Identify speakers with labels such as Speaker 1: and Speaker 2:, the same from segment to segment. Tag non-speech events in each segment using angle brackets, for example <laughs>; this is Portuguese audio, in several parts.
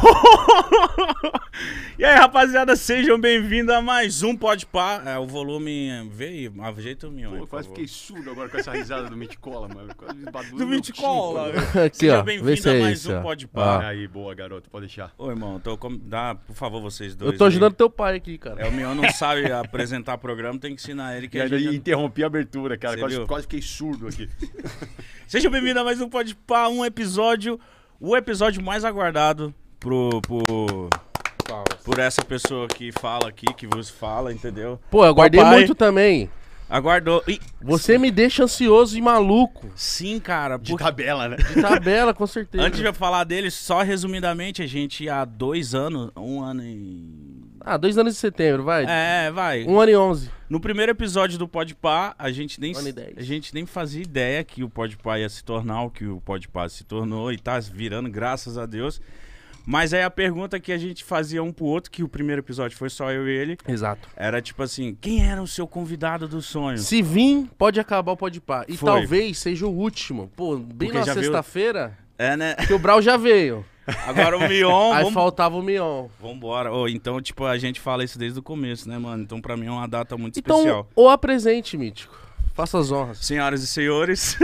Speaker 1: <laughs> e aí, rapaziada, sejam bem-vindos a mais um Pode Pá. É, o volume. Veio, ajeita o meu. Pô, aí, quase favor. fiquei surdo agora com essa risada do Miticola, mano. Quase <laughs> do Miticola. Aqui, Seja bem-vindo a é mais um Pode ah. Pá. Aí, boa, garoto, pode deixar. Ô, irmão, tô com... dá, por favor, vocês dois. Eu tô ajudando aí. teu pai aqui, cara. É, o meu não sabe apresentar programa, tem que ensinar ele que e a gente... Interrompi a abertura, cara. Quase, quase, fiquei surdo aqui. <laughs> Sejam bem-vindos a mais um Pode Pá, um episódio. O episódio mais aguardado pro, pro por essa pessoa que fala aqui, que vos fala, entendeu? Pô, eu guardei Papai muito também. Aguardou. Ih, você
Speaker 2: me deixa ansioso e maluco. Sim, cara. Por... De tabela, né? De tabela, com certeza. Antes de
Speaker 1: eu falar dele, só resumidamente, a gente há dois anos, um ano e... Ah, dois anos de setembro, vai. É, vai. Um ano e onze. No primeiro episódio do Podpah, a gente nem um a gente nem fazia ideia que o pode Pá ia se tornar o que o pode Pá se tornou e tá virando, graças a Deus. Mas aí a pergunta que a gente fazia um pro outro, que o primeiro episódio foi só eu e ele. Exato. Era tipo assim: quem era o seu convidado do sonho? Se vir, pode acabar pode par. E foi. talvez seja o último. Pô, bem Porque na sexta-feira. Viu... É, né? Que o Brau já veio. Agora o Mion. <laughs> Aí vamos... faltava o Mion. Vambora. Oh, então, tipo, a gente fala isso desde o começo, né, mano? Então, pra mim é uma data muito então, especial. Ou presente Mítico. Faça as honras. Senhoras e senhores.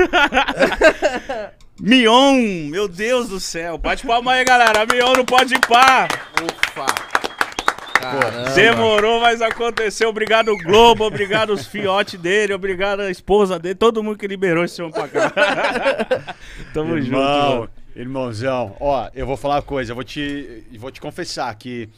Speaker 1: <laughs> Mion, meu Deus do céu. Bate palma aí, galera. Mion não pode pá. Ufa. Caramba. Demorou, mas aconteceu. Obrigado, Globo. Obrigado, os fiotes dele. Obrigado, a esposa dele. Todo mundo que liberou esse homem pra cá. <laughs>
Speaker 3: Tamo Irmão, junto. Mano. Irmãozão, ó, eu vou falar uma coisa. Eu vou te, vou te confessar que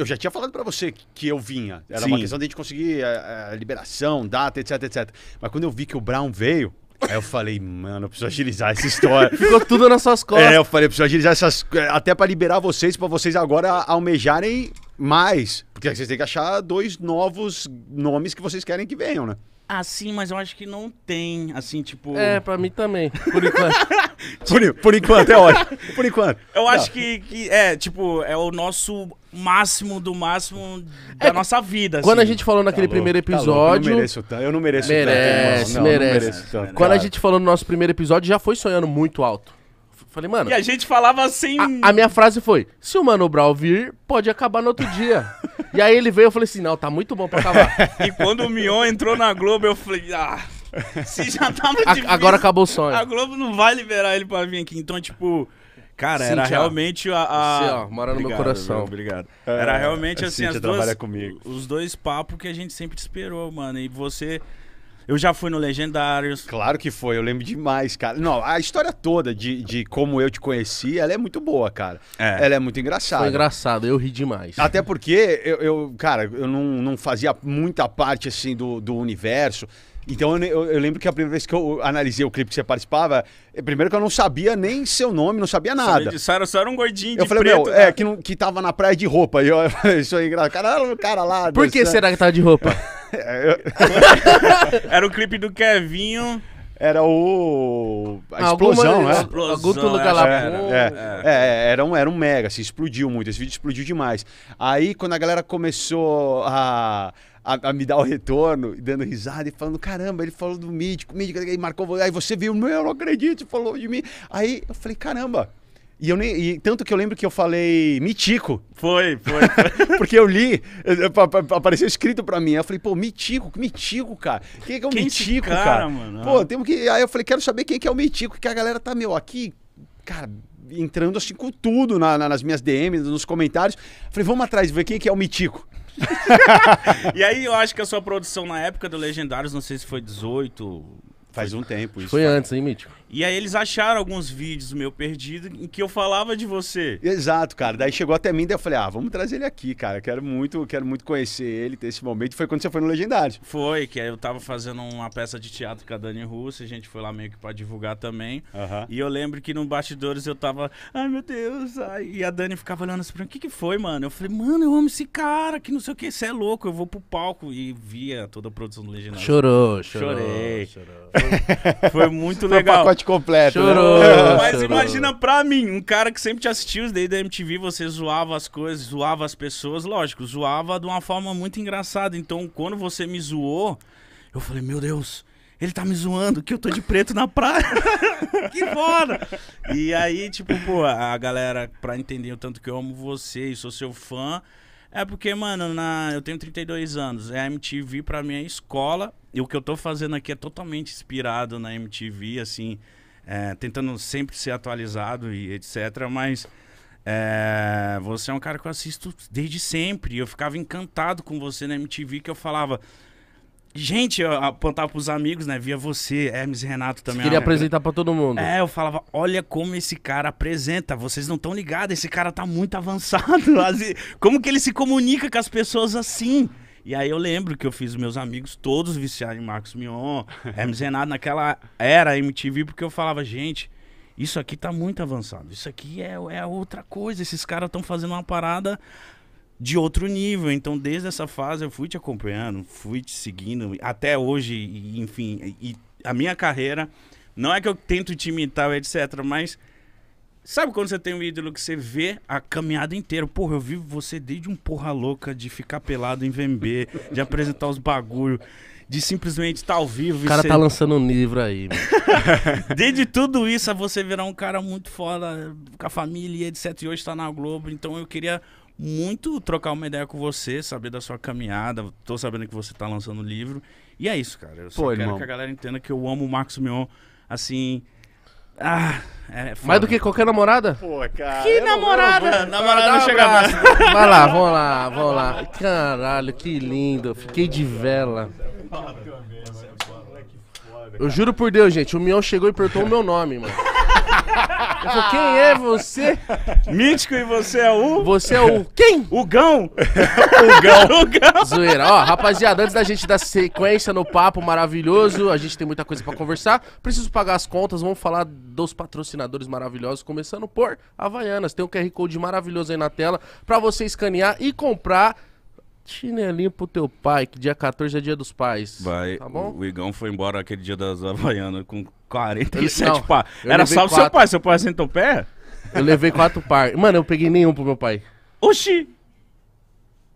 Speaker 3: eu já tinha falado para você que eu vinha. Era Sim. uma questão de a gente conseguir a, eh, a eh, liberação, data, etc, etc. Mas quando eu vi que o Brown veio, Aí eu falei, mano, eu preciso agilizar essa história. <laughs> Ficou tudo nas suas costas. É, eu falei, eu preciso agilizar essas. Eh, até para liberar vocês, para vocês agora almejarem mais. Porque vocês têm que achar dois novos nomes que vocês querem que venham, né?
Speaker 1: Ah, sim, mas eu acho que não tem, assim, tipo... É, pra mim também, por enquanto. <laughs> por, por, enquanto, é ótimo. Por enquanto. Eu acho tá. que, que, é, tipo, é o nosso máximo do máximo da é, nossa vida. Assim. Quando a assim. gente falou naquele tá primeiro episódio... Tá eu não mereço tanto, eu não mereço merece, tanto. Merece, não,
Speaker 2: merece. Não mereço tanto, quando a gente falou no nosso primeiro episódio, já foi sonhando muito alto. Falei, mano. E a
Speaker 1: gente falava assim. A,
Speaker 2: a minha frase foi: se o Mano Brown vir, pode acabar no outro dia. <laughs> e aí ele veio, eu falei assim: não, tá muito bom pra acabar.
Speaker 1: e quando o Mion entrou na Globo, eu falei: ah. Se já tava tá difícil, a, Agora acabou o sonho. A Globo não vai liberar ele pra vir aqui. Então, tipo. Cara, era realmente a. a... Você, assim, ó, mora no obrigado, meu coração. Meu, obrigado. É, era realmente assim, as duas, comigo. os dois papos que a gente sempre esperou, mano. E você eu já fui no Legendários. Claro que foi, eu lembro demais, cara. Não, a história toda de, de como eu te conheci,
Speaker 3: ela é muito boa, cara. É. Ela é muito engraçada. Foi
Speaker 2: engraçado, eu ri demais. Até
Speaker 3: porque eu, eu cara, eu não, não fazia muita parte, assim, do, do universo. Então eu, eu, lembro que a primeira vez que eu analisei o clipe que você participava, eh, primeiro que eu não sabia nem seu nome, não sabia nada. Só
Speaker 1: disseram, só era um gordinho de Eu falei, preto, meu, é, né?
Speaker 3: que, não, que tava na praia de roupa. E eu, <laughs> falei, isso aí, cara,
Speaker 1: o cara lá... Por que será que
Speaker 2: tava de roupa? <laughs>
Speaker 1: <laughs> Era o clipe do Kevinho. Era o. A explosão, Alguma, né? Tipo, explosão, Algum outro lugar lá. Era, é, é,
Speaker 3: é, era, um, era um mega, assim, explodiu muito. Esse vídeo explodiu demais. Aí, quando a galera começou a. A, a, me dar o retorno, dando risada e falando: caramba, ele falou do mítico, mítico, aí marcou, aí você viu, meu, eu não acredito, falou de mim. Aí eu falei: caramba, e, eu nem, e tanto que eu lembro que eu falei Mitico.
Speaker 1: Foi, foi.
Speaker 3: foi. <laughs> Porque eu li, eh, apareceu escrito pra mim. Eu falei, pô, Mitico, Mitico, cara. Quem é, que é o quem é Mitico, cara? cara? Mano? Pô, ah. temos que. Aí eu falei, quero saber quem é, que é o Mitico, que a galera tá, meu, aqui, cara, entrando assim com tudo na, na, nas minhas DMs, nos comentários. Falei, vamos atrás, ver quem é que é o Mitico.
Speaker 1: <laughs> e aí eu acho que a sua produção na época do Legendários, não sei se foi 18. Faz um tempo isso. Foi antes, hein, Mítico? E aí eles acharam alguns vídeos meu perdido em que
Speaker 3: eu falava de você. Exato, cara. Daí chegou até mim, daí eu falei: "Ah, vamos trazer ele aqui, cara. Quero muito, quero muito conhecer ele, ter esse momento". Foi quando você foi no Legendário.
Speaker 1: Foi, que aí eu tava fazendo uma peça de teatro com a Dani Russo, a gente foi lá meio que para divulgar também. Uhum. E eu lembro que no bastidores eu tava: "Ai, meu Deus". Ai. E a Dani ficava olhando assim: "O que que foi, mano?". Eu falei: "Mano, eu amo esse cara, que não sei o que, você é louco, eu vou pro palco". E via toda a produção do Legendário. Chorou, chorou. Chorei. Chorou. Foi, foi muito legal pacote completo. Né? Chorou. Né? <laughs> Mas chorou. imagina pra mim, um cara que sempre te assistiu desde da MTV, você zoava as coisas, zoava as pessoas, lógico, zoava de uma forma muito engraçada. Então, quando você me zoou, eu falei, meu Deus, ele tá me zoando que eu tô de preto na praia. <laughs> que foda! E aí, tipo, pô, a galera, pra entender o tanto que eu amo você e sou seu fã, é porque, mano, na... eu tenho 32 anos. É a MTV pra mim é escola. E o que eu tô fazendo aqui é totalmente inspirado na MTV, assim, é, tentando sempre ser atualizado e etc. Mas é, você é um cara que eu assisto desde sempre. Eu ficava encantado com você na MTV, que eu falava, Gente, eu apontava pros amigos, né? Via você, Hermes e Renato também. Você queria apresentar
Speaker 2: pra todo mundo. É,
Speaker 1: eu falava, olha como esse cara apresenta. Vocês não estão ligados, esse cara tá muito avançado. <laughs> Assim, como que ele se comunica com as pessoas assim? E aí eu lembro que eu fiz meus amigos todos viciarem em Marcos Mion, <laughs> Hermes e Renato naquela era MTV, porque eu falava, gente, isso aqui tá muito avançado. Isso aqui é, é outra coisa. Esses caras estão fazendo uma parada de outro nível. Então, desde essa fase, eu fui te acompanhando, fui te seguindo, até hoje, enfim. E a minha carreira, não é que eu tento te imitar, etc., mas. Sabe quando você tem um ídolo que você vê a caminhada inteira? Porra, eu vivo você desde um porra louca de ficar pelado em VMB, de apresentar os bagulho, de simplesmente estar tá ao vivo. O cara tá lançando
Speaker 2: um livro aí.
Speaker 1: <laughs> desde tudo isso a você virar um cara muito foda, com a família, etc. E hoje tá na Globo. Então eu queria muito trocar uma ideia com você, saber da sua caminhada. Tô sabendo que você tá lançando o livro. E é isso, cara. Eu só Pô, quero irmão. que a galera entenda que eu amo o Marcos Mion, assim. Ah, é foda. Mais do que qualquer namorada?
Speaker 4: Pô,
Speaker 3: cara.
Speaker 1: Que namorada? Vou, vou, namorada não chega mais. Vai lá, vamos lá, vamos lá.
Speaker 2: Caralho, que lindo. Fiquei de vela. Eu juro por Deus, gente. O Mion chegou e perguntou o meu nome, mano. Eu falei, quem é
Speaker 1: você?
Speaker 2: Mítico e você é o? Você é o
Speaker 1: quem? O Gão. <laughs>
Speaker 2: o Gão. o Gão. Zoeira. Ó, rapaziada, antes da gente dar sequência no papo maravilhoso, a gente tem muita coisa para conversar. Preciso pagar as contas, vamos falar dos patrocinadores maravilhosos, começando por Havaianas. Tem um QR Code maravilhoso aí na tela para você escanear e comprar chinelinho pro teu pai, que dia 14 é dia dos pais.
Speaker 1: Vai. Tá bom? O Igão foi embora aquele dia das Havaianas com 47 não, par. Era só o seu
Speaker 2: pai, seu pai sentou o pé? Eu levei quatro par. Mano, eu peguei nenhum pro meu pai.
Speaker 1: Oxi!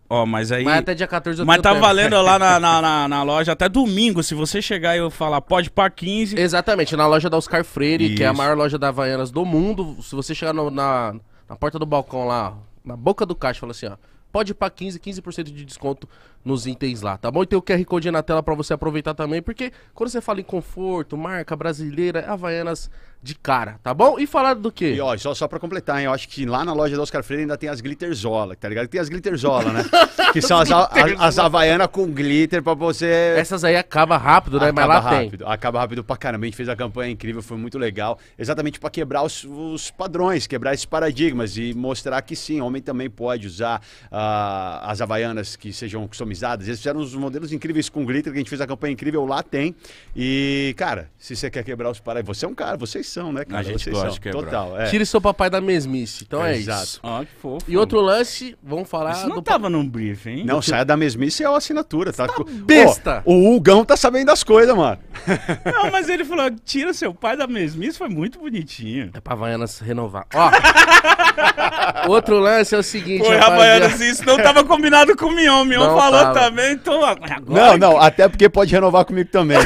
Speaker 1: Ó, oh, mas aí. Mas até dia 14 eu Mas tá valendo lá na, <laughs> na, na, na, loja até domingo. Se você chegar e eu falar, pode
Speaker 2: para 15. Exatamente, na loja da Oscar Freire, Isso. que é a maior loja da Havaianas do mundo. Se você chegar no, na, na porta do balcão lá, na boca do caixa, fala assim, ó. Pode ir para 15, 15% de desconto nos itens lá, tá bom? E tem o QR Code na tela para você aproveitar também, porque quando você fala em conforto, marca brasileira, Havaianas de cara, tá bom? E falar do quê? E ó, só, só pra
Speaker 3: completar, hein? Eu acho que lá na loja da Oscar Freire ainda tem as glitterzola, tá ligado? Tem as glitterzola, né? <laughs> que são as, a, as Havaianas com glitter pra você. Essas
Speaker 2: aí acaba rápido, né? Acaba Mas lá rápido, tem.
Speaker 3: Acaba rápido pra caramba. A gente fez a campanha incrível, foi muito legal. Exatamente pra quebrar os, os padrões, quebrar esses paradigmas e mostrar que sim, homem também pode usar uh, as Havaianas que sejam atomizadas. Eles fizeram uns modelos incríveis com glitter, que a gente fez a campanha incrível lá, tem. E, cara, se você quer quebrar os paraísos, você é um cara, vocês são, né, cara? A gente vocês gosta são. de quebrar. Total, é. Tire
Speaker 2: seu papai da mesmice. Então é, é exato. isso. Ah, que fofo. E outro lance, vamos falar... Isso não do... tava num briefing, hein? Não, saia
Speaker 3: da mesmice é a assinatura, tá? tá besta! Oh, o Hugão tá sabendo das coisas, mano. <laughs>
Speaker 1: Não, mas ele falou, tira seu pai da mesmice, foi muito bonitinho. É pra Havaianas renovar. Ó, <laughs> outro lance é o seguinte, Foi, rapaziada. Havaianas, isso não tava combinado com o Mion.
Speaker 3: Mion falou falou também,
Speaker 1: então agora... Não,
Speaker 3: não, até porque pode renovar comigo também. Tá?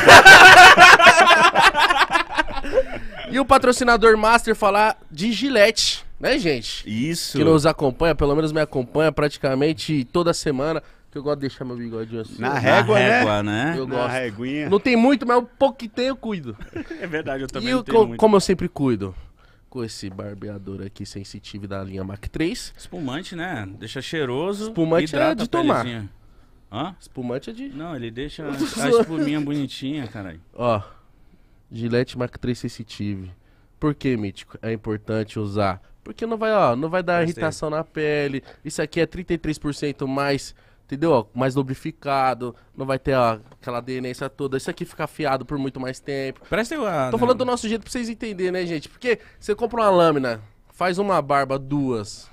Speaker 2: <laughs> e o patrocinador master falar de Gillette, né, gente? Isso. Que nos acompanha, pelo menos me acompanha praticamente toda semana. Que eu gosto de deixar meu bigodinho assim. Na régua, Na né? régua né? né? Eu Na gosto. Não tem muito, mas o pouco que tem eu cuido.
Speaker 1: <laughs> é verdade, eu também e tenho. E como
Speaker 2: eu sempre cuido? com esse barbeador aqui sensitivo da linha Mac
Speaker 1: 3. Espumante, né? Deixa cheiroso. Espumante é de tomar. Pelezinha. Hã? Espumante é de. Não, ele deixa <laughs> a espuminha bonitinha, caralho.
Speaker 2: Ó. Gillette Mac 3 Sensitive. Por que, Mítico? É importante usar. Porque não vai, ó, não vai dar irritação na pele. Isso aqui é 33% mais, entendeu? mais lubrificado, não vai ter ó, aquela aderência toda. Isso aqui fica afiado por muito mais tempo. Parece uma, Tô não. falando do nosso jeito pra vocês entenderem, né, gente? Porque você compra uma lâmina, faz
Speaker 1: uma barba, duas,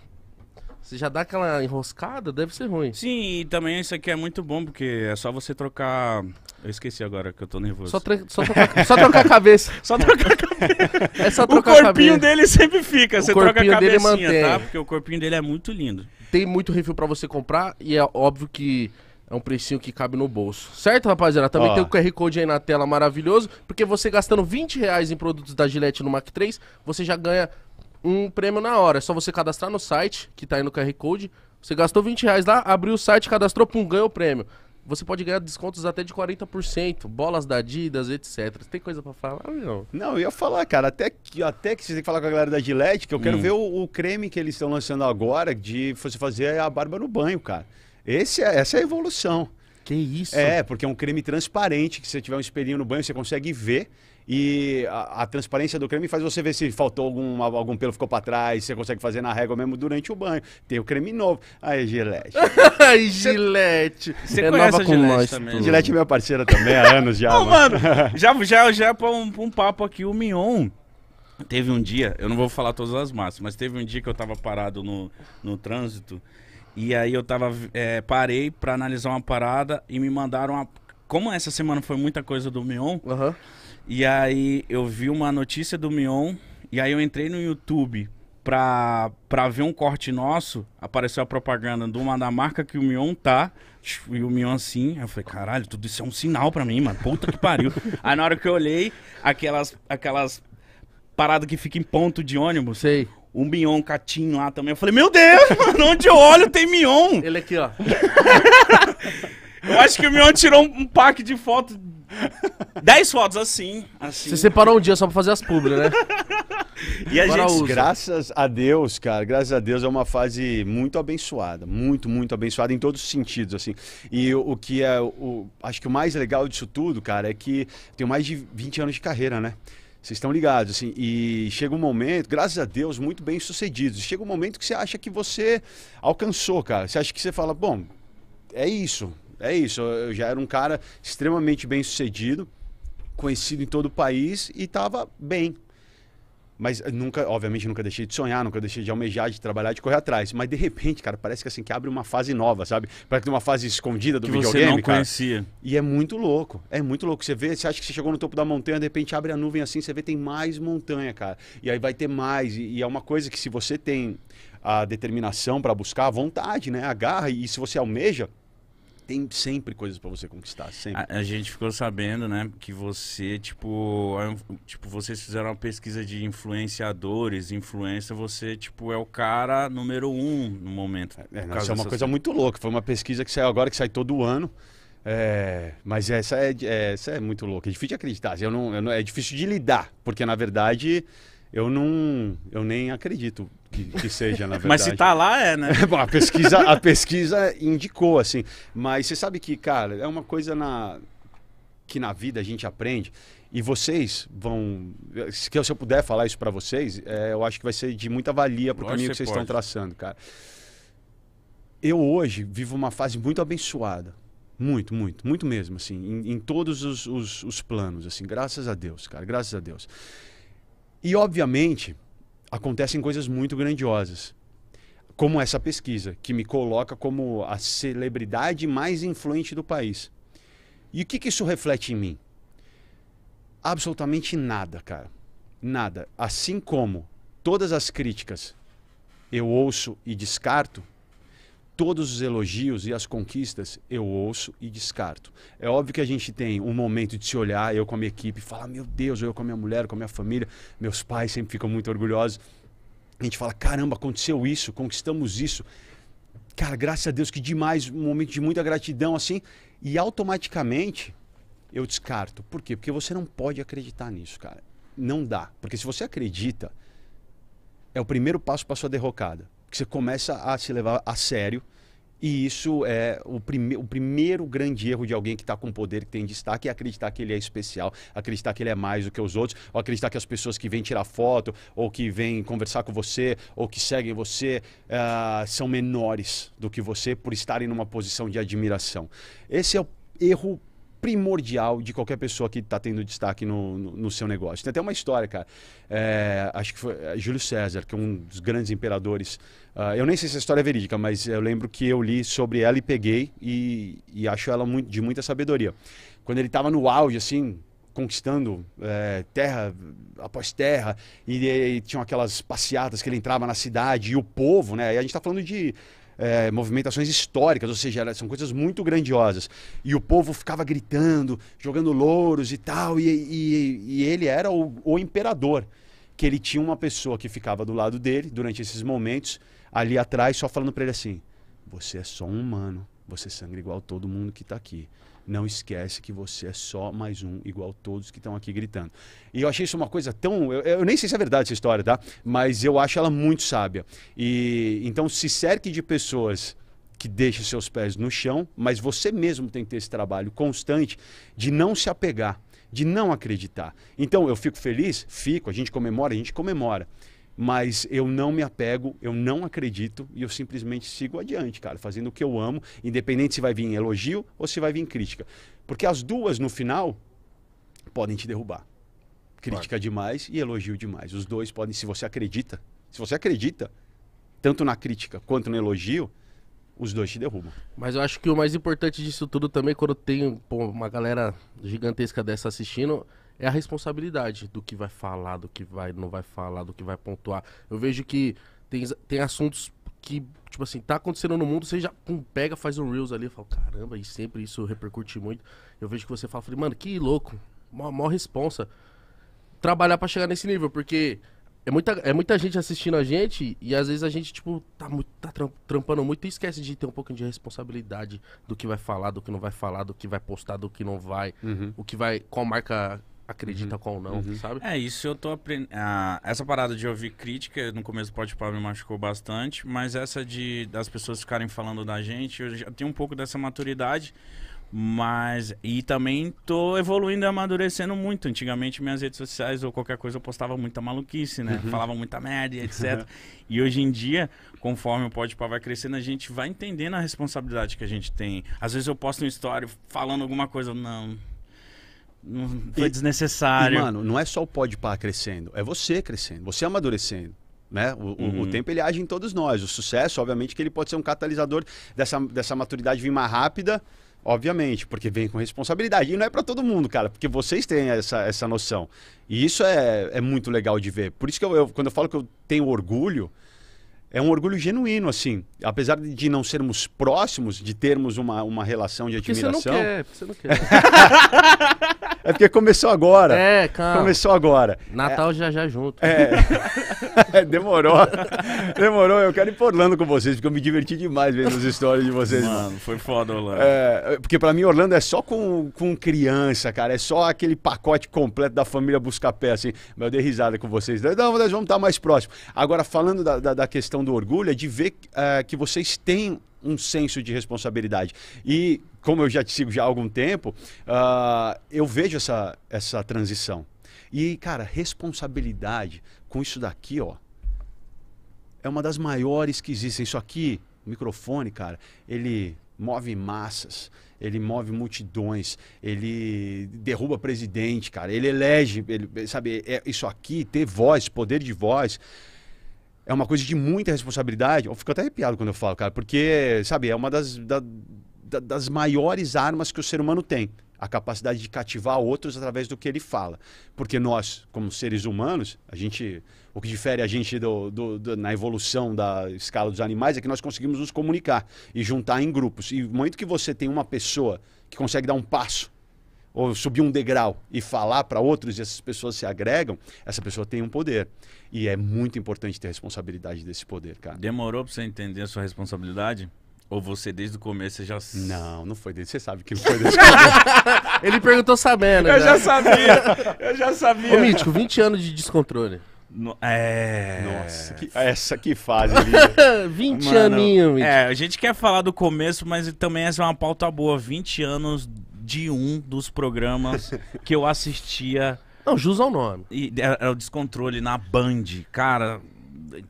Speaker 1: você já dá aquela enroscada, deve ser ruim. Sim, e também isso aqui é muito bom, porque é só você trocar. Eu esqueci agora que eu tô nervoso. Só, só, trocar, só trocar a cabeça. <laughs> só trocar a cabeça. <laughs> É só trocar o corpinho a dele sempre fica. O você troca a cabecinha, dele tá?
Speaker 2: Porque o corpinho dele é muito lindo. Tem muito refil para você comprar e é óbvio que é um precinho que cabe no bolso. Certo, rapaziada? Também Ó. tem o QR Code aí na tela maravilhoso, porque você gastando 20 reais em produtos da Gillette no Mac 3, você já ganha um prêmio na hora. É só você cadastrar no site, que tá aí no QR Code. Você gastou 20 reais lá, abriu o site, cadastrou, pum, ganhou o prêmio. Você pode ganhar descontos até de 40%, bolas da Adidas, etc. Tem coisa para falar, ah, não?
Speaker 3: Não, eu ia falar, cara, até que, até que você tem que falar com a galera da Gillette, que eu quero hum. ver o, o creme que eles estão lançando agora de você fazer a barba no banho, cara. Esse é, essa é a evolução. Que isso? É, porque é um creme transparente que se você tiver um espelhinho no banho, você consegue ver. E a, a transparência do creme faz você ver se faltou algum, algum pelo ficou para trás, você consegue fazer na régua mesmo durante o banho. Tem o creme novo. Aí, Gillette.
Speaker 2: Aí, <laughs> Gillette.
Speaker 1: Você é conhece a Gillette nós, também. Tudo. Gillette é minha parceira também há anos já. Não, <laughs> mano. <laughs> já, já, já é pra um, um papo aqui, o Mion. Teve um dia, eu não vou falar todas as massas, mas teve um dia que eu tava parado no, no trânsito. E aí eu tava. É, parei pra analisar uma parada e me mandaram uma. Como essa semana foi muita coisa do Mion, uhum. E aí eu vi uma notícia do Mion, e aí eu entrei no YouTube pra, pra ver um corte nosso, apareceu a propaganda de uma da marca que o Mion tá, e o Mion assim, eu falei, caralho, tudo isso é um sinal pra mim, mano, puta que pariu. <laughs> aí na hora que eu olhei, aquelas, aquelas paradas que fica em ponto de ônibus, Sei. um Mion catinho lá também, eu falei, meu Deus, <laughs> mano, onde eu olho tem Mion. Ele aqui, ó. <laughs> eu acho que o Mion tirou um, pack de fotos <laughs> Dez fotos assim, assim. Você separou
Speaker 2: um dia só pra fazer as publi, né?
Speaker 1: <laughs> e a Agora gente... Usa. Graças a
Speaker 3: Deus, cara, graças a Deus é uma fase muito abençoada, muito, muito abençoada em todos os sentidos, assim. E o, o que é, o, acho que o mais legal disso tudo, cara, é que tenho mais de 20 anos de carreira, né? Vocês estão ligados, assim, e chega um momento, graças a Deus, muito bem sucedidos. Chega um momento que você acha que você alcançou, cara. Você acha que você fala, bom, é isso, é isso. Eu já era um cara extremamente bem sucedido, conhecido em todo o país e estava bem. Mas nunca, obviamente, nunca deixei de sonhar, nunca deixei de almejar, de trabalhar, de correr atrás. Mas de repente, cara, parece que assim que abre uma fase nova, sabe? Parece que tem uma fase escondida do que videogame, você não cara. conhecia. E é muito louco. É muito louco. Você vê, você acha que você chegou no topo da montanha, de repente abre a nuvem assim, você vê tem mais montanha, cara. E aí vai ter mais. E, e é uma coisa que se você tem a determinação para buscar, a vontade, né? A garra e se você almeja, tem sempre coisas para você conquistar, sempre. A,
Speaker 1: a, gente ficou sabendo, né, que você, tipo, é tipo, vocês fizeram uma pesquisa de influenciadores, influência, você, tipo, é o cara número um no momento. É, não, é, isso é uma coisa coisas. muito
Speaker 3: louca, foi uma pesquisa que saiu agora, que sai todo ano, é, mas essa é, é, essa é muito louca, é difícil de acreditar, eu não, eu não, é difícil de lidar, porque, na verdade, eu não, eu nem acredito que, que, seja, na verdade. <laughs> Mas se tá lá, é, né? <laughs> Bom, a, pesquisa, a pesquisa indicou, assim. Mas você sabe que, cara, é uma coisa na que na vida a gente aprende. E vocês vão. Se eu puder falar isso para vocês, é, eu acho que vai ser de muita valia para o caminho que vocês estão traçando, cara. Eu hoje vivo uma fase muito abençoada. Muito, muito, muito mesmo, assim, em, em todos os, os, os planos, assim, graças a Deus, cara, graças a Deus. E, obviamente, acontecem coisas muito grandiosas. Como essa pesquisa, que me coloca como a celebridade mais influente do país. E o que, que isso reflete em mim? Absolutamente nada, cara. Nada. Assim como todas as críticas eu ouço e descarto, todos os elogios e as conquistas eu ouço e descarto. É óbvio que a gente tem um momento de se olhar, eu com a minha equipe, falar, meu Deus, eu com a minha mulher, com a minha família, meus pais sempre ficam muito orgulhosos. A gente fala, caramba, aconteceu isso, conquistamos isso. Cara, graças a Deus que demais, um momento de muita gratidão assim, e automaticamente eu descarto. Por quê? Porque você não pode acreditar nisso, cara. Não dá. Porque se você acredita, é o primeiro passo para sua derrocada que você começa a se levar a sério. E isso é o, prime o primeiro grande erro de alguém que está com poder, que tem destaque, é acreditar que ele é especial, acreditar que ele é mais do que os outros, ou acreditar que as pessoas que vêm tirar foto, ou que vêm conversar com você, ou que seguem você, uh, são menores do que você por estarem numa posição de admiração. Esse é o erro primordial de qualquer pessoa que está tendo destaque no, no, no, seu negócio. Tem até uma história, cara. É, acho que foi é, Júlio César, que é um dos grandes imperadores. Uh, eu nem sei se a história é verídica, mas eu lembro que eu li sobre ela e peguei e, e acho ela muito, de muita sabedoria. Quando ele estava no auge, assim, conquistando é, terra após terra, e, e, tinham aquelas passeatas que ele entrava na cidade, e o povo, né? E a gente está falando de é, movimentações históricas, ou seja, são coisas muito grandiosas. E o povo ficava gritando, jogando louros e tal, e, e, e ele era o, o imperador, que ele tinha uma pessoa que ficava do lado dele durante esses momentos, ali atrás, só falando para ele assim: você é só um humano, você sangra igual todo mundo que está aqui não esquece que você é só mais um, igual todos que estão aqui gritando. E eu achei isso uma coisa tão. Eu, eu, nem sei se é verdade essa história, tá? Mas eu acho ela muito sábia. E então se cerque de pessoas que deixem seus pés no chão, mas você mesmo tem que ter esse trabalho constante de não se apegar de não acreditar. Então eu fico feliz? Fico, a gente comemora, a gente comemora mas eu não me apego, eu não acredito e eu simplesmente sigo adiante, cara, fazendo o que eu amo, independente se vai vir elogio ou se vai vir crítica. Porque as duas, no final, podem te derrubar. Crítica claro. demais e elogio demais. Os dois podem, se você acredita, se você acredita, tanto na crítica quanto no elogio, os dois te derrubam.
Speaker 2: Mas eu acho que o mais importante disso tudo também, quando tem pô, uma galera gigantesca dessa assistindo, é a responsabilidade do que vai falar, do que vai não vai falar, do que vai pontuar. Eu vejo que tem, tem assuntos que, tipo assim, tá acontecendo no mundo, você já pum, pega, faz um Reels ali, eu falo, caramba, e sempre isso repercute muito. Eu vejo que você fala, falei, mano, que louco, maior responsa. Trabalhar para chegar nesse nível, porque é muita, é muita gente assistindo a gente e às vezes a gente, tipo, tá, muito, tá trampando muito e esquece de ter um pouquinho de responsabilidade do que vai falar, do que não vai falar, do que vai postar, do que não vai, uhum. o que vai, qual marca acredita uhum. qual não, uhum. sabe?
Speaker 1: É, isso eu tô aprendendo. Ah, essa parada de ouvir crítica, no começo do podcast me machucou bastante, mas essa de das pessoas ficarem falando da gente, eu já tenho um pouco dessa maturidade. Mas. E também tô evoluindo e amadurecendo muito. Antigamente, minhas redes sociais ou qualquer coisa eu postava muita maluquice, né? Uhum. Falava muita merda, etc. <laughs> e hoje em dia, conforme o Pode vai crescendo, a gente vai entendendo a responsabilidade que a gente tem. Às vezes eu posto um story falando alguma coisa, não. Foi e, desnecessário. E, mano,
Speaker 3: não é só o pode pá crescendo, é você crescendo, você amadurecendo. Né? O, uhum. o, tempo ele age em todos nós. O sucesso, obviamente, que ele pode ser um catalisador dessa, dessa maturidade vir mais rápida, obviamente, porque vem com responsabilidade. E não é para todo mundo, cara, porque vocês têm essa, essa noção. E isso é, é muito legal de ver. Por isso que eu, eu quando eu falo que eu tenho orgulho, é um orgulho genuíno, assim. Apesar de não sermos próximos, de termos uma, uma relação de admiração. Porque você não quer, você não quer. é porque começou agora. É, calma. Começou agora. Natal é, já já junto. É. é. <laughs> demorou. Demorou. Eu quero ir por Orlando com vocês, porque eu me diverti demais vendo as histórias de vocês. Mano,
Speaker 1: foi foda, Orlando.
Speaker 3: É, porque para mim, Orlando é só com, com criança, cara. É só aquele pacote completo da família pé, assim. Mas eu dei risada com vocês. Não, nós vamos estar mais próximos. Agora, falando da, da, da questão questão do orgulho é de ver uh, que vocês têm um senso de responsabilidade. E como eu já te sigo já há algum tempo, uh, eu vejo essa, essa transição. E, cara, responsabilidade com isso daqui, ó, é uma das maiores que existem. Isso aqui, o microfone, cara, ele move massas, ele move multidões, ele derruba presidente, cara, ele elege, ele, sabe, é, isso aqui, ter voz, poder de voz é uma coisa de muita responsabilidade. Eu fico até arrepiado quando eu falo, cara, porque, sabe, é uma das, da, da, das maiores armas que o ser humano tem. A capacidade de cativar outros através do que ele fala. Porque nós, como seres humanos, a gente. O que difere a gente do, do, do, na evolução da escala dos animais é que nós conseguimos nos comunicar e juntar em grupos. E no momento que você tem uma pessoa que consegue dar um passo ou subir um degrau e falar para outros e essas pessoas se agregam, essa pessoa tem um poder. E é muito importante ter responsabilidade desse
Speaker 1: poder, cara. Demorou para você entender a sua responsabilidade? Ou você desde o começo já. Não, não foi desde. Você sabe que não foi desde o começo. <laughs> Ele perguntou sabendo. Eu já, né? já sabia. Eu já
Speaker 2: sabia. Ô, Mítico,
Speaker 1: 20 anos de descontrole. No, é. Nossa, que, é. essa que fase. 20 <laughs> aninhos, Mítico. É, a gente quer falar do começo, mas também essa é uma pauta boa. 20 anos de um dos programas <laughs> que eu assistia. Não, jus ao nome. E era o descontrole na Band. Cara,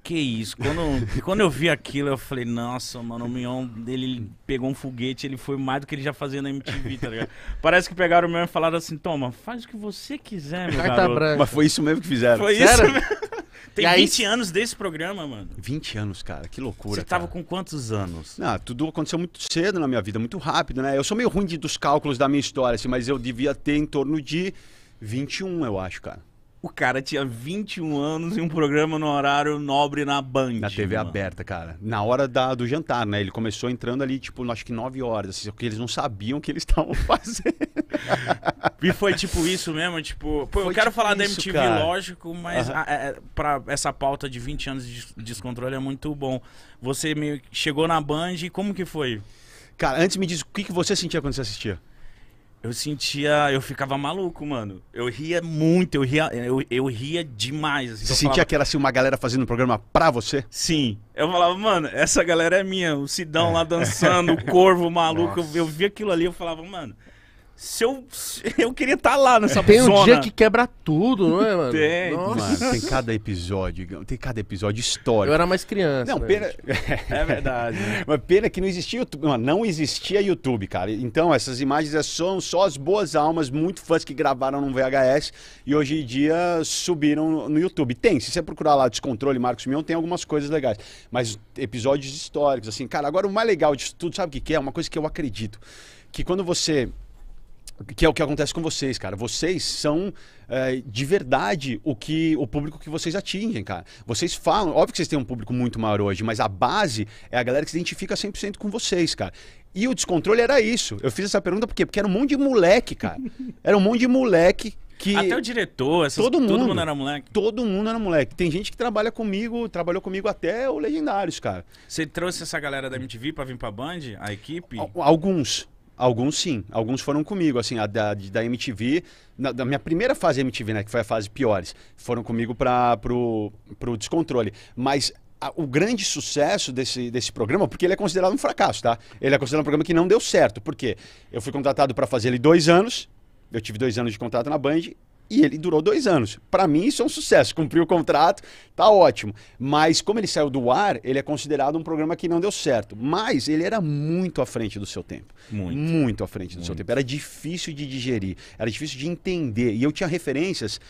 Speaker 1: que isso. Quando, <laughs> quando eu vi aquilo, eu falei, nossa, mano, o Mion, ele pegou um foguete, ele foi mais do que ele já fazia na MTV, tá ligado? <laughs> Parece que pegaram o Mion e falaram assim, toma, faz o que você quiser, meu Carta garoto. Branca. Mas foi
Speaker 3: isso mesmo que fizeram? Foi Sério? isso
Speaker 1: mesmo. Tem e 20 aí... anos desse programa, mano.
Speaker 3: 20 anos, cara, que loucura. Você tava
Speaker 1: cara. com quantos anos?
Speaker 3: Não, tudo aconteceu muito cedo na minha vida, muito rápido, né? Eu sou meio ruim de, dos cálculos da minha história, assim, mas eu devia ter em torno de 21, eu acho, cara.
Speaker 1: O cara tinha 21 anos e um programa no horário nobre na Band. Na
Speaker 3: TV mano. aberta, cara. Na hora da, do jantar, né? Ele começou entrando ali, tipo, acho que 9 horas, assim, porque eles não sabiam o que eles <laughs> estavam fazendo.
Speaker 1: e foi tipo isso mesmo, tipo. Pô, eu quero tipo falar isso, da MTV, cara. lógico, mas uhum. A, é, é, pra essa pauta de 20 anos de descontrole é muito bom. Você meio chegou na Band e como que foi? Cara, antes me diz o que, que você sentia quando você assistia? Eu sentia. Eu ficava maluco, mano. Eu ria muito, eu ria, eu, eu ria demais. Assim, você sentia falava... que
Speaker 3: era assim, uma galera fazendo um programa pra você? Sim.
Speaker 1: Eu falava, mano, essa galera é minha. O Sidão é. lá dançando, o corvo maluco. Eu, eu, via aquilo ali, eu falava, mano, se eu, <laughs> eu queria estar tá lá nessa Tem zona. um dia que
Speaker 2: quebra tudo, não é, mano?
Speaker 3: Tem. Mano, tem cada episódio, tem cada episódio histórico. Eu era mais criança. Não, né? pena... <laughs> é verdade. Né? Mas pena que não existia YouTube. Não, não existia YouTube, cara. Então, essas imagens é são só as boas almas, muito fãs que gravaram num VHS e hoje em dia subiram no YouTube. Tem, se você procurar lá Descontrole Marcos Mion, tem algumas coisas legais. Mas episódios históricos, assim, cara, agora o mais legal de tudo, sabe o que, que é? Uma coisa que eu acredito. Que quando você que é o que acontece com vocês, cara. Vocês são é, de verdade o que o público que vocês atingem, cara. Vocês falam, óbvio que vocês têm um público muito maior hoje, mas a base é a galera que se identifica 100% com vocês, cara. E o descontrole era isso. Eu fiz essa pergunta por quê? Porque era um monte de moleque, cara. Era um monte de moleque que Até o
Speaker 1: diretor, essas, todo, mundo, todo mundo era moleque.
Speaker 3: Todo mundo era moleque. Tem gente que trabalha comigo, trabalhou comigo até o Legendários, cara.
Speaker 1: Você trouxe essa galera da MTV pra vir pra Band, a equipe?
Speaker 3: Alguns. Alguns sim, alguns foram comigo, assim, a da, da MTV, na, da minha primeira fase MTV, né, que foi a fase piores, foram comigo para pro, pro descontrole. Mas a, o grande sucesso desse, desse programa, porque ele é considerado um fracasso, tá? Ele é considerado um programa que não deu certo, porque eu fui contratado para fazer ele dois anos, eu tive dois anos de contrato na Band e ele durou dois anos. Para mim, isso é um sucesso. <laughs> Cumpriu o contrato, tá ótimo. Mas, como ele saiu do ar, ele é considerado um programa que não deu certo. Mas ele era muito à frente do seu tempo. Muito. Muito à frente do muito. seu tempo. Era difícil de digerir, era difícil de entender. E eu tinha referências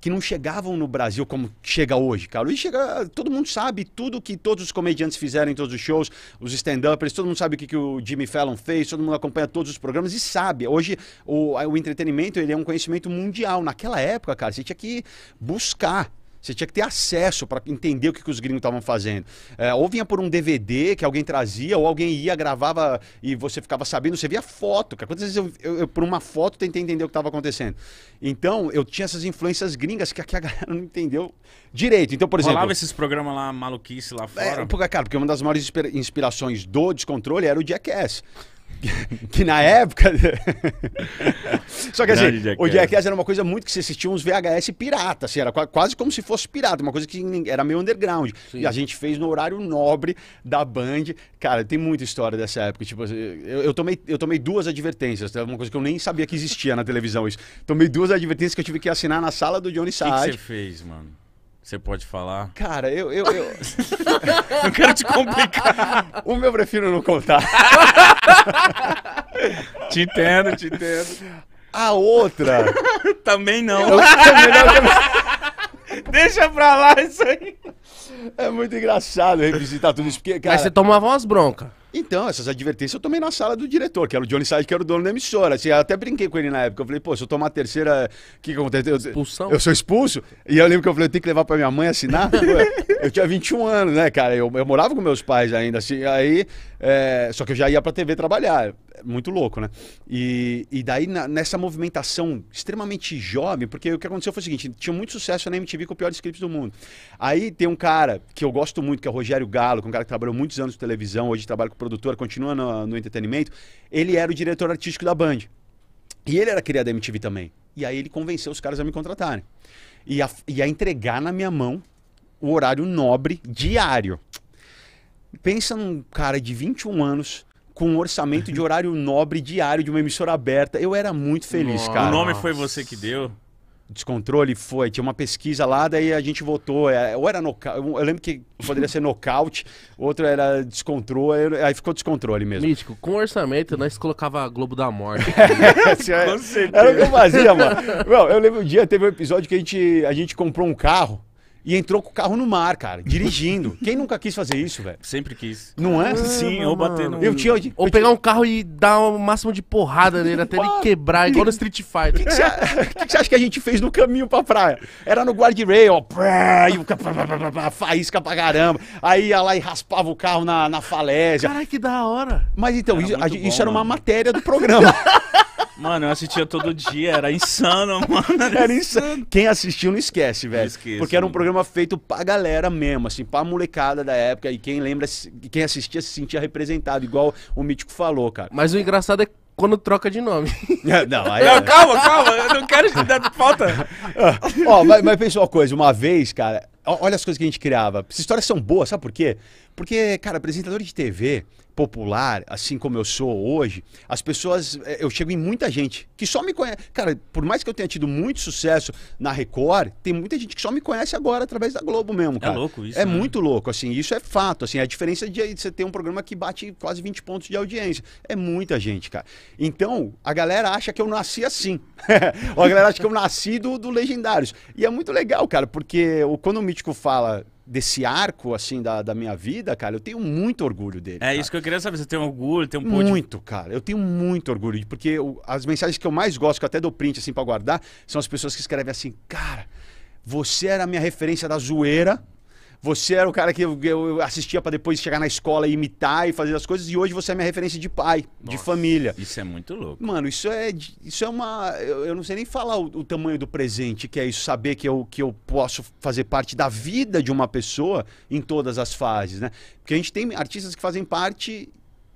Speaker 3: que não chegavam no Brasil como chega hoje, Carlos. E chega, todo mundo sabe tudo que todos os comediantes fizeram em todos os shows, os stand-uppers, todo mundo sabe o que, que o Jimmy Fallon fez, todo mundo acompanha todos os programas e sabe. Hoje o, o entretenimento ele é um conhecimento mundial. Naquela época, cara, você tinha que buscar você tinha que ter acesso para entender o que, que os gringos estavam fazendo. É, ou vinha por um DVD que alguém trazia, ou alguém ia, gravava e você ficava sabendo, você via foto. que Quantas vezes eu, eu, eu por uma foto, tentei entender o que estava acontecendo? Então, eu tinha essas influências gringas que aqui a <laughs> galera não entendeu direito. Então, por exemplo. falava
Speaker 1: esses programas lá, maluquice lá
Speaker 3: é, fora? É, cara, porque uma das maiores inspirações do descontrole era o Jackass. <laughs> que na época. <laughs> Só que assim, Jackass. o Jackass era uma coisa muito que você assistia uns VHS pirata, assim, era quase como se fosse pirata, uma coisa que era meio underground. Sim. E a gente fez no horário nobre da Band. Cara, tem muita história dessa época. Tipo, assim, eu, eu tomei, eu tomei duas advertências, é uma coisa que eu nem sabia que existia na televisão isso. Tomei duas advertências que eu tive que assinar na sala do Johnny Saad. O que você
Speaker 1: fez, mano? Você pode falar? Cara, eu. eu, eu... <laughs> não quero te complicar. O meu prefiro não contar. te entendo, te entendo. A outra. também não. Eu, também não é também... Deixa pra lá isso aí. É muito engraçado
Speaker 3: revisitar tudo isso. Porque, cara... Aí você tomava umas broncas. Então, essas advertências eu tomei na sala do diretor, que era o Johnny Sage, que era o dono da emissora. Assim, eu até brinquei com ele na época. Eu falei, pô, se eu tomar a terceira, o que, que Expulsão? Eu sou expulso. E eu lembro que eu falei, eu tenho que levar pra minha mãe assinar. <laughs> eu tinha 21 anos, né, cara? Eu, eu morava com meus pais ainda, assim. Aí, é, só que eu já ia pra TV trabalhar. Muito louco, né? E, e daí, na, nessa movimentação extremamente jovem, porque o que aconteceu foi o seguinte: tinha muito sucesso na MTV com o pior scripts do mundo. Aí tem um cara cara que eu gosto muito, que é o Rogério Galo, que é um cara que trabalhou muitos anos na televisão, hoje trabalha com produtora, continua no, no entretenimento. Ele era o diretor artístico da Band. E ele era criado da MTV também. E aí ele convenceu os caras a me contratarem. E a, e a entregar na minha mão o horário nobre diário. Pensa num cara de 21 anos com um orçamento de <laughs> horário nobre diário de uma emissora aberta. Eu era muito feliz, Nossa. cara. O nome foi
Speaker 1: você que deu? descontrole
Speaker 3: foi, tinha uma pesquisa lá, daí a gente votou, é, ou era nocaute, eu lembro que poderia ser nocaute, <laughs> outro era descontrole, aí ficou descontrole mesmo. Mítico,
Speaker 2: com orçamento nós colocava Globo da Morte. é, <laughs> assim, era, o que eu fazia, mano. eu lembro um dia, teve um
Speaker 3: episódio que a gente, a gente comprou um carro, e entrou com o carro no mar, cara, dirigindo. <laughs> Quem nunca quis
Speaker 1: fazer isso, velho? Sempre quis. Não é? Sim, ou bater no. Eu tinha. eu
Speaker 2: Ou pegar um carro e dar o máximo de porrada nele até ele <laughs> quebrar, igual no Street Fighter. O que você acha que a gente fez no caminho
Speaker 3: pra praia? Era no guardrail, ó. E o ca- pá, pá, pá, pá, faísca pra caramba. Aí ia lá e raspava o carro na, na falésia. Caralho, que da hora. Mas então, isso, a muito isso era uma matéria do programa. <laughs>
Speaker 1: Mano, eu assistia todo dia, era insano,
Speaker 3: <laughs> mano. Era, era insano. Quem assistiu não esquece, velho. esqueço, porque era um mano. programa feito pra galera mesmo, assim, pra molecada da época. E quem lembra, quem assistia se sentia representado, igual o Mítico falou, cara. Mas o engraçado é que quando troca de nome. <laughs> É, não, aí... não, é. calma, calma, eu não quero te dar falta. <laughs> Ó, mas, mas pensa uma coisa, uma vez, cara, olha as coisas que a gente criava. Essas histórias são boas, sabe por quê? Porque, cara, apresentador de TV, popular, assim como eu sou hoje, as pessoas. Eh, eu chego em muita gente que só me conhece. Cara, por mais que eu tenha tido muito sucesso na Record, tem muita gente que só me conhece agora através da Globo mesmo, é cara. É louco isso. É né? muito louco, assim. Isso é fato, assim. A diferença de você ter um programa que bate quase 20 pontos de audiência. É muita gente, cara. Então, a galera acha que eu nasci assim. <laughs> a galera acha que eu nasci do, do Legendários. E é muito legal, cara, porque quando o Mítico fala desse arco, assim, da, da minha vida, cara, eu tenho muito orgulho dele. É cara. isso
Speaker 1: que eu queria saber. Você tem orgulho, tem um pouco
Speaker 3: Muito, de... cara. Eu tenho muito orgulho. Porque eu, as mensagens que eu mais gosto, que eu até dou print, assim, pra guardar, são as pessoas que escrevem assim, cara, você era a minha referência da zoeira você era o cara que eu, assistia para depois chegar na escola e imitar e fazer as coisas. E hoje você é minha referência de pai, Nossa, de família.
Speaker 1: Isso é muito louco.
Speaker 3: Mano, isso é, isso é uma. Eu, eu não sei nem falar o, o, tamanho do presente, que é isso, saber que eu, que eu posso fazer parte da vida de uma pessoa em todas as fases, né? Porque a gente tem artistas que fazem parte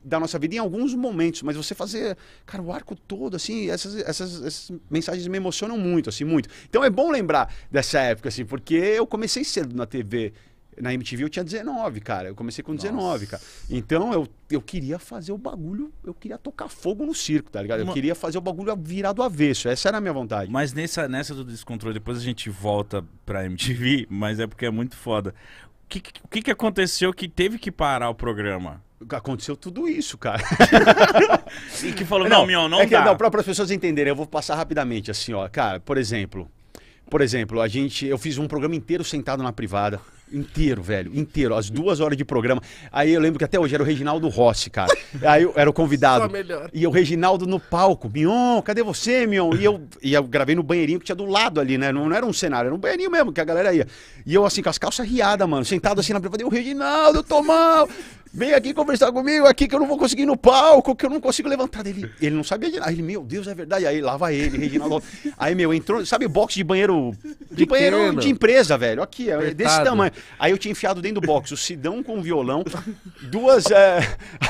Speaker 3: da nossa vida em alguns momentos, mas você fazer, cara, o arco todo, assim, essas, essas, essas, mensagens me emocionam muito, assim, muito. Então é bom lembrar dessa época, assim, porque eu comecei cedo na TV na MTV eu tinha 19, cara. Eu comecei com 19, Nossa. cara. Então eu, eu queria fazer o bagulho, eu queria tocar fogo no
Speaker 1: circo, tá ligado? Eu queria fazer o bagulho virado avesso. Essa era a minha vontade. Mas nessa, nessa do descontrole, depois a gente volta pra MTV, <laughs> mas é porque é muito foda. O que, que- que, que aconteceu que teve que parar o programa? Aconteceu tudo isso, cara. <laughs> E que
Speaker 3: falou, não, meu, não é que, dá. Não, para as pessoas entenderem, eu vou passar rapidamente assim, ó. Cara, por exemplo, por exemplo, a gente, eu fiz um programa inteiro sentado na privada. Inteiro, velho, inteiro. As duas horas de programa. Aí eu lembro que até hoje era o Reginaldo Rossi, cara. Aí eu era o convidado. <laughs> E o Reginaldo no palco. Mion, cadê você, Mion? E eu, e eu gravei no banheirinho que tinha do lado ali, né? Não, não era um cenário, era um banheirinho mesmo que a galera ia. E eu assim, com as calças riadas, mano. Sentado assim na privada. E o Reginaldo, eu tô mal. Vem aqui conversar comigo aqui que eu não vou conseguir ir no palco, que eu não consigo levantar. Ele, ele não sabia de nada. Ele, meu Deus, é verdade. Aí lava ele, Reginaldo. Aí, meu, entrou, sabe box de banheiro. De, de banheiro de empresa, velho. Aqui, é desse tamanho. Aí eu tinha enfiado dentro do box o Sidão com o violão, duas. É,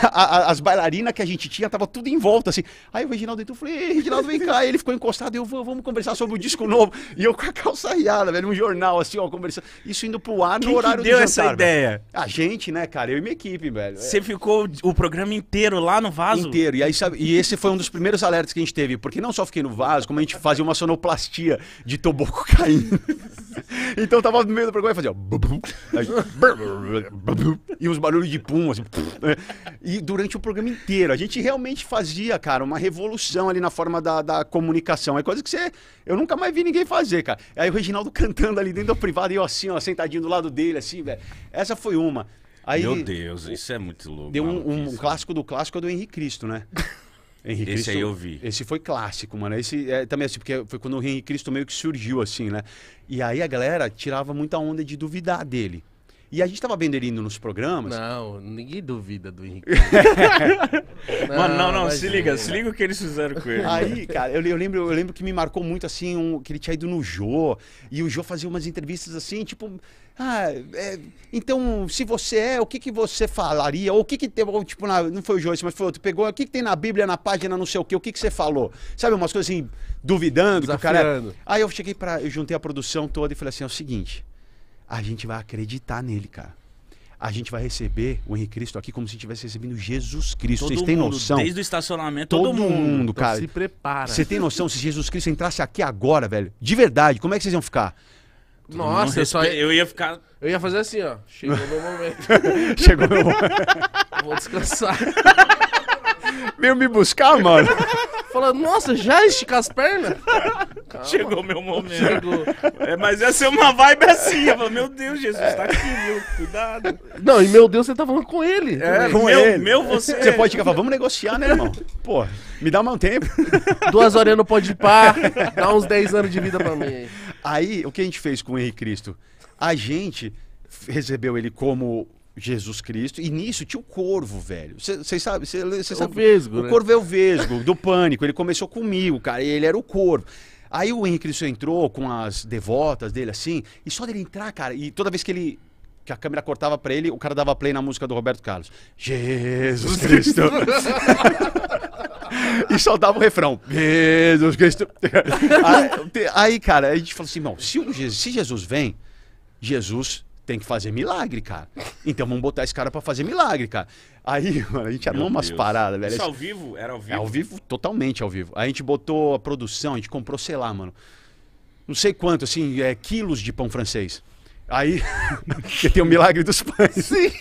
Speaker 3: a, a, as bailarinas que a gente tinha, tava tudo em volta, assim. Aí o Reginaldo entrou, eu falei, Reginaldo, vem cá. Aí ele ficou encostado, eu vamos conversar sobre o disco novo. E eu com a calça riada, velho, um jornal, assim, ó, conversando. Isso indo pro ar Quem no horário que deu do jantar, essa ideia? Velho. A gente, né, cara? Eu e minha equipe, velho. Você ficou o programa inteiro lá no vaso? Inteiro. E, aí, sabe, e esse foi um dos primeiros alertas que a gente teve, porque não só fiquei no vaso, como a gente fazia uma sonoplastia de toboco <laughs> caindo. então tava no meio do programa e fazia. E uns barulhos de pum, assim. Né? E durante o programa inteiro. A gente realmente fazia, cara, uma revolução ali na forma da, da comunicação. É coisa que você. Eu nunca mais vi ninguém fazer, cara. Aí o Reginaldo <laughs> cantando ali dentro da privada e eu assim, ó, sentadinho do lado dele, assim, velho. Essa foi uma. Aí, Meu Deus,
Speaker 1: isso é muito louco. Deu um, um, um né? clássico
Speaker 3: do clássico do Henrique Cristo, né?
Speaker 1: <laughs> Henrique esse Cristo, aí eu vi.
Speaker 3: Esse foi clássico, mano. Esse é, também assim, porque foi quando o Henrique Cristo meio que surgiu, assim, né? E aí a galera tirava muita onda de duvidar dele. E a gente tava vendo ele indo nos programas.
Speaker 2: Não, ninguém duvida do Henrique. <laughs> não, Mano, não, não, se liga, se liga o que eles fizeram com
Speaker 1: ele. Aí, cara,
Speaker 3: eu, eu, lembro, eu lembro que me marcou muito assim, um, que ele tinha ido no Jô, e o Jô fazia umas entrevistas assim, tipo. Ah, é, então, se você é, o que, que você falaria? Ou o que, que tem, ou, tipo, na, não foi o Jô, mas foi outro, pegou, o que, que tem na Bíblia, na página, não sei o que, o que, que você falou? Sabe, umas coisas assim, duvidando, Desafiando. que o cara. É Aí eu cheguei para eu juntei a produção toda e falei assim: é o seguinte a gente vai acreditar nele, cara. A gente vai receber o Henrique Cristo aqui como se estivesse recebendo Jesus Cristo. Todo Vocês têm mundo, noção? Desde o
Speaker 1: estacionamento, todo, todo mundo, mundo então cara. Se prepara. Você tem noção?
Speaker 3: Se Jesus Cristo entrasse aqui agora, velho, de verdade, como é que vocês iam ficar?
Speaker 2: Todo Nossa, eu, só... eu ia ficar. Eu ia fazer assim, ó. Chegou meu momento. <laughs> Chegou meu momento. <laughs> Vou descansar.
Speaker 3: Veio me buscar, mano.
Speaker 1: Fala, nossa, já esticar as pernas? Calma. Chegou meu momento. Chegou. É, mas ia ser é uma vibe assim. Eu meu Deus, Jesus, é. tá aqui, meu, cuidado. Não, e meu
Speaker 2: Deus, você tá falando com ele. É, com meu, ele. meu, você. Você é. pode chegar e falar, vamos negociar, né, irmão? Pô, me dá um tempo. <laughs> Duas horas não pode ir par, dá uns 10 anos de vida pra mim aí.
Speaker 3: Aí, o que a gente fez com o Henrique Cristo? A gente recebeu ele como Jesus Cristo. E nisso tinha o corvo, velho. Vocês sabem? sabe? É o vesgo. O né? corvo é o vesgo, do pânico. Ele começou comigo, cara. Ele era o corvo. Aí o Henrique Cristo entrou com as devotas dele, assim. E só dele entrar, cara. E toda vez que ele que a câmera cortava para ele, o cara dava play na música do Roberto Carlos. Jesus Cristo.
Speaker 4: <laughs>
Speaker 3: e só dava o refrão. Jesus Cristo.
Speaker 1: <laughs> aí,
Speaker 3: cara, a gente falou assim, irmão, se, Jesus, se Jesus vem, Jesus tem que fazer milagre, cara. Então vamos botar esse cara para fazer milagre, cara. Aí, <laughs> mano, a gente armou umas paradas, velho. Isso ao
Speaker 1: vivo? Era ao vivo? É ao vivo,
Speaker 3: totalmente ao vivo. Aí a gente botou a produção, a gente comprou, sei lá, mano, não sei quanto, assim, é, quilos de pão francês. Aí, porque <laughs> tem o milagre dos pães. Sim.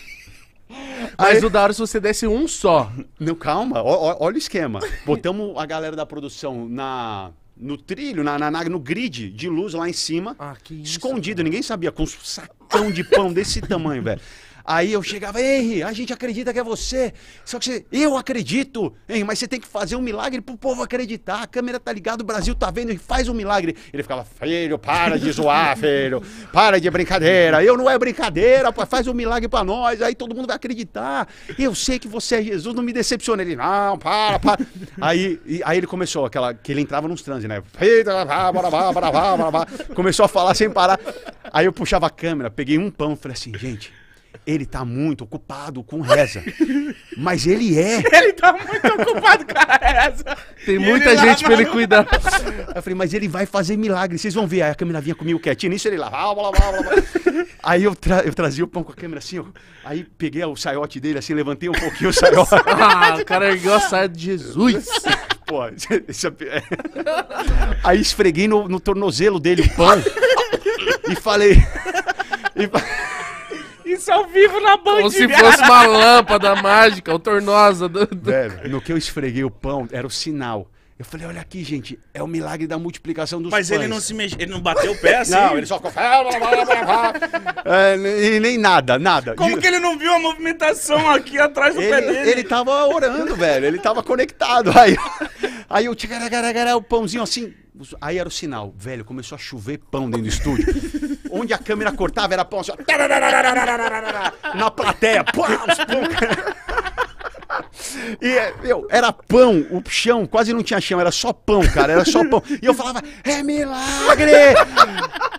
Speaker 3: Mas Aí... o Dario, se você desse um só. Não, calma, olha o esquema. Botamos a galera da produção na no trilho, na, na, na, no grid de luz lá em cima, ah, isso, escondido. Ninguém sabia, com um sacão de pão desse tamanho, velho. Aí eu chegava, Henry, a gente acredita que é você. Só que você, eu acredito, Henry, mas você tem que fazer um milagre pro povo acreditar. A câmera tá ligada, o Brasil tá vendo e faz um milagre. Ele ficava, filho, para de zoar, <laughs> filho. Para de brincadeira. Eu não é brincadeira, faz um milagre para nós. Aí todo mundo vai acreditar. Eu sei que você é Jesus, não me decepciona. Ele, não, para, para. Aí, aí ele começou aquela, que ele entrava nos transes, né? Começou a falar sem parar. Aí eu puxava a câmera, peguei um pão, falei assim, gente ele tá muito ocupado com reza. Mas ele é. <laughs> Ele tá muito ocupado
Speaker 4: com a reza. Tem
Speaker 3: muita gente pra ele cuidar. eu falei, mas ele vai fazer milagre. Vocês vão ver. Aí a câmera vinha comigo quietinha. Nisso ele lá. Blá, blá, blá, blá. Aí eu, tra eu trazia o pão com a câmera assim, Aí peguei o saiote dele assim, levantei um pouquinho o saiote. <laughs> ah, o cara ergueu é a saia de Jesus. Pô, é é. aí esfreguei no, no tornozelo dele o pão
Speaker 2: e falei. <laughs> E falei isso ao vivo na Band. Como se fosse uma lâmpada mágica, o tornosa. Do, do... Velho, no que eu esfreguei o pão, era o
Speaker 3: sinal. Eu falei, olha aqui, gente, é o milagre da multiplicação dos Mas pães. ele não se
Speaker 1: mexe, ele não bateu o pé <laughs> assim? Não, ele só ficou...
Speaker 3: é, e nem nada, nada. Como que
Speaker 1: ele não viu a movimentação aqui atrás do ele, pé dele? Ele
Speaker 3: tava orando, velho, ele tava conectado. Aí, <laughs> aí o tchagaragaragará, o pãozinho assim, Aí era o sinal, velho, começou a chover pão dentro do estúdio. <laughs> Onde a câmera cortava era pão, assim, ó, <laughs> na plateia, <laughs> E, meu, era pão, o chão, quase não tinha chão, era só pão, cara, era só pão. E eu falava, é milagre!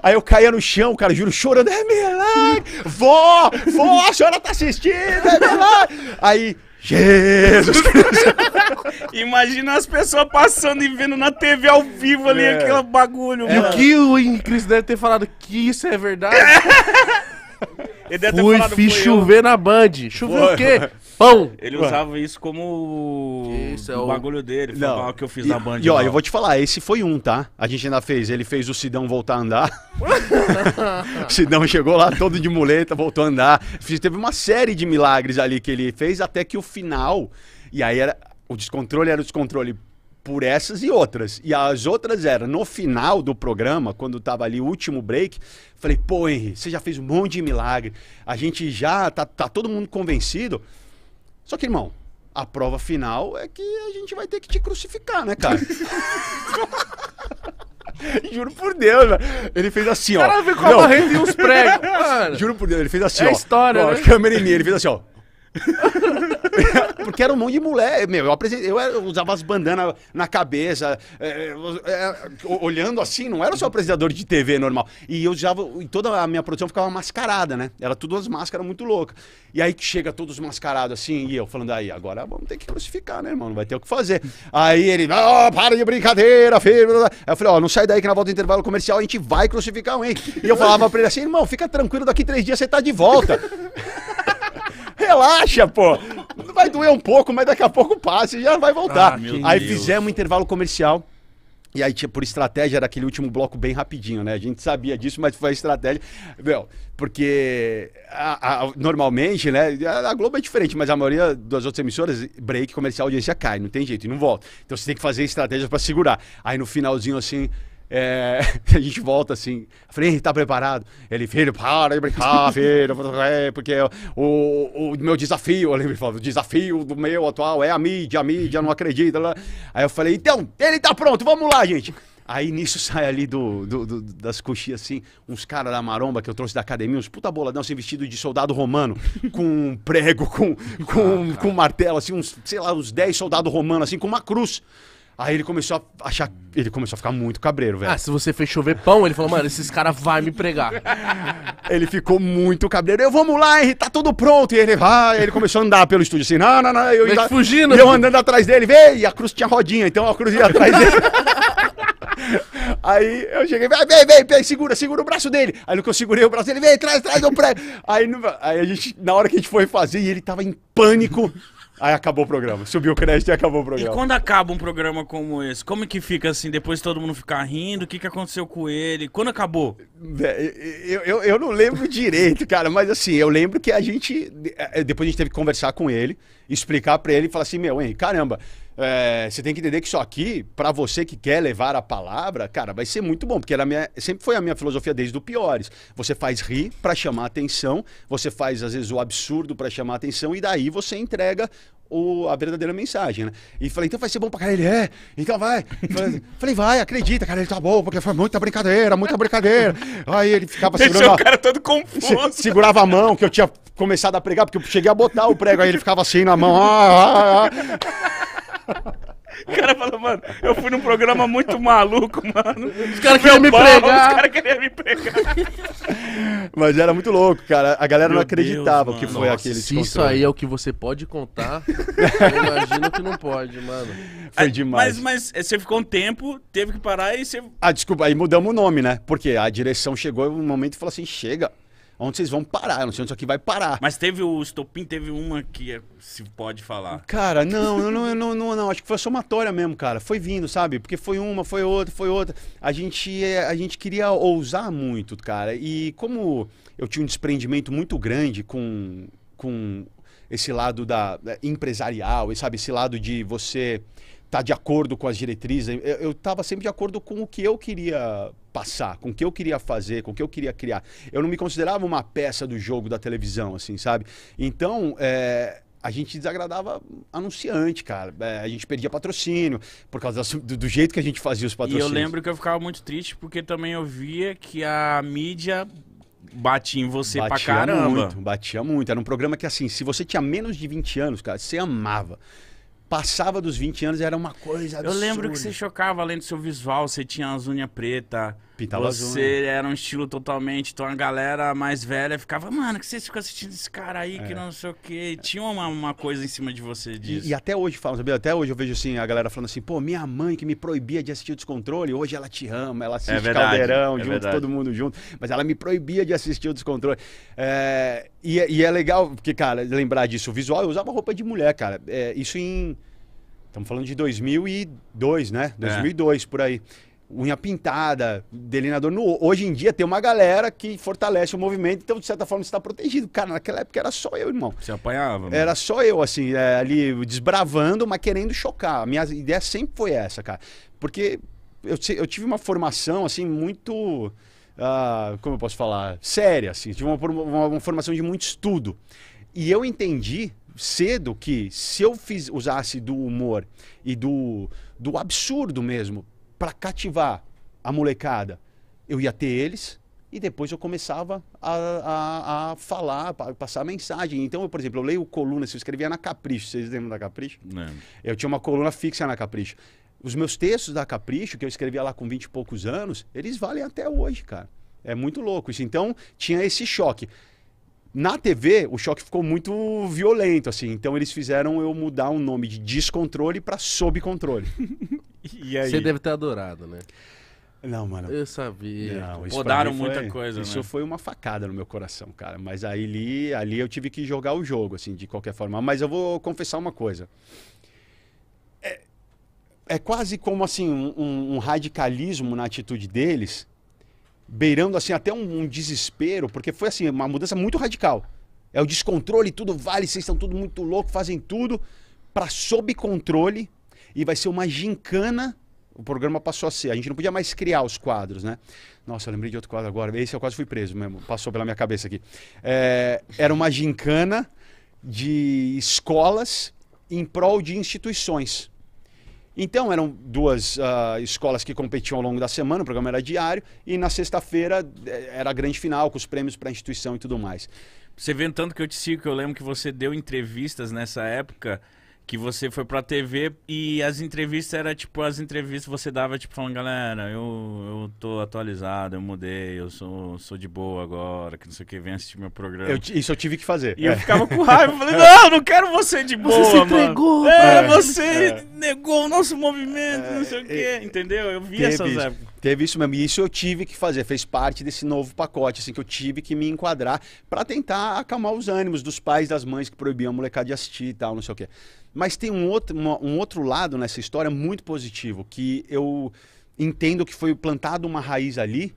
Speaker 3: Aí eu caía no chão, cara, juro, chorando, é milagre! Vó, vó, a senhora tá assistindo,
Speaker 1: é milagre! Aí,
Speaker 4: Jesus
Speaker 1: <laughs> Imagina as pessoas passando e vendo na TV ao vivo ali é. aquele bagulho, E mano. E que o Cristo deve ter falado que isso é verdade. <laughs> Ele deve fui, ter falado, fiz chover
Speaker 2: eu. na Band. Choveu o quê? Pão! Ele Mano. usava
Speaker 1: isso como isso é o... bagulho dele, foi Não. que eu fiz e, na banda E ó, eu vou
Speaker 3: te falar, esse foi um, tá? A gente ainda fez, ele fez o Sidão voltar a andar. o <laughs> <laughs> Sidão chegou lá todo de muleta, voltou a andar. Teve uma série de milagres ali que ele fez até que o final. E aí era o descontrole era o descontrole por essas e outras. E as outras eram, no final do programa, quando tava ali o último break, falei, pô, Henrique você já fez um monte de milagre. A gente já tá, tá todo mundo convencido. Só que, irmão, a prova final é que a gente vai ter que te crucificar, né, cara? <laughs> Juro por Deus, velho. Ele fez assim, ó. O cara veio com a barreta e uns pregos. <laughs> Juro por Deus, ele fez assim, é ó. É história, ó, né? Câmera em mim, ele fez assim, ó. <laughs> <laughs> Porque era um monte de mulher. Meu, eu, apresentei, eu, usava as bandanas na cabeça, é, é, é olhando assim, não era só apresentador de TV normal. E eu usava. E toda a minha produção ficava mascarada, né? Era tudo umas máscaras muito loucas. E aí que chega todos mascarados assim, e eu falando, aí, agora vamos ter que crucificar, né, irmão? Não vai ter o que fazer. Aí ele, ó, oh, para de brincadeira, filho. Aí eu falei, ó, oh, não sai daí que na volta do intervalo comercial a gente vai crucificar um, hein? E eu falava pra ele assim, irmão, fica tranquilo, daqui três dias você tá de volta. <laughs> Relaxa, pô. Vai doer um pouco, mas daqui a pouco passa e já vai voltar. Ah, aí Deus. fizemos um intervalo comercial. E aí, por estratégia, era aquele último bloco bem rapidinho, né? A gente sabia disso, mas foi a estratégia. Meu, porque a, a, normalmente, né? A Globo é diferente, mas a maioria das outras emissoras, break comercial, a audiência cai, não tem jeito, e não volta. Então você tem que fazer estratégias para segurar. Aí no finalzinho, assim, é, <laughs> a gente volta assim, falei, tá preparado? Ele, filho, para de brincar, <laughs> filho, é, porque é o, o meu desafio, ele me falava, o desafio do meu atual é a mídia, a mídia não acredita. Lá. Aí eu falei, então, ele tá pronto, vamos lá, gente. Aí nisso <laughs> sai ali do, do, do das coxias assim, uns caras da maromba que eu trouxe da academia, uns puta boladão assim, vestido de soldado romano, com um prego, com, com, ah, com um martelo, assim, uns, sei lá, uns 10 soldados romanos, assim, com uma cruz.
Speaker 2: Aí ele começou a achar. Ele começou a ficar muito cabreiro, velho. Ah, se você fez chover pão, ele falou, mano, esses caras vão me pregar.
Speaker 3: <laughs> ele ficou muito cabreiro. Eu, vamos lá, Henry, tá tudo pronto. E ele, ah, ele começou a andar pelo estúdio assim, não, não, não. Eu é ainda, fugindo. E eu andando atrás dele, vê, e a cruz tinha rodinha, então a cruz ia atrás dele. <laughs> Aí eu cheguei, vem, vem, vem, segura, segura o braço dele. Aí no que eu segurei o braço dele, vem, traz, traz o um prédio. Aí, aí a gente, na hora que a gente foi fazer, ele tava em pânico. Aí acabou o programa. Subiu o crédito e acabou o programa. E quando
Speaker 1: acaba um programa como esse, como é que fica assim? Depois todo mundo ficar rindo, o que, que aconteceu com ele? Quando acabou?
Speaker 3: Eu, eu, eu não lembro direito, cara, mas assim, eu lembro que a gente. Eh, depois a gente teve que conversar com ele, explicar para ele e falar assim: meu, hein, caramba, é, você tem que entender que isso aqui, para você que quer levar a palavra, cara, vai ser muito bom, porque era é minha, sempre foi a minha filosofia desde o piores. Você faz rir para chamar atenção, você faz às vezes o absurdo para chamar atenção e daí você entrega o, a verdadeira mensagem, né? E falei, então vai ser bom pra cara. Ele é, então vai. <laughs> falei, vai, acredita, cara, ele tá bom, porque foi muita brincadeira, muita brincadeira. Aí ele ficava Deixou segurando. o cara todo confuso. Se, segurava a mão, que eu tinha começado a pregar, porque eu cheguei a botar o prego, aí ele ficava assim na mão. Ah, ah,
Speaker 1: ah. O cara falou, mano, eu fui num programa muito maluco, mano. Os caras queriam me bom, pregar. Os caras queriam me pregar.
Speaker 2: <laughs> Mas era muito louco, cara. A galera Meu não acreditava Deus, que foi Nossa, aquele Se isso aí é o que você pode contar, <laughs>
Speaker 1: eu imagino que não pode, mano.
Speaker 2: Foi demais.
Speaker 1: Mas, mas você ficou um tempo, teve que parar e você.
Speaker 3: Ah, desculpa, aí mudamos o nome, né? Porque a direção chegou em um momento e falou assim: chega, Onde vocês vão parar? Eu não sei onde isso aqui vai parar.
Speaker 1: Mas teve o estopim, teve uma que é, se pode falar. Cara,
Speaker 3: não, não, não, não, não, Acho que foi somatória mesmo, cara. Foi vindo, sabe? Porque foi uma, foi outra, foi outra. A gente, eh, a gente queria ousar muito, cara. E como eu tinha um desprendimento muito grande com, com esse lado da, da empresarial, sabe? Esse lado de você estar tá de acordo com as diretrizes. Eu, estava sempre de acordo com o que eu queria passar, com o que eu queria fazer, com o que eu queria criar. Eu não me considerava uma peça do jogo da televisão, assim, sabe? Então, é, a gente desagradava anunciante, cara. É, a gente perdia patrocínio por causa do, do, jeito que a gente fazia os patrocínios. E eu lembro
Speaker 1: que eu ficava muito triste porque também eu via que a mídia batia em você batia pra caramba. Muito,
Speaker 3: batia muito. Era um programa que, assim, se você tinha menos de 20 anos, cara, você amava passava dos 20 anos, era uma coisa absurda. Eu lembro que você
Speaker 1: chocava além do seu visual, você tinha as unhas pretas. Pintava você azul, né? era um estilo totalmente. Então a galera mais velha ficava, mano, que vocês ficam assistindo esse cara aí que é. não sei o quê. E tinha uma, uma coisa em cima de você disso. E, e
Speaker 3: até hoje falam, sabe? Até hoje eu vejo assim, a galera falando assim, pô, minha mãe que me proibia de assistir o descontrole, hoje ela te
Speaker 1: ama, ela assiste é verdade, caldeirão, é junto, verdade. todo
Speaker 3: mundo junto. Mas ela me proibia de assistir o descontrole. É, e, é, e, é legal, porque, cara, lembrar disso, o visual, eu usava roupa de mulher, cara. É, isso em. Estamos falando de 2002, né? 2002 por aí unha pintada, delineador no. Hoje em dia tem uma galera que fortalece o movimento, então de certa forma você está protegido. Cara, naquela época era só eu, irmão. Você apanhava, mano. Era só eu, assim, é, ali desbravando, mas querendo chocar. A minha ideia sempre foi essa, cara. Porque eu, eu tive uma formação, assim, muito. Uh, como eu posso falar? Séria, assim. Tive uma, uma, uma formação de muito estudo. E eu entendi cedo que se eu fiz, usasse do humor e do, do absurdo mesmo para cativar a molecada, eu ia ter eles e depois eu começava a, a, a falar, a passar mensagem. Então, eu, por exemplo, eu leio coluna, se eu escrevia na Capricho, vocês lembram da Capricho? Não. Eu tinha uma coluna fixa na Capricho. Os meus textos da Capricho, que eu escrevia lá com 20 e poucos anos, eles valem até hoje, cara. É muito louco isso. Então, tinha esse choque. Na TV, o choque ficou muito violento, assim. Então, eles fizeram eu mudar o nome de descontrole para sob controle. <laughs>
Speaker 2: <laughs> E aí? Você deve ter adorado, né? Não, mano. Eu sabia. Não, Podaram foi,
Speaker 3: muita coisa, Isso né? foi uma facada no meu coração, cara. Mas aí ali, ali eu tive que jogar o jogo, assim, de qualquer forma. Mas eu vou confessar uma coisa. É, é quase como, assim, um, um, radicalismo na atitude deles, beirando, assim, até um, um desespero, porque foi, assim, uma mudança muito radical. É o descontrole, tudo vale, vocês estão tudo muito louco, fazem tudo para sob controle e vai ser uma gincana. O programa passou a ser. A gente não podia mais criar os quadros, né? Nossa, eu lembrei de outro quadro agora. Esse eu quase fui preso mesmo. Passou pela minha cabeça aqui. É, era uma gincana de escolas em prol de instituições. Então, eram duas uh, escolas que competiam ao longo da semana, o programa era diário, e na sexta-feira
Speaker 1: eh, era a grande final, com os prêmios para a instituição e tudo mais. Você vê tanto que eu te sigo, que eu lembro que você deu entrevistas nessa época que você foi pra TV e as entrevistas era tipo, as entrevistas você dava, tipo, falando, galera, eu, eu tô atualizado, eu mudei, eu sou, sou de boa agora, que não sei o que, vem assistir meu programa. Eu, isso eu tive que fazer. E é. eu ficava com raiva, falei, <laughs> não, não quero você de boa. Você se entregou, mano. É, você é. negou o nosso movimento, é, não sei o que, entendeu? Eu vi essas isso. épocas.
Speaker 3: Teve isso mesmo, e isso eu tive que fazer, fez parte desse novo pacote, assim, que eu tive que me enquadrar para tentar acalmar os ânimos dos pais, das mães que proibiam a molecada de assistir e tal, não sei o que. Mas tem um outro, uma, um outro lado nessa história muito positivo, que eu entendo que foi plantado uma raiz ali,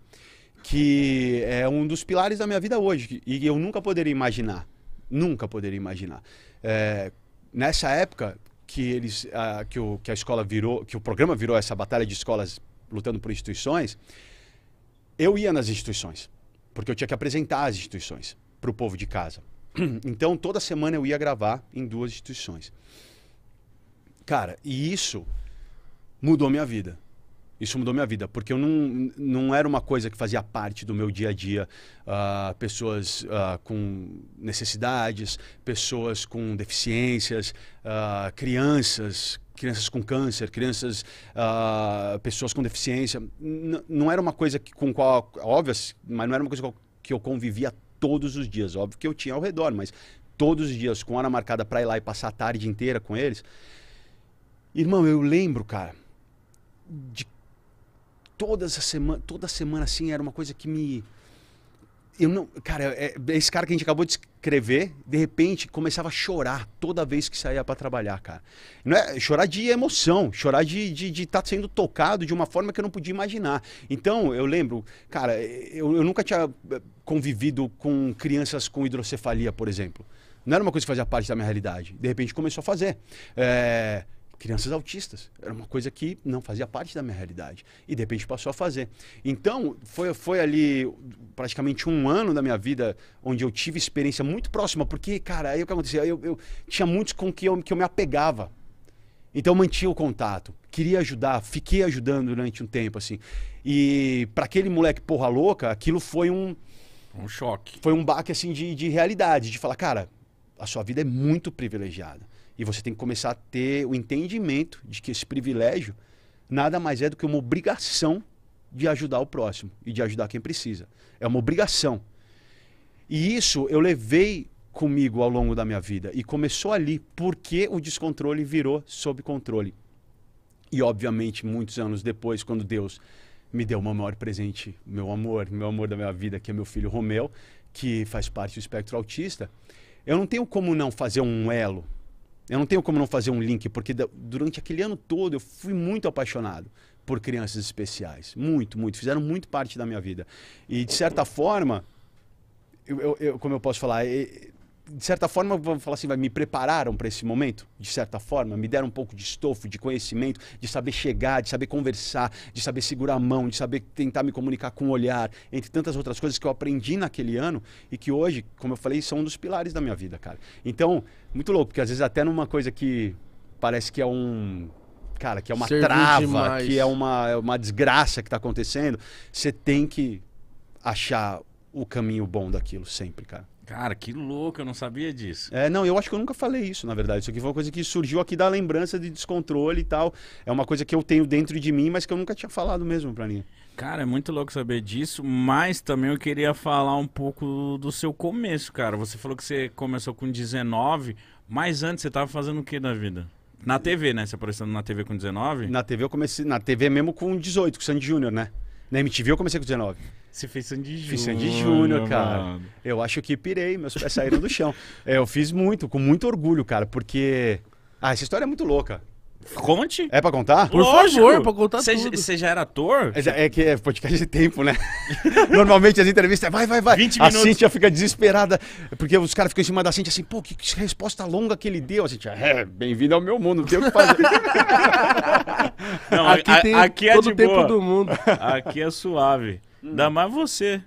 Speaker 3: que é um dos pilares da minha vida hoje, e eu nunca poderia imaginar. Nunca poderia imaginar. É, nessa época que eles a, que, o, que a escola virou, que o programa virou essa batalha de escolas lutando por instituições, eu ia nas instituições, porque eu tinha que apresentar as instituições para o povo de casa. <clears throat> Então, toda semana eu ia gravar em duas instituições. Cara, e isso mudou minha vida. Isso mudou minha vida, porque eu não, não era uma coisa que fazia parte do meu dia a dia. Uh, pessoas uh, com necessidades, pessoas com deficiências, uh, crianças, crianças com câncer, crianças, pessoas com deficiência. N não era uma coisa que, com qual, óbvio, mas não era uma coisa que eu convivia todos os dias. Óbvio que eu tinha ao redor, mas todos os dias, com hora marcada para ir lá e passar a tarde inteira com eles. Irmão, eu lembro, cara, de todas as semanas, toda semana assim, era uma coisa que me. Eu não. Cara, é, é, esse cara que a gente acabou de escrever, de repente começava a chorar toda vez que saía para trabalhar, cara. Não é, chorar de emoção, chorar de estar de, de tá sendo tocado de uma forma que eu não podia imaginar. Então, eu lembro, cara, eu, eu nunca tinha eh, convivido com crianças com hidrocefalia, por exemplo. Não era uma coisa que fazia parte da minha realidade. De repente começou a fazer. É crianças autistas. Era uma coisa que não fazia parte da minha realidade. E de repente passou a fazer. Então, foi, foi ali praticamente um ano da minha vida onde eu tive experiência muito próxima, porque, cara, aí o que aconteceu? Eu, eu tinha muitos com que eu, que eu me apegava. Então, eu mantinha o contato, queria ajudar, fiquei ajudando durante um tempo, assim. E para aquele moleque porra louca, aquilo foi um. Um choque. Foi um baque, assim, de, de realidade, de falar, cara, a sua vida é muito privilegiada e você tem que começar a ter o entendimento de que esse privilégio nada mais é do que uma obrigação de ajudar o próximo e de ajudar quem precisa. É uma obrigação. E isso eu levei comigo ao longo da minha vida. E começou ali, porque o descontrole virou sob controle. E, obviamente, muitos anos depois, quando Deus me deu o maior presente, meu amor, meu amor da minha vida, que é meu filho Romeu, que faz parte do espectro autista, eu não tenho como não fazer um elo eu não tenho como não fazer um link, porque durante aquele ano todo eu fui muito apaixonado por crianças especiais. Muito, muito. Fizeram muito parte da minha vida. E, de certa forma, eu, eu, como eu posso falar, de certa forma, vou falar assim, vai, me prepararam para esse momento, de certa forma, me deram um pouco de estofo, de conhecimento, de saber chegar, de saber conversar, de saber segurar a mão, de saber tentar me comunicar com o olhar, entre tantas outras coisas que eu aprendi naquele ano e que hoje, como eu falei, são um dos pilares da minha vida, cara. Então, muito louco, porque às vezes até numa coisa que parece que é um cara, que é uma trava, demais. que é uma, é uma desgraça que está acontecendo, você tem que achar o caminho bom daquilo sempre, cara.
Speaker 1: Cara, que louco, eu não sabia disso.
Speaker 3: É, não, eu acho que eu nunca falei isso, na verdade. Isso aqui foi uma coisa que surgiu aqui da lembrança de descontrole e tal. É uma coisa que eu tenho dentro de mim, mas que eu nunca tinha falado mesmo pra mim.
Speaker 1: Cara, é muito louco saber disso, mas também eu queria falar um pouco do seu começo, cara. Você falou que você começou com 19, mas antes você tava fazendo o que da vida? Na TV, né? Você apareceu na TV com 19? Na TV eu comecei, na TV mesmo com 18, com o Sandy Júnior, né? Na MTV eu comecei com 19. Você fez Sandy Júnior.
Speaker 3: Fiz Sandy Júnior, cara. Mano. Eu acho que pirei, meus pés saíram do chão. É, eu fiz muito, com muito orgulho, cara, porque. Ah, essa história é muito louca. Conte. É pra contar? Por Lógico. favor, é pra contar cê, tudo. Você já era ator? É, é, que é podcast de tempo, né? <laughs> Normalmente as entrevistas é vai, vai, vai. 20 a Cintia fica desesperada, porque os caras ficam em cima da Cintia assim, pô, que, que, resposta longa que ele deu. A Cintia, é, bem-vindo ao meu mundo, não tem o que fazer. <laughs>
Speaker 2: não, aqui, a, tem aqui é todo o tempo boa. do mundo. Aqui
Speaker 1: é suave. Hum. Ainda mais você.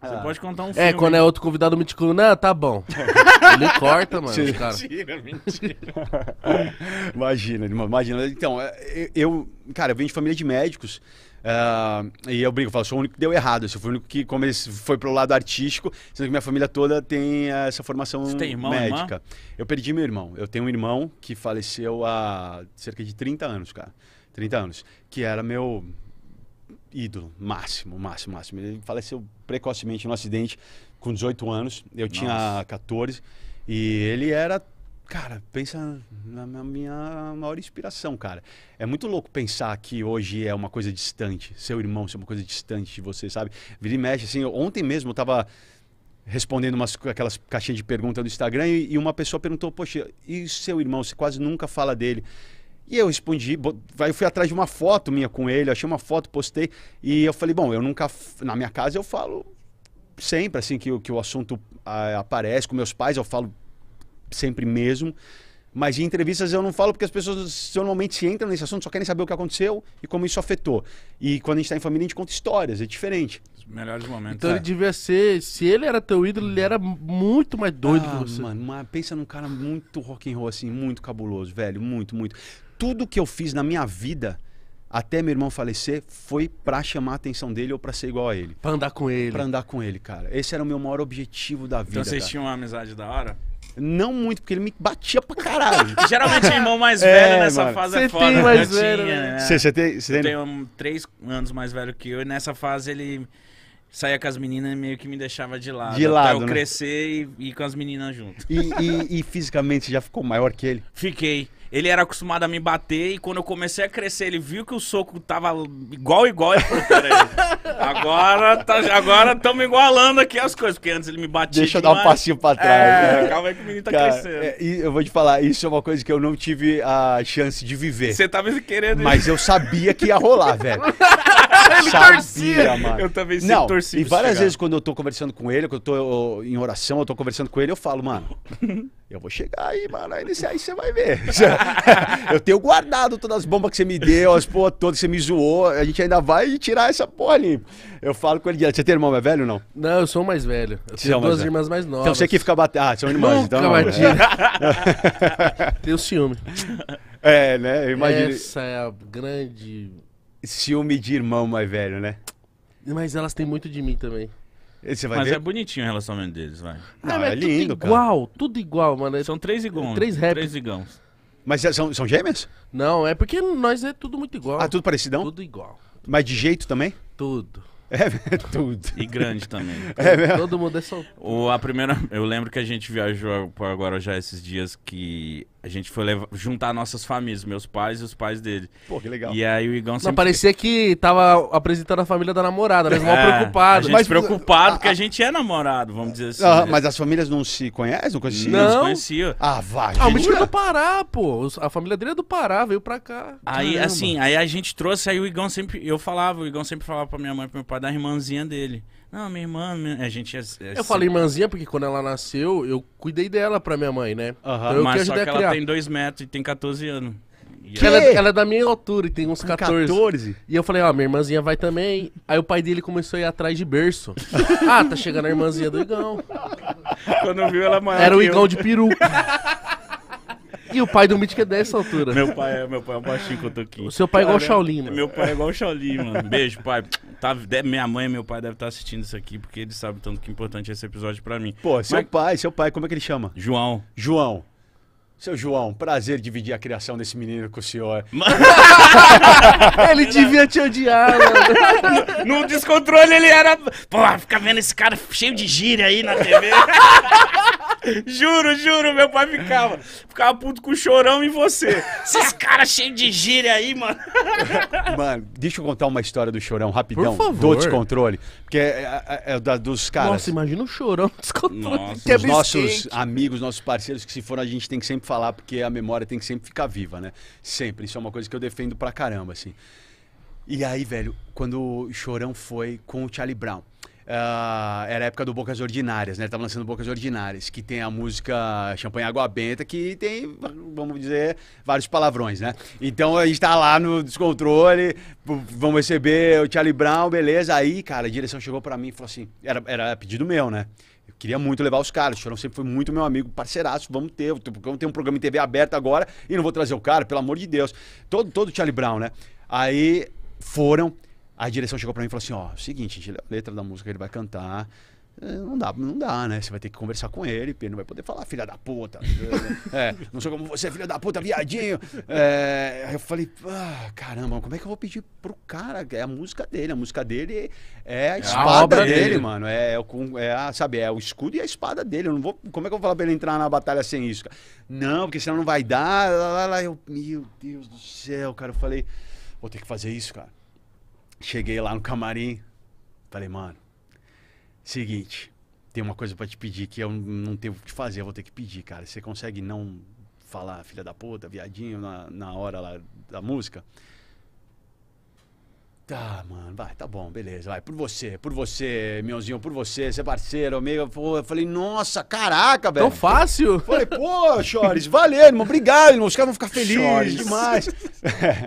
Speaker 1: Você ah. pode contar um é, filme. É, quando é
Speaker 2: outro convidado mítico, não, né? tá bom. <laughs> ele corta, mano, mentira, cara. Mentira, mentira. <laughs> imagina, imagina. Então, é, é,
Speaker 4: eu,
Speaker 3: cara, eu venho de família de médicos. Uh, e eu brinco, eu falo, sou o único que deu errado. Eu sou o único que como esse foi pro lado artístico, sendo que minha família toda tem essa formação Você tem irmão, médica. Irmã? Eu perdi meu irmão. Eu tenho um irmão que faleceu há cerca de 30 anos, cara. 30 anos. Que era meu ídolo, máximo, máximo, máximo. Ele faleceu precocemente no acidente com 18 anos, eu Nossa. tinha 14, e ele era, cara, pensa na minha maior inspiração, cara. É muito louco pensar que hoje é uma coisa distante, seu irmão ser é uma coisa distante de você, sabe? Vira e mexe, assim, ontem mesmo eu tava respondendo umas, aquelas caixinhas de perguntas no Instagram e, e, uma pessoa perguntou, poxa, e seu irmão, você quase nunca fala dele. E eu respondi, eu fui atrás de uma foto minha com ele, achei uma foto, postei, e eu falei, bom, eu nunca, na minha casa eu falo sempre, assim, que, que o assunto aparece, com meus pais eu falo sempre mesmo, mas em entrevistas eu não falo porque as pessoas normalmente entram nesse assunto, só querem saber o que aconteceu e como isso afetou. E quando a gente está em família, a gente conta histórias, é diferente.
Speaker 2: Os melhores momentos. Então é. ele
Speaker 3: devia ser, se ele
Speaker 2: era teu ídolo, ele era muito mais doido ah, que você. Mano, pensa num cara
Speaker 3: muito rock and roll, assim, muito cabuloso, velho, muito, muito tudo que eu fiz na minha vida até meu irmão falecer foi para chamar a atenção dele ou para ser igual a ele. Para
Speaker 1: andar com ele.
Speaker 3: Para andar com ele, cara. Esse era o meu maior objetivo da então vida. Então vocês cara. tinham
Speaker 1: uma amizade da hora?
Speaker 3: Não muito, porque ele me batia pra caralho. <laughs> Geralmente é irmão mais <laughs> é, velho é, nessa mano. fase é foda. Tem mais velho, né? Você, tem, né? você né? né? eu
Speaker 1: tem... tenho três anos mais velho que eu e nessa fase ele saía com as meninas e meio que me deixava de lado. De lado. Até eu né? crescer e ir com as meninas junto.
Speaker 3: E, e, e fisicamente já ficou maior que ele?
Speaker 1: Fiquei. Ele era acostumado a me bater e quando eu comecei a crescer, ele viu que o soco tava igual, igual. falou, agora tá, agora estamos igualando aqui as coisas, porque antes ele me batia. Deixa eu dar um passinho pra trás. É, né? calma aí que o menino tá Cara, crescendo. É,
Speaker 3: eu vou te falar, isso é uma coisa que eu não tive a chance de viver. Você
Speaker 1: tava querendo Mas isso. eu
Speaker 3: sabia que ia rolar, velho. <laughs>
Speaker 1: ele sabia, torcia. mano. Eu também sempre não, torci. E várias chegar. vezes
Speaker 3: quando eu tô conversando com ele, quando eu tô em oração, eu tô conversando com ele, eu falo, mano. Eu vou chegar aí, mano. Aí, você vai ver. <laughs> eu tenho guardado todas as bombas que você me deu, as porra todas que você me zoou. A gente ainda vai tirar essa porra ali. Eu falo com ele direto. Você tem irmão mais velho ou não?
Speaker 2: Não, eu sou mais velho. Eu você é tenho duas velho. irmãs mais novas. Então você que fica batendo. Ah, são irmãs, Nunca então. Não, é. <laughs> tenho ciúme. É, né? Imagina. Essa é a grande.
Speaker 1: Ciúme de irmão mais velho, né?
Speaker 2: Mas elas têm muito de mim também vai Mas ver? é
Speaker 1: bonitinho o relacionamento deles, vai. Não, ah, é, é lindo, tudo igual,
Speaker 2: cara. tudo igual, mano. São três é igons. Três rap. Três igãos. Mas é, são, são gêmeas? Não, é porque nós é tudo muito igual.
Speaker 3: Ah, tudo parecidão? Tudo igual. Mas de jeito também? Tudo. É, <laughs> é tudo. E grande também. <laughs> É, Todo mundo é solteiro.
Speaker 1: O, a primeira, eu lembro que a gente viajou agora já esses dias que a gente foi levar, juntar nossas famílias, meus pais e os pais dele. Pô, que legal. E aí o Igão sempre... Mas parecia
Speaker 2: que tava apresentando a família da namorada, mas mal é, preocupado. mas preocupado
Speaker 1: a, que a, a gente é namorado, vamos dizer assim. Ah, mas as
Speaker 2: famílias não se conhecem? Não conheciam? Não, não se
Speaker 1: conheciam. Ah, vai. Ah, o bicho é do
Speaker 2: Pará, pô. A família dele é do Pará, veio pra cá.
Speaker 1: Aí, Caramba. assim, aí a gente trouxe, aí o Igão sempre... Eu falava, o Igão sempre falava pra minha mãe pro meu pai da irmãzinha dele. Não, minha irmã, a gente. É, é, eu falei irmãzinha
Speaker 2: porque quando ela nasceu, eu cuidei dela pra minha mãe, né? Uhum, então mas só que ela criar. tem
Speaker 1: 2 metros e tem 14 anos. Ela, é, ela, é da
Speaker 2: minha altura e tem uns 14. 14. E eu falei, ó, minha irmãzinha vai também. Aí o pai dele começou a ir atrás de berço. <laughs> ah, tá chegando a irmãzinha do
Speaker 1: Igão. Quando viu ela é maior. Era o Igão eu. de peru.
Speaker 2: E o pai do Mítico é dessa altura. Meu pai é, meu pai é um baixinho que eu tô aqui. O seu pai é igual o Shaolin, mano. Meu pai é igual o Shaolin, mano. Beijo,
Speaker 1: pai. Tá, minha mãe e meu pai devem estar tá assistindo isso aqui, porque eles sabem tanto que é importante esse episódio para mim. Pô, seu Mas... pai, seu pai, como é que ele chama? João. João.
Speaker 3: Seu João, prazer dividir a criação desse menino com o senhor. <laughs>
Speaker 1: ele <laughs>
Speaker 2: devia te odiar,
Speaker 1: mano. Né? No, no descontrole ele era. Pô, fica vendo esse cara cheio de gíria aí na TV. <laughs> Juro, juro, meu pai ficava. Ficava puto com o chorão e você. Esses <laughs> caras cheios de gíria aí, mano.
Speaker 3: Mano, deixa eu contar uma história do chorão rapidão. Por favor. Do descontrole. Porque é, é, é da,
Speaker 2: dos caras. Nossa, imagina o chorão descontrole. Nossa. Os nossos
Speaker 3: amigos, nossos parceiros que se foram, a gente tem que sempre falar, porque a memória tem que sempre ficar viva, né? Sempre. Isso é uma coisa que eu defendo pra caramba, assim. E aí, velho, quando o chorão foi com o Charlie Brown. Uh, era a época do Bocas Ordinárias, né? Ele tava lançando Bocas Ordinárias, que tem a música Champanhe Água Benta, que tem, vamos dizer, vários palavrões, né? Então a gente tá lá no descontrole, vamos receber o Charlie Brown, beleza. Aí, cara, a direção chegou para mim e falou assim: era, era pedido meu, né? Eu queria muito levar os caras. O Chorão sempre foi muito meu amigo, parceiraço. Vamos ter, vamos ter um programa em TV aberto agora e não vou trazer o cara, pelo amor de Deus. Todo, todo Charlie Brown, né? Aí foram a direção chegou para mim e falou assim: ó, seguinte, a letra da música que ele vai cantar. Eh, não dá, não dá, né? Você vai ter que conversar com ele, ele não vai poder falar, filha da puta. <laughs> é, não sou como você, filha da puta, viadinho. É, eu falei, ah, caramba, como é que eu vou pedir pro cara? É a música dele, a música dele é a espada é a dele, dele, mano. É, é, é, a, sabe, é o escudo e a espada dele. Eu não vou, como é que eu vou falar pra ele entrar na batalha sem isso? Não, porque senão não vai dar. Lá, lá, lá. Eu, meu Deus do céu, cara, eu falei, vou ter que fazer isso, cara. Cheguei lá no camarim, falei, mano, seguinte, tem uma coisa para te pedir que eu não tenho o que fazer, eu vou ter que pedir, cara. Você consegue não falar filha da puta, viadinho, na, na hora lá da música? Tá, mano, vai, tá bom, beleza, vai, por você, por você, meuzinho, por você, você é parceiro, amigo. Pô, eu falei, nossa, caraca, velho. Tão fácil. Falei, pô, Chores, valeu, irmão, obrigado, irmão, os caras vão ficar felizes demais.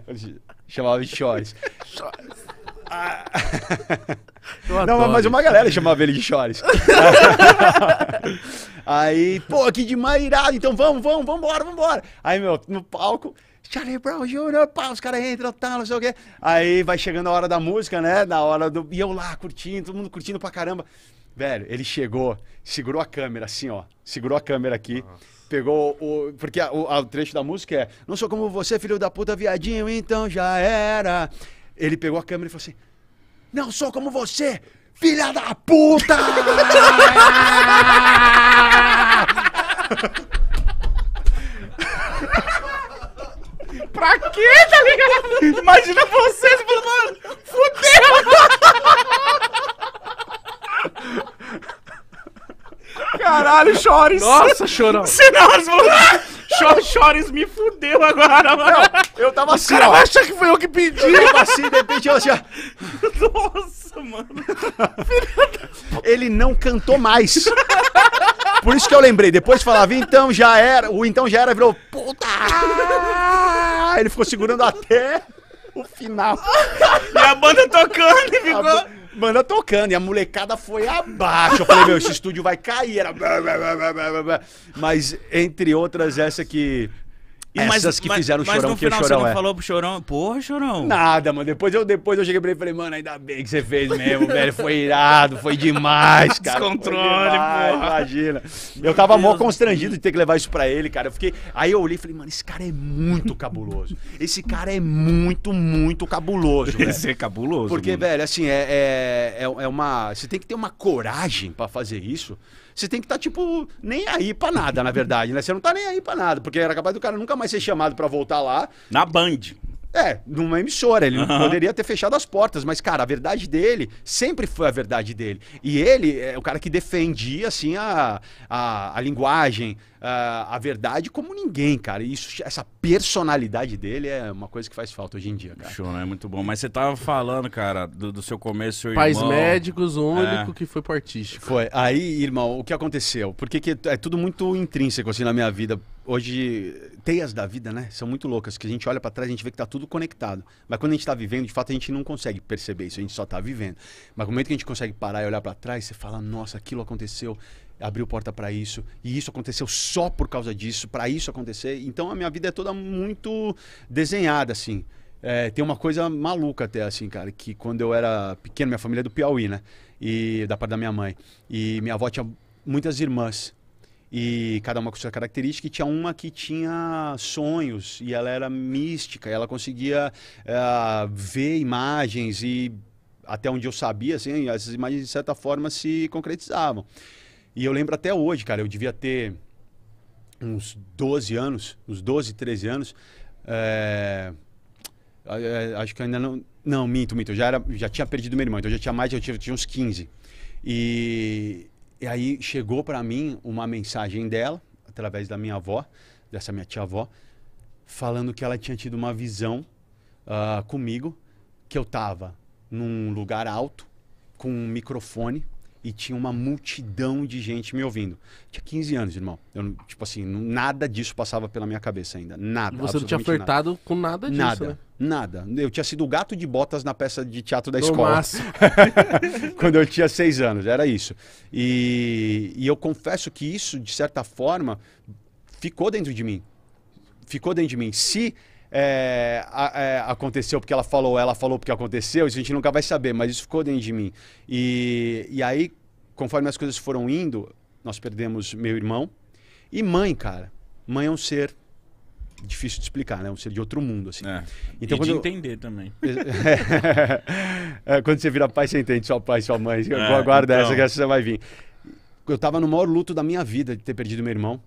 Speaker 3: <laughs> chamava de Chores.
Speaker 4: Chores. <laughs>
Speaker 3: <laughs> Não, mas uma galera chamava ele de Chores. <laughs> Aí, pô, que demais irado, então vamos, vamos, vamos embora, vamos embora. Aí, meu, no palco, Charlie Brown Jr., pá, os caras entram, tá, não sei o quê. Aí vai chegando a hora da música, né? Na hora do. E eu lá curtindo, todo mundo curtindo pra caramba. Velho, ele chegou, segurou a câmera assim, ó. Segurou a câmera aqui. Nossa. Pegou o. Porque o trecho da música é: Não sou como você, filho da puta, viadinho, então já era. Ele pegou a câmera e falou assim: Não sou como você, filha da puta!
Speaker 4: <laughs> pra quê, tá ligado? Imagina vocês falando, mano,
Speaker 2: fudeu! <laughs> Caralho, chores! Nossa, chorão! Senão elas vão...
Speaker 1: Chores me fudeu agora, mano. eu tava assim, o cara ó. acha que foi eu que pedi. Eu tava assim, de repente eu assim, ó.
Speaker 4: Nossa, mano.
Speaker 3: Ele não cantou mais. Por isso que eu lembrei. Depois falava, então já era. O então já era virou, puta. Ele ficou segurando até
Speaker 4: o final.
Speaker 3: E a banda tocando e ficou. Manda tocando. E a molecada foi abaixo. Eu falei, meu, esse estúdio vai cair. Era... Mas, entre outras, essa que essas mas, que fizeram mas, o Chorão, mas no que final, o Chorão você não é. falou
Speaker 1: pro Chorão, porra, Chorão. Nada,
Speaker 3: mano. Depois eu, depois eu cheguei pra ele e falei, mano, ainda bem que você fez mesmo, velho. Foi irado, foi demais, cara. Descontrole, demais, porra. Imagina. eu tava Deus mó constrangido Deus. de ter que levar isso pra ele, cara. Eu fiquei... Aí eu olhei e falei, mano, esse cara é muito cabuloso. Esse cara é muito, muito cabuloso, velho. é cabuloso. Porque, mano. velho, assim, é, é, é, é uma... Você tem que ter uma coragem pra fazer isso você tem que estar, tá, tipo, nem aí pra nada, na verdade, né? Você não tá nem aí pra nada, porque era capaz do cara nunca mais ser chamado pra voltar lá. Na Band. É, numa emissora. Ele uhum. poderia ter fechado as portas, mas, cara, a verdade dele sempre foi a verdade dele. E ele é o cara que defendia, assim, a, a, a linguagem, a, a verdade como ninguém, cara. E isso, essa personalidade dele é uma coisa que faz falta hoje em dia, cara.
Speaker 1: Show, né? Muito bom. Mas você tava falando, cara, do, do seu começo, seu Pais irmão... médicos, o é. único é.
Speaker 2: que foi pro artístico. Foi.
Speaker 3: Aí, irmão, o que aconteceu? Porque que é tudo muito intrínseco, assim, na minha vida. Hoje teias da vida, né? São muito loucas, que a gente olha para trás, a gente vê que tá tudo conectado. Mas quando a gente tá vivendo, de fato, a gente não consegue perceber isso, a gente só tá vivendo. Mas no momento que a gente consegue parar e olhar para trás, você fala: "Nossa, aquilo aconteceu, abriu porta para isso, e isso aconteceu só por causa disso, para isso acontecer". Então a minha vida é toda muito desenhada assim. É, tem uma coisa maluca até, assim, cara, que quando eu era pequeno, minha família é do Piauí, né? E da parte da minha mãe. E minha avó tinha muitas irmãs. E cada uma com sua característica, e tinha uma que tinha sonhos, e ela era mística, ela conseguia eh, ver imagens, e até onde eu sabia, assim, essas imagens de certa forma se concretizavam. E eu lembro até hoje, cara, eu devia ter uns 12 anos, uns 12, 13 anos. É... Acho que ainda não. Não, minto, minto. Eu já, era, já tinha perdido meu irmão, então eu já tinha mais, eu tinha, eu tinha uns 15. E e aí chegou para mim uma mensagem dela, através da minha avó, dessa minha tia-avó, falando que ela tinha tido uma visão uh, comigo, que eu tava num lugar alto, com um microfone, e tinha uma multidão de gente me ouvindo. Tinha 15 anos, irmão. Eu, tipo assim, nada disso passava pela minha cabeça ainda. Nada. Você não tinha flertado
Speaker 2: nada. com nada disso, nada. Né?
Speaker 3: Nada. Eu tinha sido gato de botas na peça de teatro da no escola. <laughs> Quando eu tinha seis anos, era isso. E, e eu confesso que isso, de certa forma, ficou dentro de mim. Ficou dentro de mim. Se é, é, aconteceu porque ela falou, ela falou porque aconteceu, isso a gente nunca vai saber, mas isso ficou dentro de mim. E, e aí, conforme as coisas foram indo, nós perdemos meu irmão. E mãe, cara. Mãe é um ser difícil de explicar, né? Um ser é de outro mundo, assim. É. Então, e de eu... entender também. <laughs> é, quando você vira pai, você entende só pai, sua mãe. É, Aguarda então... essa que você vai vir. Eu tava no maior luto da minha vida de ter perdido meu irmão.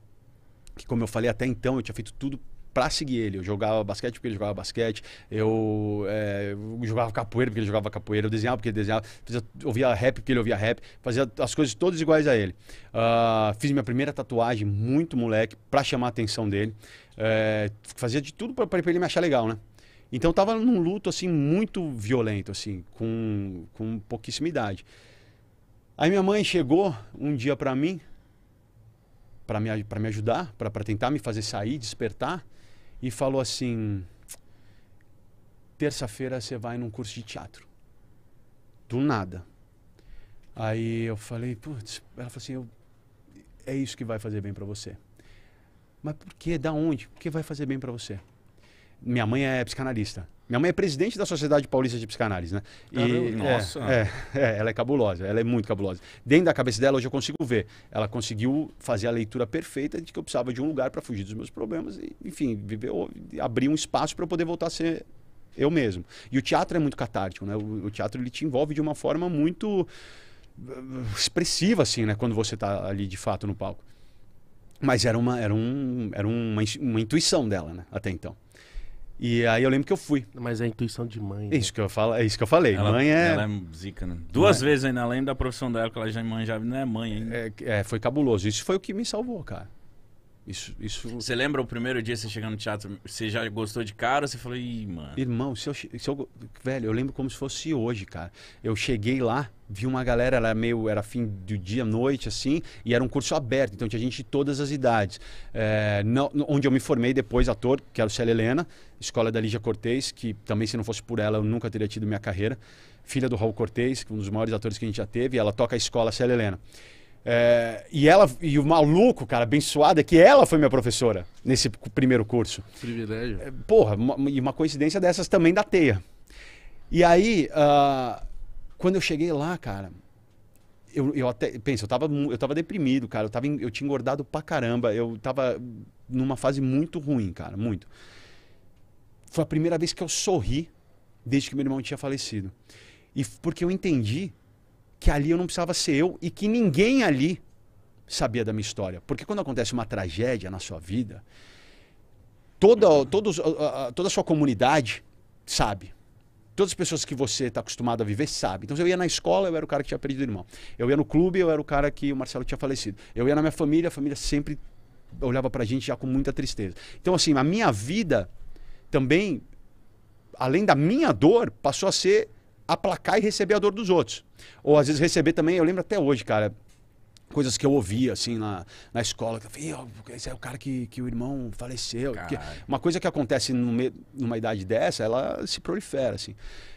Speaker 3: Que, como eu falei até então, eu tinha feito tudo para seguir ele. Eu jogava basquete porque ele jogava basquete, eu, é, eu, jogava capoeira porque ele jogava capoeira, eu desenhava porque ele desenhava, fazia, ouvia rap porque ele ouvia rap, fazia as coisas todas iguais a ele. Uh, fiz minha primeira tatuagem, muito moleque, para chamar a atenção dele. É, fazia de tudo para ele me achar legal, né? Então tava num luto assim muito violento assim, com com pouquíssima idade. Aí minha mãe chegou um dia para mim para me para me ajudar, para tentar me fazer sair, despertar e falou assim: "Terça-feira você vai num curso de teatro". Do nada. Aí eu falei, putz, ela falou assim, eu, é isso que vai fazer bem para você. Mas por quê? Da onde? Porque vai fazer bem para você. Minha mãe é psicanalista. Minha mãe é presidente da Sociedade Paulista de Psicanálise, né? E, Nossa. É, é, é, ela é cabulosa, ela é muito cabulosa. Dentro da cabeça dela, hoje eu consigo ver. Ela conseguiu fazer a leitura perfeita de que eu precisava de um lugar para fugir dos meus problemas e, enfim, viver, abrir um espaço para eu poder voltar a ser eu mesmo. E o teatro é muito catártico, né? O, o teatro ele te envolve de uma forma muito eh, expressiva, assim, né? Quando você está ali de fato no palco. Mas era uma, era um, era uma, uma intuição dela, né? Até então.
Speaker 1: E aí eu lembro que eu fui. Mas é a intuição de mãe. né? É isso que eu
Speaker 3: falo, é isso que eu falei. Ela, mãe é. Ela é zica, né? Duas
Speaker 1: mãe. vezes ainda lembro da profissão dela, que ela já manjava, não é mãe ainda. É, é, foi cabuloso. Isso foi o que me salvou, cara. Isso, isso... Você lembra o primeiro dia que você chegando no teatro? Você já gostou de cara? Você falou, ih, mano.
Speaker 3: Irmão, se eu, se eu, velho, eu lembro como se fosse hoje, cara. Eu cheguei lá, vi uma galera, era é meio, era fim do dia, noite, assim, e era um curso aberto, então tinha gente de todas as idades. É, onde eu me formei depois, ator, que era o Célia Helena, escola da Lígia Cortez, que também se não fosse por ela eu nunca teria tido minha carreira. Filha do Raul Cortez, é um dos maiores atores que a gente já teve, ela toca a escola Célia Helena. É, e ela e o maluco, cara, abençoado, é que ela foi minha professora nesse primeiro curso. Privilégio. É, porra, uma, e uma coincidência dessas também da teia. E aí, uh, quando eu cheguei lá, cara, eu, eu até. Pensa, eu tava, eu tava deprimido, cara. Eu, tava, eu tinha engordado pra caramba. Eu tava numa fase muito ruim, cara, muito. Foi a primeira vez que eu sorri desde que meu irmão tinha falecido. E porque eu entendi que ali eu não precisava ser eu e que ninguém ali sabia da minha história. Porque quando acontece uma tragédia na sua vida, toda, todos, toda a sua comunidade sabe. Todas as pessoas que você está acostumado a viver sabe. Então, eu ia na escola, eu era o cara que tinha perdido o irmão. Eu ia no clube, eu era o cara que o Marcelo tinha falecido. Eu ia na minha família, a família sempre olhava para a gente já com muita tristeza. Então, assim, a minha vida também, além da minha dor, passou a ser aplacar e receber a dor dos outros. Ou às vezes receber também, eu lembro até hoje, cara, coisas que eu ouvia assim na, na escola. Que eu falei, esse é o cara que, que o irmão faleceu. uma coisa que acontece numa, numa idade dessa, ela se prolifera, assim.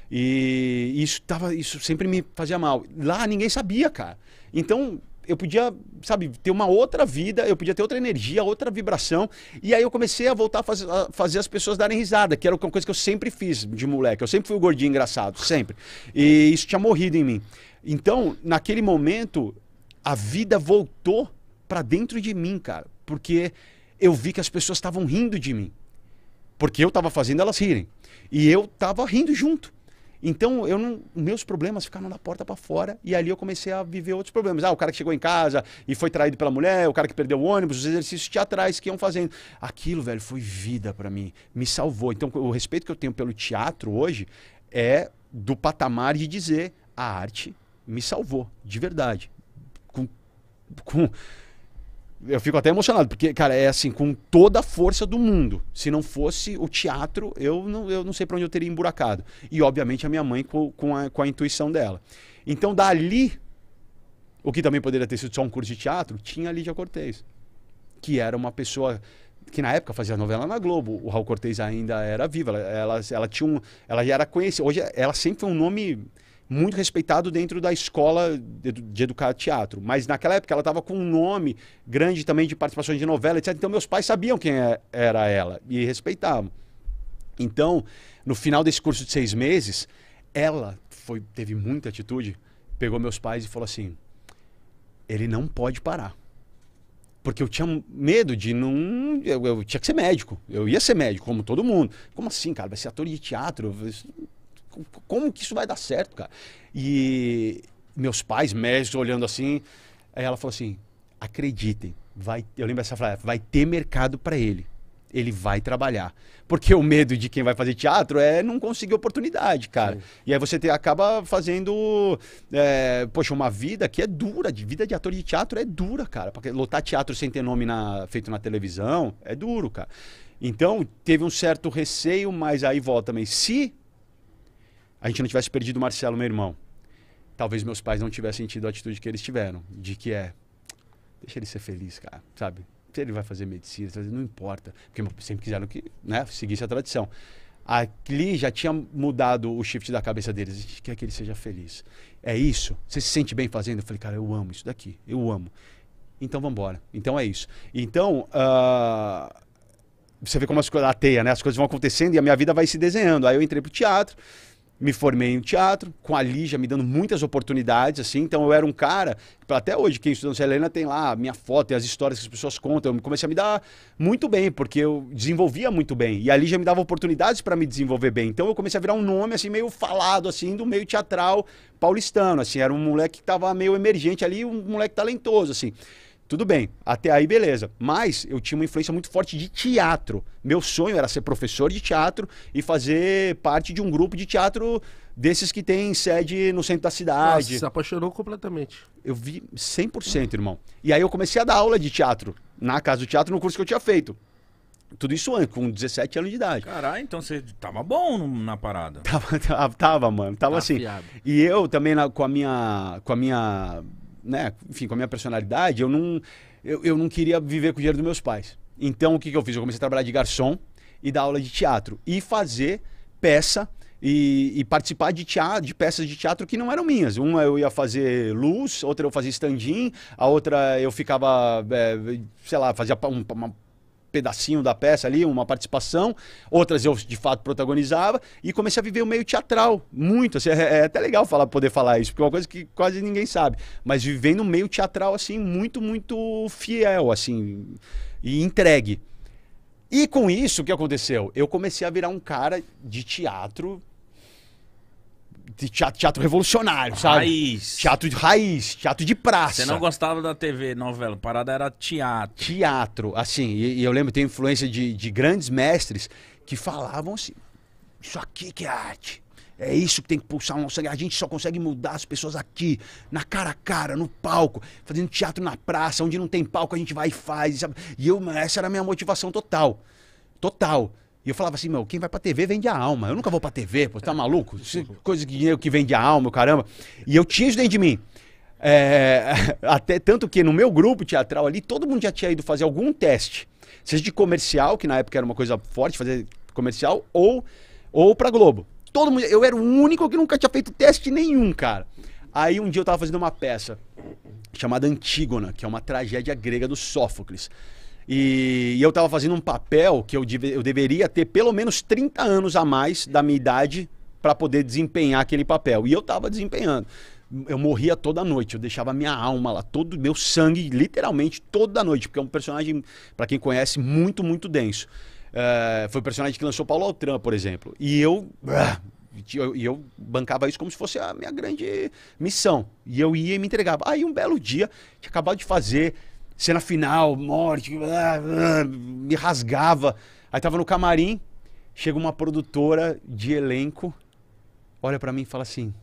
Speaker 3: E isso, tava, isso sempre me fazia mal. Lá ninguém sabia, cara. Então, eu podia, sabe, ter uma outra vida, eu podia ter outra energia, outra vibração. E aí eu comecei a voltar a, a fazer as pessoas darem risada, que era uma coisa que eu sempre fiz de moleque. Eu sempre fui o gordinho engraçado, sempre. E isso tinha morrido em mim. Então, naquele momento, a vida voltou para dentro de mim, cara, porque eu vi que as pessoas estavam rindo de mim. Porque eu estava fazendo elas rirem. E eu estava rindo junto. Então, eu não, meus problemas ficaram da porta para fora e ali eu comecei a viver outros problemas. Ah, o cara que chegou em casa e foi traído pela mulher, o cara que perdeu o ônibus, os exercícios teatrais que iam fazendo. Aquilo, velho, foi vida para mim, me salvou. Então, o respeito que eu tenho pelo teatro hoje é do patamar de dizer a arte me salvou, de verdade. Com, com eu fico até emocionado, porque, cara, é assim, com toda a força do mundo. Se não fosse o teatro, eu não, eu não sei para onde eu teria emburacado. E, obviamente, a minha mãe com, com, a, com a intuição dela. Então, dali, o que também poderia ter sido só um curso de teatro, tinha a Lídia Cortez, que era uma pessoa que na época fazia novela na Globo. O Raul Cortez ainda era vivo Ela, ela, ela tinha um, ela já era conhecida. Hoje, ela sempre foi um nome muito respeitado dentro da escola de, educar teatro. Mas naquela época ela estava com um nome grande também de participações de novela, etc. Então meus pais sabiam quem é, era ela e respeitavam. Então, no final desse curso de seis meses, ela foi, teve muita atitude, pegou meus pais e falou assim: ele não pode parar. Porque eu tinha medo de não. Eu, eu tinha que ser médico. Eu ia ser médico, como todo mundo. Como assim, cara? Vai ser ator de teatro? como que isso vai dar certo, cara? E meus pais, médicos, olhando assim, aí ela falou assim: acreditem, vai, eu lembro essa frase, vai ter mercado para ele. Ele vai trabalhar. Porque o medo de quem vai fazer teatro é não conseguir oportunidade, cara. Sim. E aí você te, acaba fazendo. É, poxa, uma vida que é dura, de vida de ator de teatro é dura, cara. Porque lotar teatro sem ter nome na, feito na televisão é duro, cara. Então, teve um certo receio, mas aí volta também. Se a gente não tivesse perdido o Marcelo, meu irmão, talvez meus pais não tivessem tido a atitude que eles tiveram, de que é, deixa ele ser feliz, cara, sabe? Se ele vai fazer medicina, não importa, porque sempre quiseram que, né, seguisse a tradição. Ali já tinha mudado o shift da cabeça deles. A gente quer é que ele seja feliz. É isso? Você se sente bem fazendo? Eu falei, cara, eu amo isso daqui. Eu amo. Então vamos embora. Então é isso. Então, uh, você vê como as coisas, a teia, né? As coisas vão acontecendo e a minha vida vai se desenhando. Aí eu entrei pro teatro me formei em teatro, com a Lígia me dando muitas oportunidades, assim. Então eu era um cara, até hoje, quem estuda no Helena tem lá a minha foto e as histórias que as pessoas contam. Eu comecei a me dar muito bem, porque eu desenvolvia muito bem. E a Lígia me dava oportunidades para me desenvolver bem. Então eu comecei a virar um nome, assim, meio falado, assim, do meio teatral paulistano, assim. Era um moleque que estava meio emergente ali, um moleque talentoso, assim. Tudo bem, até aí beleza. Mas eu tinha uma influência muito forte de teatro. Meu sonho era ser professor de teatro e fazer parte de um grupo de teatro desses que tem sede no centro da cidade. Nossa, se apaixonou completamente. Eu vi 100%, irmão. E aí eu comecei a dar aula de teatro na casa do teatro, no curso que eu tinha feito.
Speaker 1: Tudo isso antes, com 17 anos de idade. Caralho, então você tava bom na parada. <laughs> Tava,
Speaker 3: tava, tava mano. Tava tá assim. E eu também, na, com, a minha, com a minha né, enfim, com a minha personalidade, eu não, eu, eu não queria viver com o dinheiro dos meus pais. Então, o que, que eu fiz? Eu comecei a trabalhar de garçom e dar aula de teatro. E fazer peça e, e, participar de, teatro, de peças de teatro que não eram minhas. Uma eu ia fazer luz, outra eu fazia stand-in, a outra eu ficava, é, sei lá, fazia um, uma pedacinho da peça ali, uma participação. Outras eu, de fato, protagonizava. E comecei a viver o meio teatral, muito. Assim, é, é até legal falar, poder falar isso, porque é uma coisa que quase ninguém sabe. Mas vivendo o meio teatral, assim, muito, muito fiel, assim, e entregue. E com isso, o que aconteceu? Eu comecei a virar um cara de teatro de teatro, teatro revolucionário, sabe? Raiz. Teatro de raiz, teatro de praça. Você não
Speaker 1: gostava da TV, novela, parada era teatro. Teatro, assim, e, e eu lembro, tem influência
Speaker 3: de, de grandes mestres que falavam assim, isso aqui que é arte. É isso que tem que pulsar o nosso sangue. A gente só consegue mudar as pessoas aqui, na cara a cara, no palco, fazendo teatro na praça, onde não tem palco a gente vai e faz. Sabe? E eu, essa era a minha motivação total. Total. E eu falava assim, meu, quem vai pra TV vende a alma. Eu nunca vou pra TV, pô, tá é. maluco? Coisa que dinheiro que vende a alma, caramba. E eu tinha isso dentro de mim. É, <laughs> até tanto que no meu grupo teatral ali, todo mundo já tinha ido fazer algum teste. Seja de comercial, que na época era uma coisa forte fazer comercial, ou, ou pra Globo. Todo mundo, eu era o único que nunca tinha feito teste nenhum, cara. Aí um dia eu tava fazendo uma peça chamada Antígona, que é uma tragédia grega do Sófocles. E, e, eu tava fazendo um papel que eu, deve, eu deveria ter pelo menos 30 anos a mais da minha idade para poder desempenhar aquele papel. E eu tava desempenhando. Eu morria toda noite, eu deixava minha alma lá, todo meu sangue, literalmente toda noite, porque é um personagem, para quem conhece, muito, muito denso. Eh, foi o personagem que lançou Paulo Altran, por exemplo. E eu, ah, e eu, eu bancava isso como se fosse a minha grande missão. E eu ia e me entregava. Aí um belo dia, tinha acabado de fazer Cena final, morte, blá, blá, me rasgava. Aí tava no camarim, chega uma produtora de elenco, olha para mim e fala assim: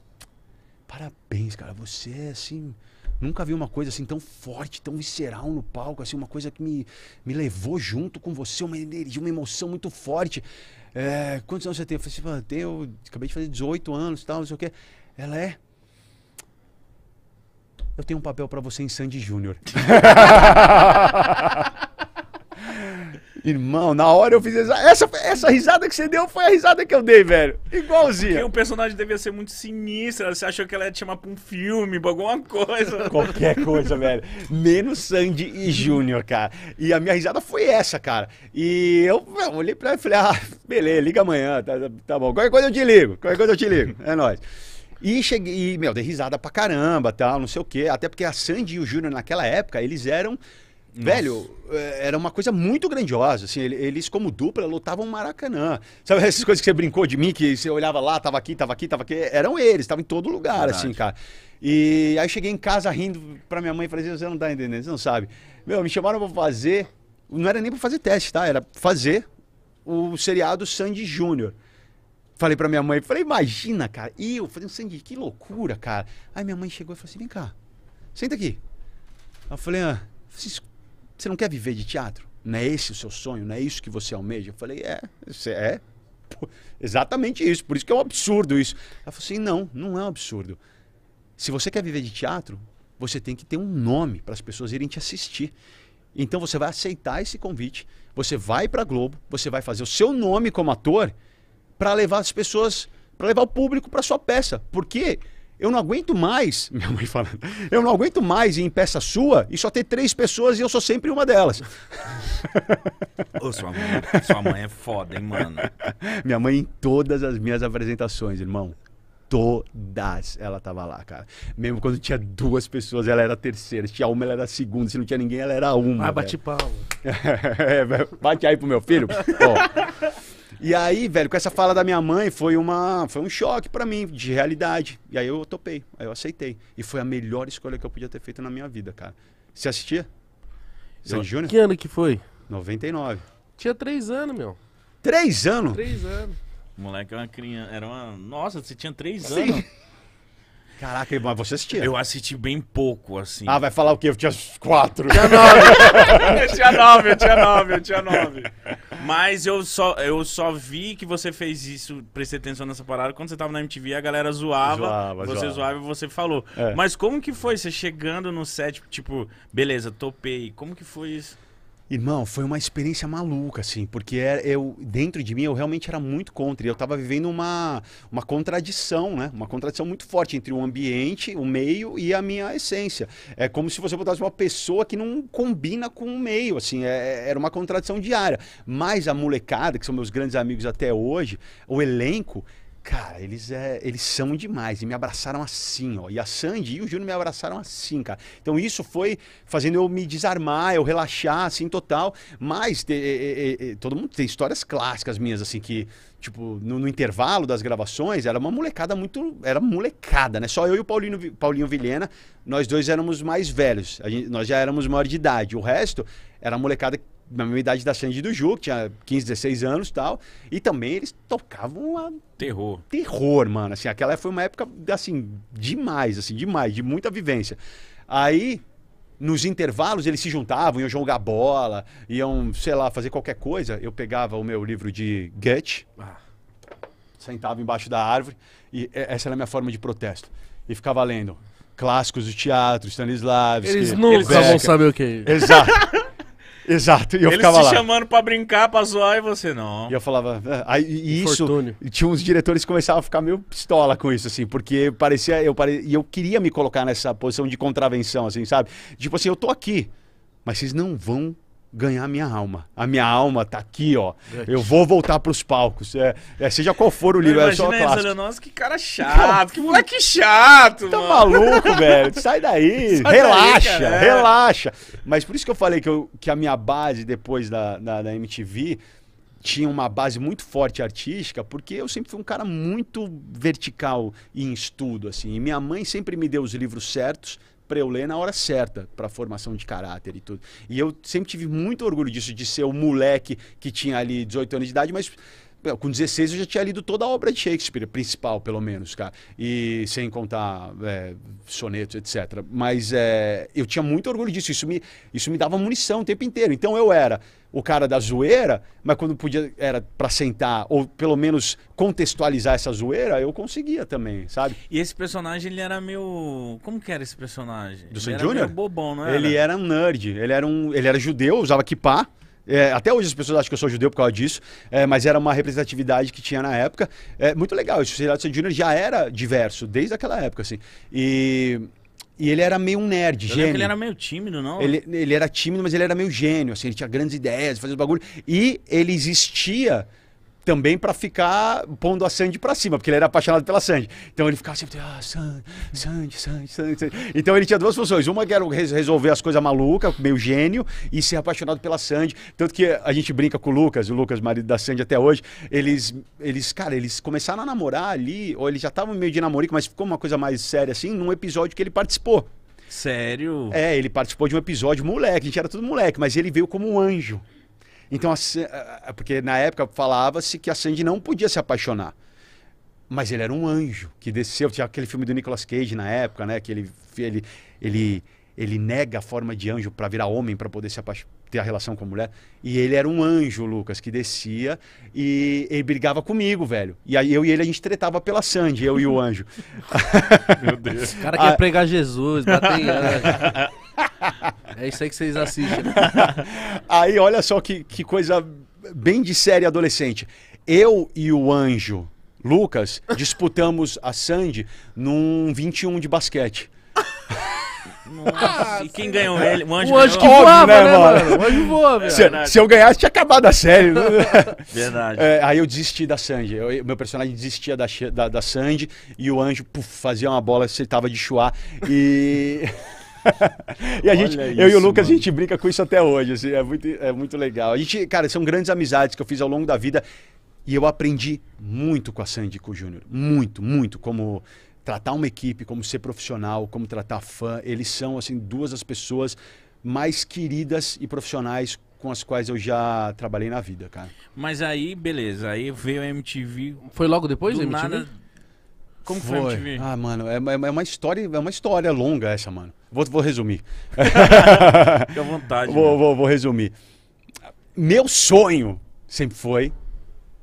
Speaker 3: Parabéns, cara, você é assim. Nunca vi uma coisa assim tão forte, tão visceral no palco, assim, uma coisa que me, me levou junto com você, uma energia, uma emoção muito forte. É, quantos anos você tem? Eu falei assim, eu acabei de fazer 18 anos tal, não sei o quê. Ela é, eu tenho um papel para você em Sandy Júnior. <laughs> Irmão, na hora eu fiz essa, essa, essa, risada que você deu foi a risada que eu dei, velho. Igualzinha. Porque o
Speaker 1: personagem devia ser muito sinistro. Você achou que ela ia te chamar pra um filme, pra alguma coisa. <laughs> Qualquer coisa, velho. Menos Sandy e Júnior, cara. E a minha risada foi essa, cara. E
Speaker 3: eu, eu olhei pra ela e falei, ah, beleza, liga amanhã, tá, tá bom. Qualquer coisa eu te ligo, qualquer coisa eu te ligo. É nóis. E cheguei, e, meu, dei risada pra caramba, tal, não sei o quê. Até porque a Sandy e o Júnior naquela época, eles eram. Nossa. Velho, é, era uma coisa muito grandiosa. Assim, eles, como dupla, lutavam Maracanã. Sabe essas coisas que você brincou de mim, que você olhava lá, tava aqui, tava aqui, tava aqui? Eram eles, estavam em todo lugar, Verdade. assim, cara. E aí cheguei em casa rindo pra minha mãe e falei assim: você não tá entendendo, você não sabe. Meu, me chamaram pra fazer. Não era nem pra fazer teste, tá? Era fazer o seriado Sandy Júnior falei pra minha mãe, falei, imagina, cara, eu falei um que loucura, cara. Aí minha mãe chegou e falou assim: vem cá, senta aqui. Eu falei, ah, você não quer viver de teatro? Não é esse o seu sonho? Não é isso que você almeja? Eu falei, é, você é. <laughs> Pô, exatamente isso, por isso que é um absurdo isso. Ela falou assim: não, não é um absurdo. Se você quer viver de teatro, você tem que ter um nome para as pessoas irem te assistir. Então você vai aceitar esse convite, você vai para Globo, você vai fazer o seu nome como ator para levar as pessoas, para levar o público para sua peça. Porque eu não aguento mais, <laughs> minha mãe falando, eu não aguento mais ir em peça sua e só ter três pessoas e eu sou sempre uma delas.
Speaker 1: Ô, sua, mãe, sua mãe é foda, hein, mano?
Speaker 3: Minha mãe em todas as minhas apresentações, irmão todas ela tava lá, cara. Mesmo quando tinha duas pessoas, ela era a terceira. Se tinha uma, ela era a segunda. Se não tinha ninguém, ela era uma. Ah, bate pau. <laughs> É, bate aí pro meu filho. Ó. E aí, velho, com essa fala da minha mãe, foi, uma, foi um choque para mim, de realidade. E aí eu topei, aí eu aceitei. E foi a melhor escolha que eu podia ter feito na minha vida, cara. Você assistia? Sandy é Júnior? Que
Speaker 2: ano que foi?
Speaker 3: 99. Tinha três anos, meu. Três anos?
Speaker 1: Três anos. O moleque era é uma criança. Era uma. Nossa, você tinha três Sim. anos. <laughs> Caraca, mas você assistia? Eu assisti bem pouco, assim. Ah, vai
Speaker 3: falar o quê? Eu tinha quatro. Tinha nove. eu <laughs> <laughs> tinha nove, eu tinha nove, eu tinha nove.
Speaker 1: Mas eu só, eu só vi que você fez isso, prestei atenção nessa parada, quando você tava na MTV, a galera zoava, zoava você zoava. zoava e você falou. É. Mas como que foi você chegando no set, tipo, beleza, topei, como que foi isso?
Speaker 3: Irmão, foi uma experiência maluca, assim, porque é, eu, dentro de mim eu realmente era muito contra. E eu estava vivendo uma, uma contradição, né? Uma contradição muito forte entre o ambiente, o meio e a minha essência. É como se você botasse uma pessoa que não combina com o meio, assim, é, é era uma contradição diária. Mas a molecada, que são meus grandes amigos até hoje, o elenco, Cara, eles, é, eles são demais. E me abraçaram assim, ó. E a Sandy e o Júnior me abraçaram assim, cara. Então isso foi fazendo eu me desarmar, eu relaxar, assim, total. Mas todo mundo tem histórias clássicas minhas, assim, que, tipo, no, no, intervalo das gravações, era uma molecada muito. Era molecada, né? Só eu e o Paulinho, Paulinho Vilhena, nós dois éramos mais velhos. Gente, nós já éramos maior de idade. O resto era molecada na mesma idade da Sandy do Ju, que tinha 15, 16 anos e tal. E também eles tocavam a... Terror. Terror, mano. Assim, aquela foi uma época, assim, demais, assim, demais, de muita vivência. Aí, nos intervalos, eles se juntavam, iam jogar bola, iam, sei lá, fazer qualquer coisa. Eu pegava o meu livro de Goethe, ah. sentava embaixo da árvore, e essa era a minha forma de protesto. E ficava lendo clássicos do teatro, Stanislavski. Eles nunca Becker. vão saber o que é. Exato. <laughs> Exato. E eu Eles ficava te lá.
Speaker 1: chamando pra brincar, pra
Speaker 3: zoar, e você não. E eu falava. Ah", aí, e isso. Tinha uns diretores que começavam a ficar meio pistola com isso, assim, porque parecia. Eu pare... E eu queria me colocar nessa posição de contravenção, assim, sabe? Tipo assim, eu tô aqui, mas vocês não vão ganhar a minha alma. A minha alma tá aqui, ó. Eu vou voltar pros palcos. É, é seja qual for o livro, é só clássico.
Speaker 1: nossa, que cara chato, que moleque tá chato, Tá
Speaker 3: maluco, velho. Sai daí, <laughs> Sai relaxa, daí, é. relaxa. Mas por isso que eu falei que, eu, que a minha base depois da, da, da MTV tinha uma base muito forte artística, porque eu sempre fui um cara muito vertical em estudo, assim. E minha mãe sempre me deu os livros certos para eu ler na hora certa para formação de caráter e tudo. E eu sempre tive muito orgulho disso, de ser o moleque que tinha ali 18 anos de idade, mas com 16 eu já tinha lido toda a obra de Shakespeare, principal pelo menos, cara. E sem contar é, sonetos, etc. Mas é, eu tinha muito orgulho disso. Isso me, isso me dava munição o tempo inteiro. Então eu era o cara da zoeira, mas quando podia era para sentar ou pelo menos contextualizar essa zoeira, eu conseguia também, sabe?
Speaker 1: E esse personagem ele era meio, como que era esse personagem? Do Sam Bobão, não era? Ele
Speaker 3: era um nerd, ele era um, ele era judeu, usava kippah. É, até hoje as pessoas acham que eu sou judeu por causa disso, é, mas era uma representatividade que tinha na época. É, muito legal, o Sociedade Júnior já era diverso desde aquela época, assim. E, e ele era meio um nerd, eu gênio. ele
Speaker 1: era meio tímido, não? Ele,
Speaker 3: ele era tímido, mas ele era meio gênio, assim, ele tinha grandes ideias, fazia bagulho. E ele existia também para ficar pondo a Sandy para cima, porque ele era apaixonado pela Sandy. Então ele ficava sempre, assim, ah, Sandy, Sandy, Sandy, Sandy. Então ele tinha duas funções. Uma que era resolver as coisas malucas, meio gênio, e ser apaixonado pela Sandy. Tanto que a gente brinca com o Lucas, o Lucas, marido da Sandy até hoje, eles, eles cara, eles começaram a namorar ali, ou eles já estavam meio de namorico, mas ficou uma coisa mais séria assim, num episódio que ele participou.
Speaker 1: Sério?
Speaker 3: É, ele participou de um episódio moleque, a gente era tudo moleque, mas ele veio como um anjo. Então, a, porque na época falava-se que a Sandy não podia se apaixonar. Mas ele era um anjo que desceu. Tinha aquele filme do Nicolas Cage na época, né? Que ele, ele, ele, ele nega a forma de anjo para virar homem, para poder se ter a relação com a mulher. E ele era um anjo, Lucas, que descia e ele brigava comigo, velho. E aí eu e ele a gente tretava pela Sandy, eu e o anjo. <laughs> Meu Deus. O cara quer ah. pregar Jesus, bater em anjo. <laughs> é isso aí que vocês assistem. Né?
Speaker 2: <laughs>
Speaker 3: aí olha só que, que coisa bem de série adolescente. Eu e o anjo Lucas <laughs> disputamos a Sandy num 21 de basquete.
Speaker 1: Nossa, e quem ganhou ele? O anjo, o anjo que voava, né, né, mano? O anjo voava. Se, se, eu
Speaker 3: ganhasse, tinha acabado a série. Né? <laughs> Verdade. É, aí eu desisti da Sandy. Eu, meu personagem desistia da, da, da Sandy e o anjo puf, fazia uma bola, você tava de chuar e... <laughs> e a gente, eu e o Lucas, mano. a gente brinca com isso até hoje. Assim, é, muito, é muito legal. A gente, cara, são grandes amizades que eu fiz ao longo da vida. E eu aprendi muito com a Sandy e com o Júnior. Muito, muito. Como tratar uma equipe, como ser profissional, como tratar fã. Eles são, assim, duas das pessoas mais queridas e profissionais com as quais eu já trabalhei na vida, cara.
Speaker 1: Mas aí, beleza, aí veio a MTV. Foi logo depois do a MTV? Nada, como foi? foi MTV?
Speaker 3: Ah, mano, é, é, é, uma história, é uma história longa essa, mano. Vou, vou resumir. <laughs> Fique à vontade. Vou, vou, vou, resumir. Meu sonho sempre foi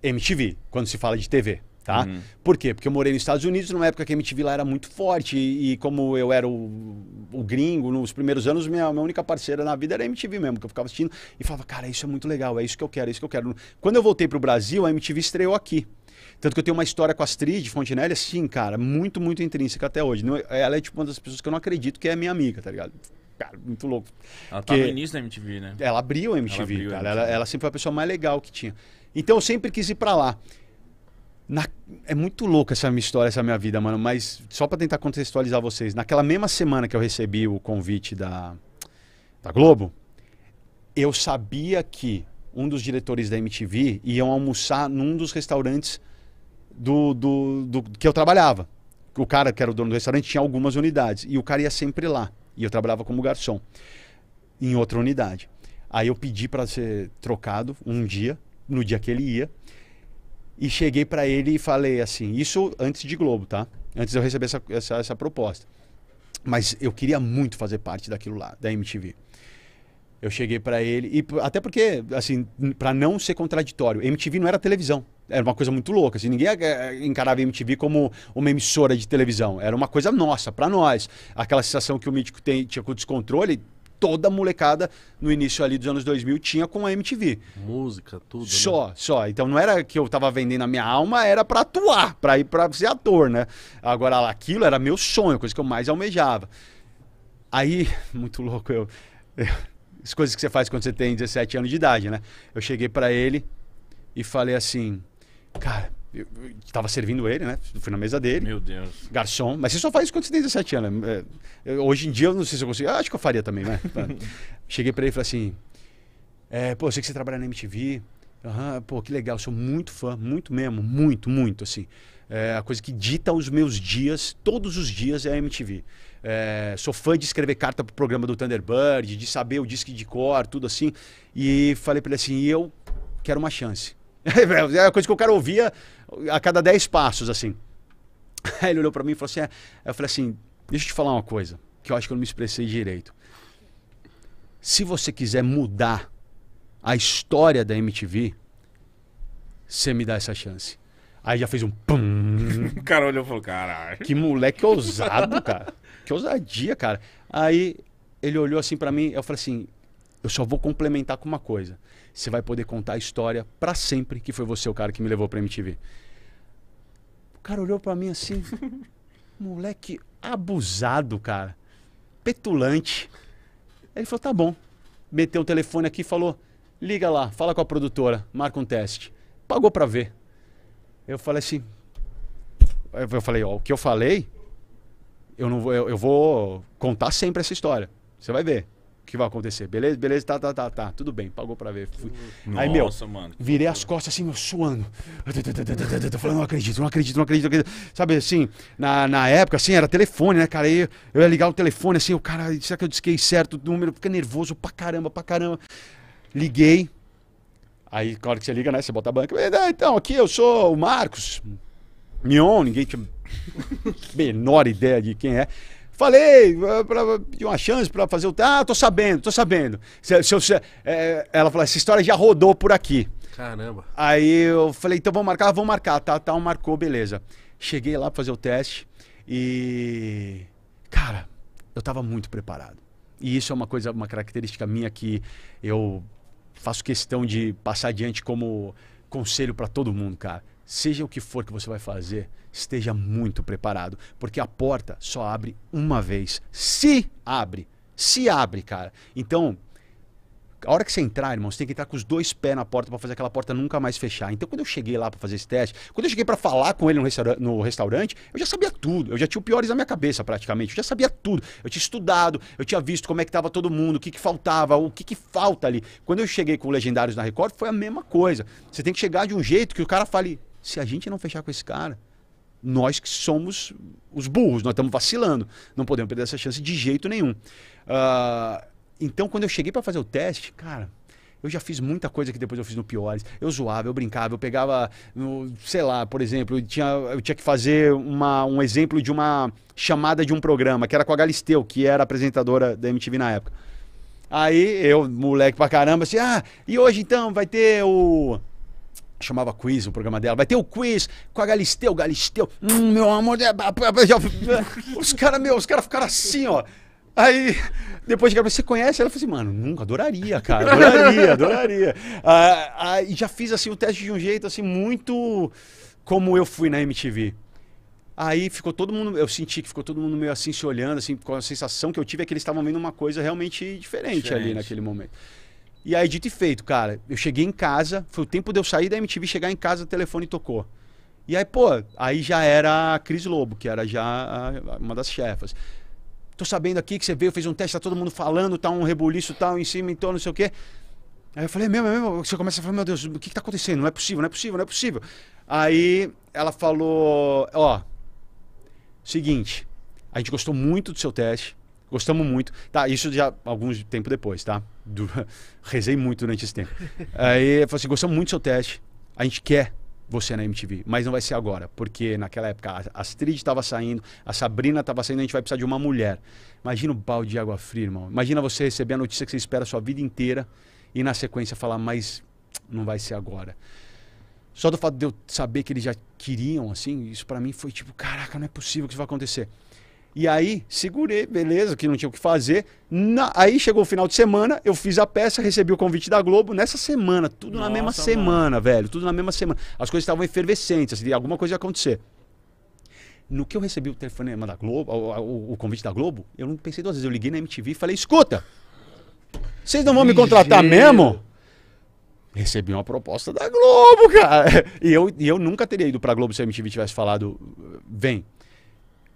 Speaker 3: MTV, quando se fala de TV. Tá? Uhum. Por quê? Porque eu morei nos Estados Unidos numa época que a MTV lá era muito forte e, e como eu era o, o, gringo nos primeiros anos, minha, minha única parceira na vida era a MTV mesmo, que eu ficava assistindo e falava, cara, isso é muito legal, é isso que eu quero, é isso que eu quero. Quando eu voltei para o Brasil, a MTV estreou aqui. Tanto que eu tenho uma história com a Astrid Fontenelle, assim, cara, muito, muito intrínseca até hoje. Ela é tipo uma das pessoas que eu não acredito que é minha amiga, tá ligado? cara, muito louco.
Speaker 1: Ela tava tá no início da MTV, né? Ela
Speaker 3: abriu a MTV, ela abriu cara. A MTV. Ela, ela, sempre foi a pessoa mais legal que tinha. Então eu sempre quis ir para lá. Na... É muito louca essa minha história, essa minha vida, mano. Mas só para tentar contextualizar vocês, naquela mesma semana que eu recebi o convite da, da Globo, eu sabia que um dos diretores da MTV ia almoçar num dos restaurantes do, do, do, que eu trabalhava. O cara que era o dono do restaurante tinha algumas unidades e o cara ia sempre lá. E eu trabalhava como garçom em outra unidade. Aí eu pedi para ser trocado um dia, no dia que ele ia, e cheguei para ele e falei assim: isso antes de Globo, tá? Antes eu receber essa, essa, essa proposta. Mas eu queria muito fazer parte daquilo lá, da MTV. Eu cheguei para ele e até porque assim, para não ser contraditório, MTV não era televisão era uma coisa muito louca. Assim, ninguém eh, eh, encarava a MTV como uma emissora de televisão. Era uma coisa nossa, para nós. Aquela sensação que o Mítico tem, tinha com o descontrole, toda a molecada no início ali dos anos 2000 tinha com a MTV. Música, tudo. Né? Só, né? só. Então não era que eu tava vendendo a minha alma, era para atuar, para ir para ser ator, né? Agora aquilo era meu sonho, coisa que eu mais almejava. Aí, <laughs> muito louco eu, eu as coisas que você faz quando você tem 17 anos de idade, né? Eu cheguei para ele e falei assim: Cara, eu, eu tava servindo ele, né? Fui na mesa dele. Meu Deus. Garçom. Mas você só faz isso quando você tem 17 anos. Né? É, hoje em dia eu não sei se eu consigo. acho que eu faria também, né? <laughs> Cheguei pra ele e falei assim: é, pô, eu sei que você trabalha na MTV. Uhum, pô, que legal, sou muito fã, muito mesmo, muito, muito, assim. É, a coisa que dita os meus dias, todos os dias, é a MTV. É, sou fã de escrever carta pro programa do Thunderbird, de saber o disque de cor, tudo assim. E falei para ele assim, eu quero uma chance. <laughs> é, é a coisa que o cara ouvia a cada dez passos, assim. <laughs> Aí ele olhou para mim e falou assim: é. eu falei assim, deixa eu te falar uma coisa, que eu acho que eu não me expressei direito. Se você quiser mudar a história da MTV, você me dá essa chance. Aí já fez um pum.
Speaker 1: <laughs> O cara olhou e falou: caralho. Que moleque ousado, cara.
Speaker 3: Que ousadia, cara. Aí ele olhou assim para mim, eu falei assim: eu só vou complementar com uma coisa você vai poder contar a história para sempre que foi você o cara que me levou para MTV. O cara olhou para mim assim, <laughs> moleque abusado, cara, petulante. ele falou: "Tá bom". Meteu o telefone aqui e falou: "Liga lá, fala com a produtora, marca um teste". Pagou para ver. Eu falei assim, eu falei, ó, o que eu falei, eu não vou, eu, eu vou contar sempre essa história. Você vai ver que vai acontecer. Beleza, beleza, tá, tá, tá, tá. Tudo bem, pagou pra ver. Fui. Nossa, Aí, meu, mano, virei as costas assim, meu, suando. Tô falando, não acredito, não acredito, não acredito, não acredito. Sabe assim, na, na época, assim, era telefone, né, cara? Aí eu ia ligar o telefone, assim, o cara, será que eu disquei é certo o número? Fica nervoso pra caramba, pra caramba. Liguei. Aí, claro hora que você liga, né? Você bota a banca. Ah, então, aqui eu sou o Marcos. Mion, ninguém tinha <laughs> menor ideia de quem é. Falei, ah, pra, de uma chance para fazer o. Ah, tô sabendo, tô sabendo. Se, se, se, é, ela falou: essa história já rodou por aqui. Caramba. Aí eu falei: então vamos marcar? Vamos marcar. Tá, tá, marcou, beleza. Cheguei lá pra fazer o teste e. Cara, eu tava muito preparado. E isso é uma coisa, uma característica minha que eu faço questão de passar adiante como conselho para todo mundo, cara seja o que for que você vai fazer, esteja muito preparado, porque a porta só abre uma vez. Se abre, se abre, cara. Então, a hora que você entrar, irmão, você tem que entrar com os dois pés na porta para fazer aquela porta nunca mais fechar. Então, quando eu cheguei lá para fazer esse teste, quando eu cheguei para falar com ele no, no, restaurante, eu já sabia tudo. Eu já tinha o piores na minha cabeça, praticamente. Eu já sabia tudo. Eu tinha estudado, eu tinha visto como é que estava todo mundo, o que, que faltava, o que, que falta ali. Quando eu cheguei com o Legendários na Record, foi a mesma coisa. Você tem que chegar de um jeito que o cara fale, se a gente não fechar com esse cara, nós que somos os burros, nós estamos vacilando. Não podemos perder essa chance de jeito nenhum. Uh, então, quando eu cheguei para fazer o teste, cara, eu já fiz muita coisa que depois eu fiz no Piores. Eu zoava, eu brincava, eu pegava, no, sei lá, por exemplo, eu tinha, eu tinha que fazer uma, um exemplo de uma chamada de um programa, que era com a Galisteu, que era apresentadora da MTV na época. Aí eu, moleque pra caramba, assim, ah, e hoje então vai ter o chamava quiz o programa dela. Vai ter o quiz com a Galisteu, Galisteu. Hum, meu amor, é, é, é, os caras, meus os caras ficaram assim, ó. Aí, depois que você conhece, ela falou assim, mano, nunca, adoraria, cara, adoraria, adoraria. Ah, ah, e já fiz, assim, o teste de um jeito, assim, muito como eu fui na MTV. Aí ficou todo mundo, eu senti que ficou todo mundo meio assim se olhando, assim, com a sensação que eu tive é que eles estavam vendo uma coisa realmente diferente, diferente. ali naquele momento. E aí, dito e feito, cara, eu cheguei em casa, foi o tempo de eu sair da MTV, chegar em casa, o telefone tocou. E aí, pô, aí já era a Cris Lobo, que era já a, uma das chefas. Tô sabendo aqui que você veio, fez um teste, tá todo mundo falando, tá um rebuliço, tal, tá em cima, em torno, não sei o quê. Aí eu falei, meu, meu, meu, você começa a falar, meu Deus, o que, que tá acontecendo? Não é possível, não é possível, não é possível. Aí ela falou, ó, seguinte, a gente gostou muito do seu teste, Gostamos muito. Tá, isso já alguns tempo depois, tá? <laughs> Rezei muito durante esse tempo. Aí eu falei assim: gostamos muito do seu teste. A gente quer você na MTV, mas não vai ser agora, porque naquela época a Astrid estava saindo, a Sabrina estava saindo, a gente vai precisar de uma mulher. Imagina o balde de água fria, irmão. Imagina você receber a notícia que você espera a sua vida inteira e na sequência falar, mas não vai ser agora. Só do fato de eu saber que eles já queriam, assim, isso para mim foi tipo, caraca, não é possível que isso vai acontecer. E aí, segurei, beleza, que não tinha o que fazer. Na, aí chegou o final de semana, eu fiz a peça, recebi o convite da Globo nessa semana, tudo Nossa, na mesma mano. semana, velho, tudo na mesma semana. As coisas estavam efervescentes, assim, alguma coisa ia acontecer. No que eu recebi o telefonema da Globo, o, o, o convite da Globo, eu não pensei duas vezes. Eu liguei na MTV e falei: escuta, vocês não vão me contratar mesmo? Recebi uma proposta da Globo, cara. <laughs> E eu, e eu nunca teria ido pra Globo se a MTV tivesse falado: vem.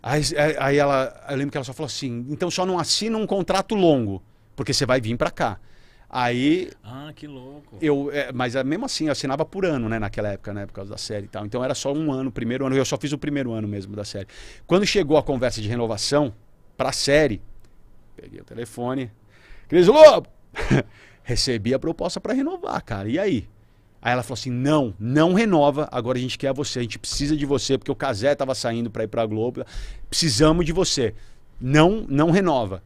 Speaker 3: Aí, aí ela, eu lembro que ela só falou assim: então só não assina um contrato longo, porque você vai vir para cá. Aí.
Speaker 1: Ah, que louco.
Speaker 3: Eu, é, mas é, mesmo assim, eu assinava por ano, né, naquela época, né, por causa da série e tal. Então era só um ano, primeiro ano. Eu só fiz o primeiro ano mesmo da série. Quando chegou a conversa de renovação pra série, peguei o telefone. Cris Lobo! <laughs> Recebi a proposta para renovar, cara. E aí? Aí ela falou assim: não, não renova, agora a gente quer você, a gente precisa de você, porque o Casé estava saindo para ir para a Globo, precisamos de você. Não, não renova.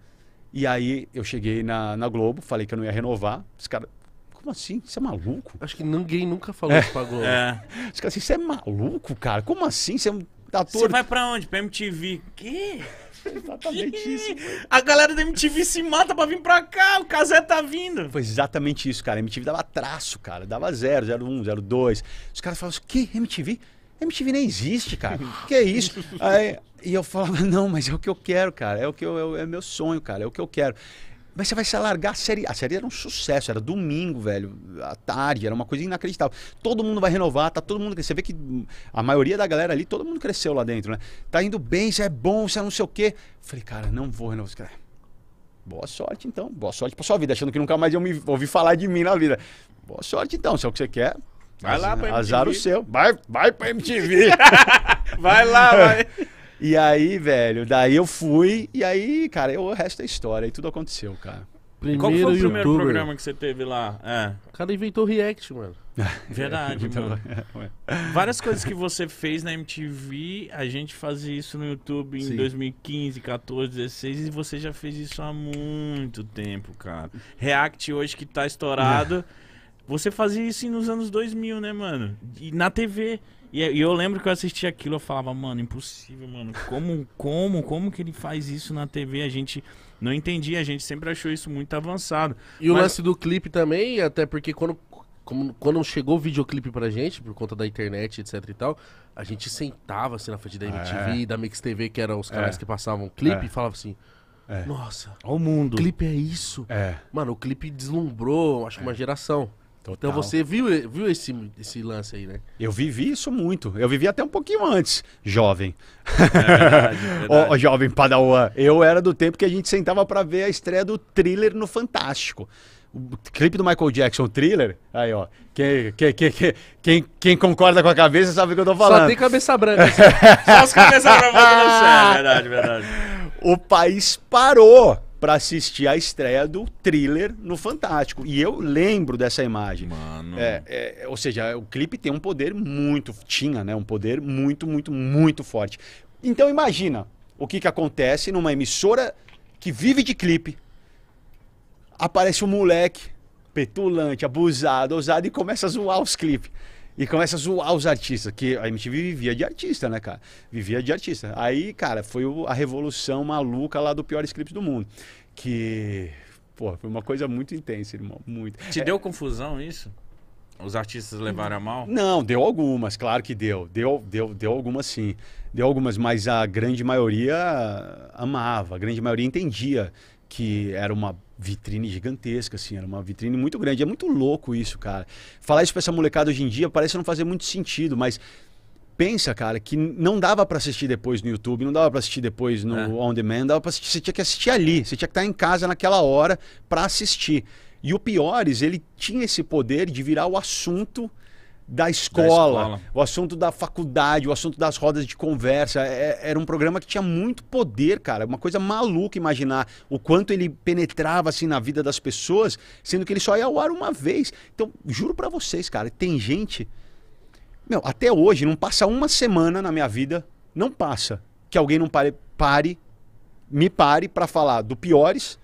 Speaker 3: E aí eu cheguei na, na Globo, falei que eu não ia renovar. Os caras,
Speaker 2: como assim? Você é maluco? Acho que ninguém nunca
Speaker 3: falou é. isso pra <laughs> Globo. É. Os caras assim, você é maluco, cara? Como
Speaker 1: assim? Você é um ator. Você vai pra onde? Pra MTV. Que? <laughs> Exatamente que? isso. A galera da MTV se mata pra vir pra cá, o Casé tá vindo.
Speaker 3: Foi exatamente isso, cara. A MTV dava traço, cara. Dava 0, 0, 1, 0, 2. Os caras falavam assim, que MTV? MTV nem existe, cara. <laughs> que é isso? Aí, e eu falava, não, mas é o que eu quero, cara. É o que eu, é, é meu sonho, cara. É o que eu quero. Mas você vai se alargar a série. A série era um sucesso, era domingo, velho, à tarde, era uma coisa inacreditável. Todo mundo vai renovar, tá todo mundo. Você vê que a maioria da galera ali, todo mundo cresceu lá dentro, né? Tá indo bem, isso é bom, isso é não sei o quê. Falei, cara, não vou renovar Boa sorte então, boa sorte pra sua vida, achando que nunca mais eu me ouvi falar de mim na vida. Boa sorte então, se é o que você quer. Vai lá pra MTV. Azar o seu. Vai, vai pra MTV. <laughs> vai lá, vai. E aí, velho, daí eu fui, e aí, cara, eu, o resto é história, e tudo aconteceu, cara.
Speaker 2: Primeiro qual foi o primeiro programa que
Speaker 1: você teve lá? É. O cara inventou React, mano. <laughs> Verdade, mano. Várias coisas que você fez na MTV, a gente fazia isso no YouTube em Sim. 2015, 14, 16, e você já fez isso há muito tempo, cara. React hoje que tá estourado. <laughs> Você fazia isso nos anos 2000, né, mano? E na TV. E, é, e, eu lembro que eu assisti aquilo, eu falava, mano, impossível, mano. Como, como, como que ele faz isso na TV? A gente não entendia, a gente sempre achou isso muito avançado. E Mas... o lance do clipe também, até porque quando, como, quando chegou o videoclipe
Speaker 2: pra gente, por conta da internet, etc e tal, a gente sentava assim na frente da MTV, é. da Mix TV, que eram os é. canais é. que passavam clipe, é. e falava assim. É. Nossa, o mundo. O clipe é isso. Mano, o clipe deslumbrou, acho que uma geração. Então Total. Então você viu, viu esse, esse lance aí, né? Eu vivi isso muito. Eu vivi até um pouquinho antes, jovem. É
Speaker 3: verdade, <laughs> é verdade. o, jovem Padawan. Eu era do tempo que a gente sentava para ver a estreia do thriller no Fantástico. O clipe do Michael Jackson, thriller. Aí, ó. Quem, quem, quem, quem, quem concorda com a cabeça sabe o que eu tô falando. Só tem
Speaker 2: cabeça branca. <laughs> Assim. Só as
Speaker 3: cabeças brancas. É verdade, é verdade. O país parou para assistir a estreia do thriller no Fantástico. E eu lembro dessa imagem. Mano. É, é, ou seja, o clipe tem um poder muito. Tinha, né? Um poder muito, muito, muito forte. Então imagina o que, que acontece numa emissora que vive de clipe. Aparece um moleque petulante, abusado, ousado e começa a zoar os clipes. E começa a zoar os artistas, que a MTV vivia de artista, né, cara? Vivia de artista. Aí, cara, foi a revolução maluca lá do pior script do mundo. Que, pô, foi uma coisa muito intensa, irmão. Muito.
Speaker 1: Te é... deu confusão isso? Os artistas levaram a
Speaker 3: mal? Não, deu algumas, claro que deu. Deu, deu, deu algumas sim. Deu algumas, mas a grande maioria amava, a grande maioria entendia que era uma vitrine gigantesca, assim, era uma vitrine muito grande. É muito louco isso, cara. Falar isso pra essa molecada hoje em dia parece não fazer muito sentido, mas pensa, cara, que não dava para assistir depois no YouTube, não dava para assistir depois no é. on demand, dava pra assistir, você tinha que assistir ali, você tinha que estar em casa naquela hora para assistir. E o Piores, ele tinha esse poder de virar o assunto da escola, da escola, o assunto da faculdade, o assunto das rodas de conversa. É, é era um programa que tinha muito poder, cara. É uma coisa maluca imaginar o quanto ele penetrava assim na vida das pessoas, sendo que ele só ia ao ar uma vez. Então, juro para vocês, cara, tem gente. Meu, até hoje, não passa uma semana na minha vida, não passa, que alguém não pare, pare me pare para falar do Piores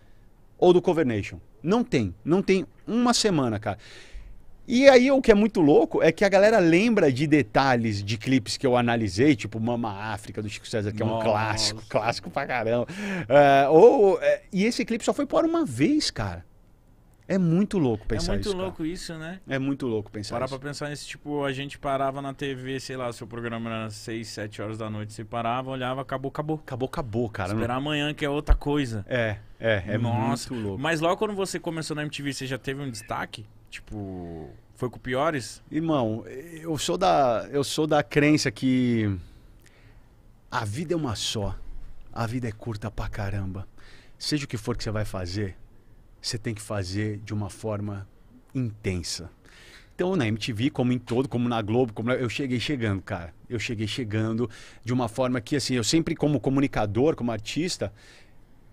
Speaker 3: ou do Covernation. Não tem, não tem uma semana, cara. E aí o que é muito louco é que a galera lembra de detalhes de clipes que eu analisei, tipo Mama África do Chico César, que é um clássico, clássico pra caramba. É, ou, é, e esse clipe só foi por uma vez, cara. É muito louco pensar isso. É muito isso, louco
Speaker 1: cara. isso, né?
Speaker 3: É muito louco pensar Parar isso. pra
Speaker 1: pensar nisso, tipo, a gente parava na TV, sei lá, seu programa era 6, 7 horas da noite, você parava, olhava, acabou, acabou. Acabou, acabou, cara. Esperar não... amanhã, que é outra coisa. É,
Speaker 3: é, é Nossa. muito louco. Mas
Speaker 1: logo quando você começou na MTV, você já teve um destaque? Tipo, foi com piores? Irmão,
Speaker 3: eu sou da eu sou da crença que a vida é uma só. A vida é curta pra caramba. Seja o que for que você vai fazer, você tem que fazer de uma forma intensa. Então, na MTV, como em todo, como na Globo, como eu cheguei chegando, cara. Eu cheguei chegando de uma forma que, assim, eu sempre, como comunicador, como artista,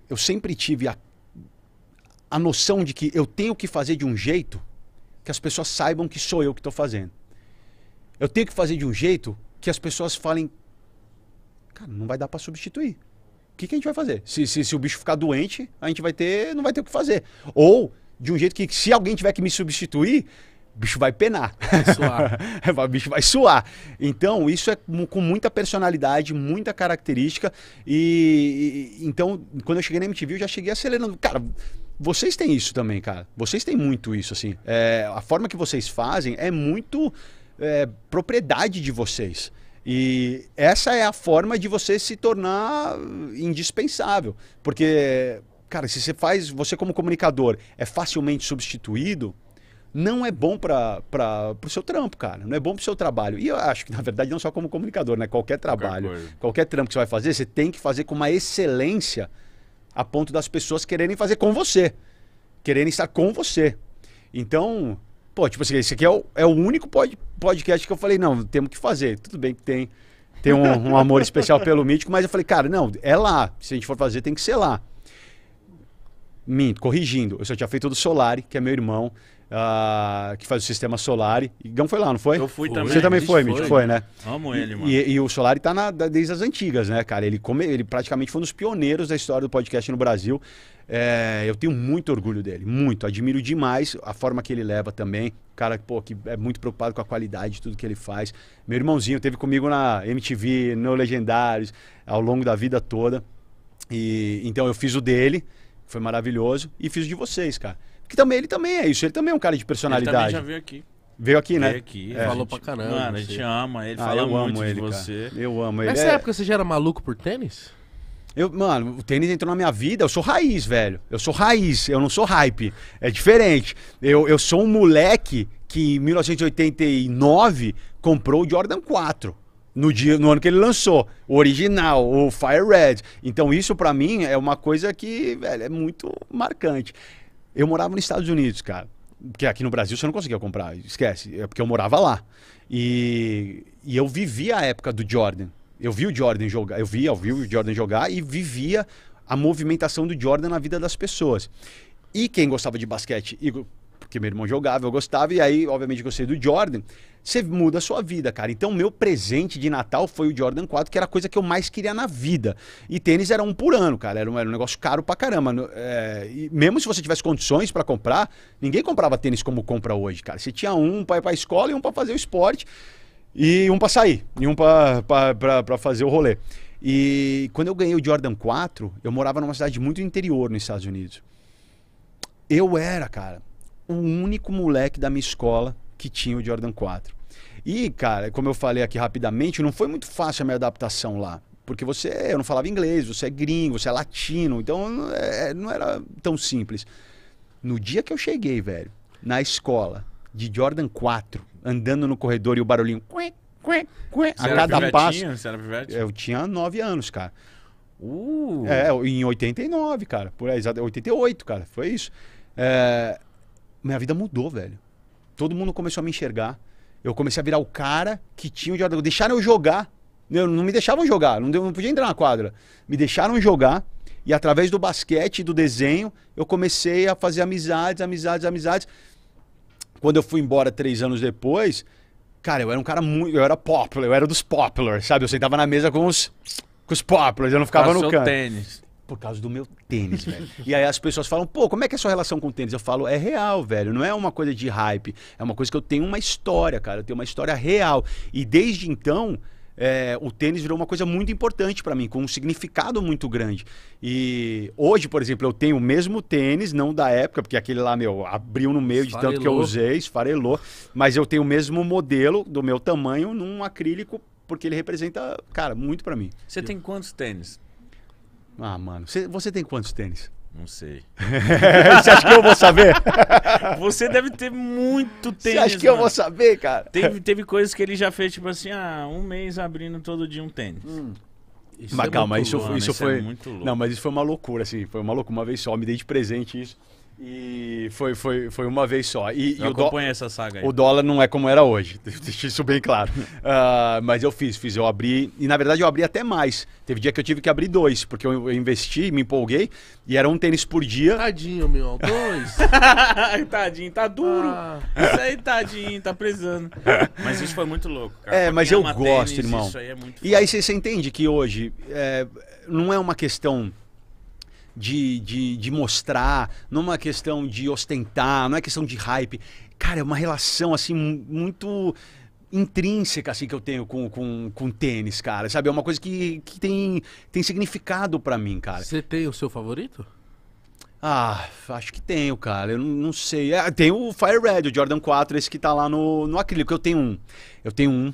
Speaker 3: eu sempre tive a, a noção de que eu tenho que fazer de um jeito que as pessoas saibam que sou eu que estou fazendo. Eu tenho que fazer de um jeito que as pessoas falem, cara, não vai dar para substituir. O que, que, a gente vai fazer? Se, se, se o bicho ficar doente, a gente vai ter, não vai ter o que fazer. Ou de um jeito que se alguém tiver que me substituir, o bicho vai penar. Vai suar. o <laughs> bicho vai suar. Então, isso é com muita personalidade, muita característica. E, e então, quando eu cheguei na MTV, eu já cheguei acelerando. Cara, vocês têm isso também, cara. Vocês têm muito isso, assim. É, a forma que vocês fazem é muito é, propriedade de vocês. E essa é a forma de você se tornar indispensável. Porque, cara, se você faz, você como comunicador é facilmente substituído, não é bom para o seu trampo, cara. Não é bom para o seu trabalho. E eu acho que, na verdade, não só como comunicador, né? Qualquer trabalho, qualquer, qualquer trampo que você vai fazer, você tem que fazer com uma excelência a ponto das pessoas quererem fazer com você, quererem estar com você. Então, pô, tipo assim, esse aqui é o, é o único pod, podcast que eu falei, não, temos que fazer. Tudo bem que tem, tem um, um amor especial pelo mítico, mas eu falei, cara, não, é lá. Se a gente for fazer, tem que ser lá. Minto, corrigindo. Eu só tinha feito do Solari, que é meu irmão. Uh, que faz o sistema Solar. Igão foi lá, não foi? Eu
Speaker 4: fui também. Você também foi, Mitch, foi, né? Amo ele, mano.
Speaker 3: E, e o solar tá na, desde as antigas, né, cara? Ele, come, ele praticamente foi um dos pioneiros da história do podcast no Brasil. É, eu tenho muito orgulho dele, muito. Admiro demais a forma que ele leva também. Cara, pô, que é muito preocupado com a qualidade de tudo que ele faz. Meu irmãozinho teve comigo na MTV, no Legendários, ao longo da vida toda. E então eu fiz o dele, foi maravilhoso, e fiz o de vocês, cara. Que também, ele também é isso, ele também é um cara de personalidade. Ele também já veio aqui. Veio aqui, né? Veio aqui, é, falou gente, pra caramba. Mano, a gente ama, ele ah, fala eu muito amo ele, de você. Cara. Eu amo ele. Nessa é... época
Speaker 2: você já era maluco por tênis?
Speaker 3: Eu, mano, o tênis entrou na minha vida, eu sou raiz, velho. Eu sou raiz, eu não sou hype. É diferente. Eu, eu sou um moleque que em 1989 comprou o Jordan 4 no dia no ano que ele lançou, o original, o Fire Red. Então isso para mim é uma coisa que, velho, é muito marcante. Eu morava nos Estados Unidos, cara. Porque aqui no Brasil você não conseguia comprar, esquece. É porque eu morava lá. E, e eu vivia a época do Jordan. Eu vi o Jordan jogar, eu via, eu vi o Jordan jogar e vivia a movimentação do Jordan na vida das pessoas. E quem gostava de basquete e porque meu irmão jogava, eu gostava, e aí, obviamente, gostei do Jordan. Você muda a sua vida, cara. Então, meu presente de Natal foi o Jordan 4, que era a coisa que eu mais queria na vida. E tênis era um por ano, cara. Era um, era um negócio caro pra caramba. É, mesmo se você tivesse condições para comprar, ninguém comprava tênis como compra hoje, cara. Você tinha um pra ir pra escola e um pra fazer o esporte, e um pra sair, e um pra, pra, pra, pra fazer o rolê. E quando eu ganhei o Jordan 4, eu morava numa cidade muito interior nos Estados Unidos. Eu era, cara, o único moleque da minha escola que tinha o Jordan 4. E, cara, como eu falei aqui rapidamente, não foi muito fácil a minha adaptação lá. Porque você, eu não falava inglês, você é gringo, você é latino, então é, é não era tão simples. No dia que eu cheguei, velho, na escola, de Jordan 4, andando no corredor e o barulhinho. Cuê, cuê, cuê, a cada passo. Eu tinha 9 anos, cara. Uh. É, em 89, cara. Por aí, 88, cara. Foi isso. É, minha vida mudou, velho. Todo mundo começou a me enxergar. Eu comecei a virar o cara que tinha o jogador. Deixaram eu jogar. Eu, não me deixavam jogar, não, não podia entrar na quadra. Me deixaram jogar. E através do basquete, do desenho, eu comecei a fazer amizades, amizades, amizades. Quando eu fui embora três anos depois, cara, eu era um cara muito. Eu era popular, eu era dos popular, sabe? Eu sentava na mesa com os, com os populars, eu não ficava no canto. tênis por causa do meu tênis, velho. e aí as pessoas falam, pô, como é que é a sua relação com o tênis? Eu falo, é real, velho. Não é uma coisa de hype. É uma coisa que eu tenho uma história, cara. Eu tenho uma história real. E desde então. É, o tênis virou uma coisa muito importante para mim, com um significado muito grande. E hoje, por exemplo, eu tenho o mesmo tênis, não da época, porque aquele lá, meu, abriu no meio esfarelou. de tanto que eu usei, esfarelou, mas eu tenho o mesmo modelo do meu tamanho num acrílico, porque ele representa, cara, muito para mim.
Speaker 1: Você tem quantos tênis? Ah, mano. Você,
Speaker 3: você tem quantos tênis? Não sei.
Speaker 1: <laughs> você acha que eu vou saber? <laughs> Você deve ter muito tênis. Você acha que mano. eu vou saber, cara? Teve, teve coisas que ele já fez, tipo assim, ah, um mês abrindo todo dia um tênis. Hum. Isso mas é calma, isso, louco, isso, isso, é foi. É não,
Speaker 3: mas isso foi uma loucura, assim. Foi uma loucura. Uma vez só, me dei de presente isso. E foi, foi, foi uma vez só. E, eu e acompanho essa saga aí. O dólar não é como era hoje, <laughs> deixa isso bem claro. uh, mas eu fiz, fiz, eu abri. E na verdade eu abri até mais. Teve dia que eu tive que abrir dois, porque eu investi, me empolguei, e era um tênis por dia. Tadinho, meu, dois.
Speaker 1: <laughs> tadinho, tá duro. Ah. Isso aí, tadinho, tá precisando. mas isso foi muito louco, cara. É, pra mas é eu gosto, tênis, irmão. Aí é e aí você,
Speaker 3: você entende que hoje é, não é uma questão de, de, de mostrar, não é uma questão de ostentar, não é questão de hype. Cara, é uma relação assim muito intrínseca assim que eu tenho com, com, com tênis, cara. Sabe, é uma coisa que, que tem, tem significado para mim, cara.
Speaker 2: Você tem o seu favorito?
Speaker 3: Ah, acho que tenho, cara. Eu não, não sei. É, tem o Fire Red, o Jordan 4, esse que tá lá no, no acrílico. Eu tenho um. Eu tenho um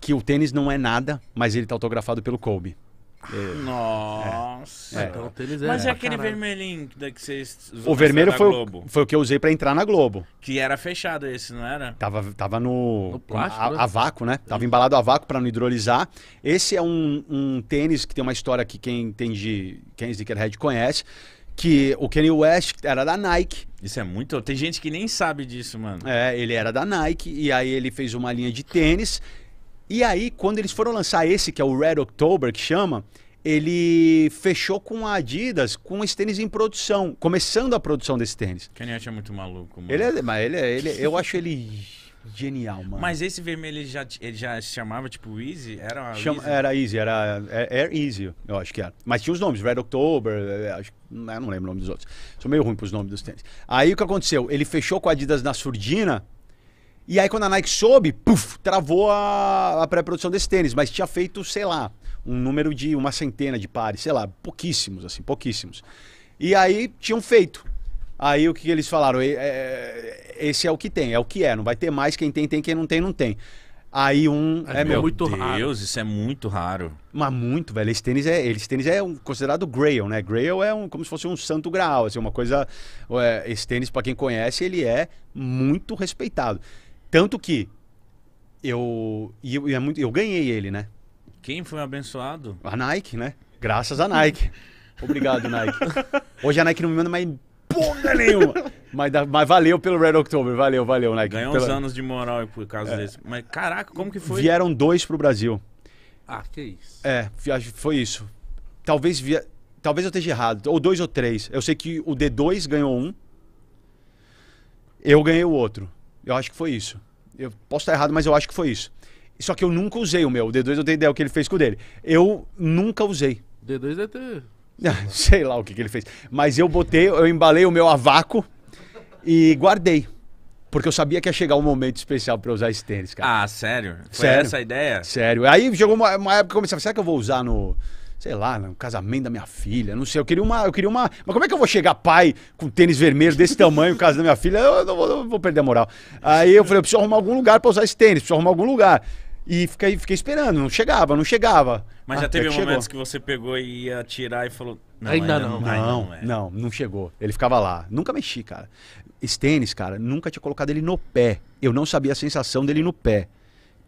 Speaker 3: que o tênis não é nada, mas ele tá autografado pelo Kobe. É.
Speaker 1: Nossa, é. então tênis é. Mas é aquele caralho. vermelhinho da que vocês. O vermelho foi o, foi
Speaker 3: o que eu usei pra entrar na Globo.
Speaker 1: Que era fechado esse, não era?
Speaker 3: Tava, tava no. no plástico? A, né? a, vácuo, né? Tava embalado a vácuo pra não hidrolisar. Esse é um, um tênis que tem uma história que quem entende, quem é Sneakerhead conhece que o Kanye West era da Nike. Isso é muito. Tem gente que nem sabe disso, mano. É, ele era da Nike e aí ele fez uma linha de tênis e aí, quando eles foram lançar esse, que é o Red October, que chama, ele fechou com a Adidas com esse tênis em produção, começando a produção desse tênis.
Speaker 1: Kenyatta é muito maluco,
Speaker 3: mano. Ele é, mas ele, é, ele é, eu acho ele genial, mano.
Speaker 1: Mas esse vermelho ele já, ele já se chamava tipo Easy? Era Chama, Easy? Era
Speaker 3: Easy, era é, Air Easy, eu acho que era. Mas tinha os nomes, Red October, é, acho, eu né, não lembro o nome dos outros. Sou meio ruim pros nomes dos tênis. Aí o que aconteceu? Ele fechou com a Adidas na surdina e aí quando a Nike soube, puf, travou a, a pré-produção desse tênis, mas tinha feito, sei lá, um número de uma centena de pares, sei lá, pouquíssimos, assim, pouquíssimos. E aí tinham feito. Aí o que eles falaram? É, é, esse é o que tem, é o que é, não vai ter mais, quem tem, tem, quem não tem, não tem. Aí um Ai, é meu, muito Deus, raro. Deus, isso é muito raro. Mas muito, velho. Esse tênis é, esse tênis é um, considerado grail, né? Grail é um, como se fosse um santo graal, assim, uma coisa... esse tênis, para quem conhece, ele é muito respeitado. Tanto que eu, eu, eu, é eu ganhei ele, né?
Speaker 1: Quem foi abençoado?
Speaker 3: A Nike, né? Graças a Nike.
Speaker 1: Obrigado, Nike.
Speaker 3: <laughs> Hoje a Nike não me
Speaker 1: manda mais porra
Speaker 3: nenhuma. mas, mas valeu pelo Red October, valeu, valeu, Nike. Ganhou pela... uns anos
Speaker 1: de moral por causa é. desse. Mas caraca, como que foi? Vieram
Speaker 3: dois pro Brasil.
Speaker 1: Ah, que isso. É, foi isso.
Speaker 3: Talvez via... Talvez eu esteja errado. Ou dois ou três. Eu sei que o D2 ganhou um. Eu ganhei o outro. Eu acho que foi isso. Eu posso estar errado, mas eu acho que foi isso. Só que eu nunca usei o meu. O D2 eu tenho ideia o que ele fez com o dele. Eu nunca usei. D2 deve é ter. Sei lá, <laughs> sei lá o que, que ele fez. Mas eu botei, eu embalei o meu a vácuo e guardei. Porque eu sabia que ia chegar um momento especial para usar esse tênis,
Speaker 1: cara. Ah, sério? Foi essa a ideia?
Speaker 3: Sério. Aí chegou uma, uma época que eu comecei, será que eu vou usar no, sei lá, no né, casamento da minha filha, não sei, eu queria uma, eu queria uma, mas como é que eu vou chegar pai com tênis vermelho desse tamanho no caso da minha filha? Eu não vou, não vou perder a moral. Aí eu falei, eu preciso arrumar algum lugar para usar esse tênis, preciso arrumar algum lugar. E fiquei, fiquei esperando, não chegava, não chegava. Mas já teve que momentos
Speaker 1: chegou. que você pegou e ia tirar e falou, não, ainda, não. Não, não,
Speaker 3: é. não, não, não chegou. Ele ficava lá. Nunca mexi, cara. Esse tênis, cara, nunca tinha colocado ele no pé. Eu não sabia a sensação dele no pé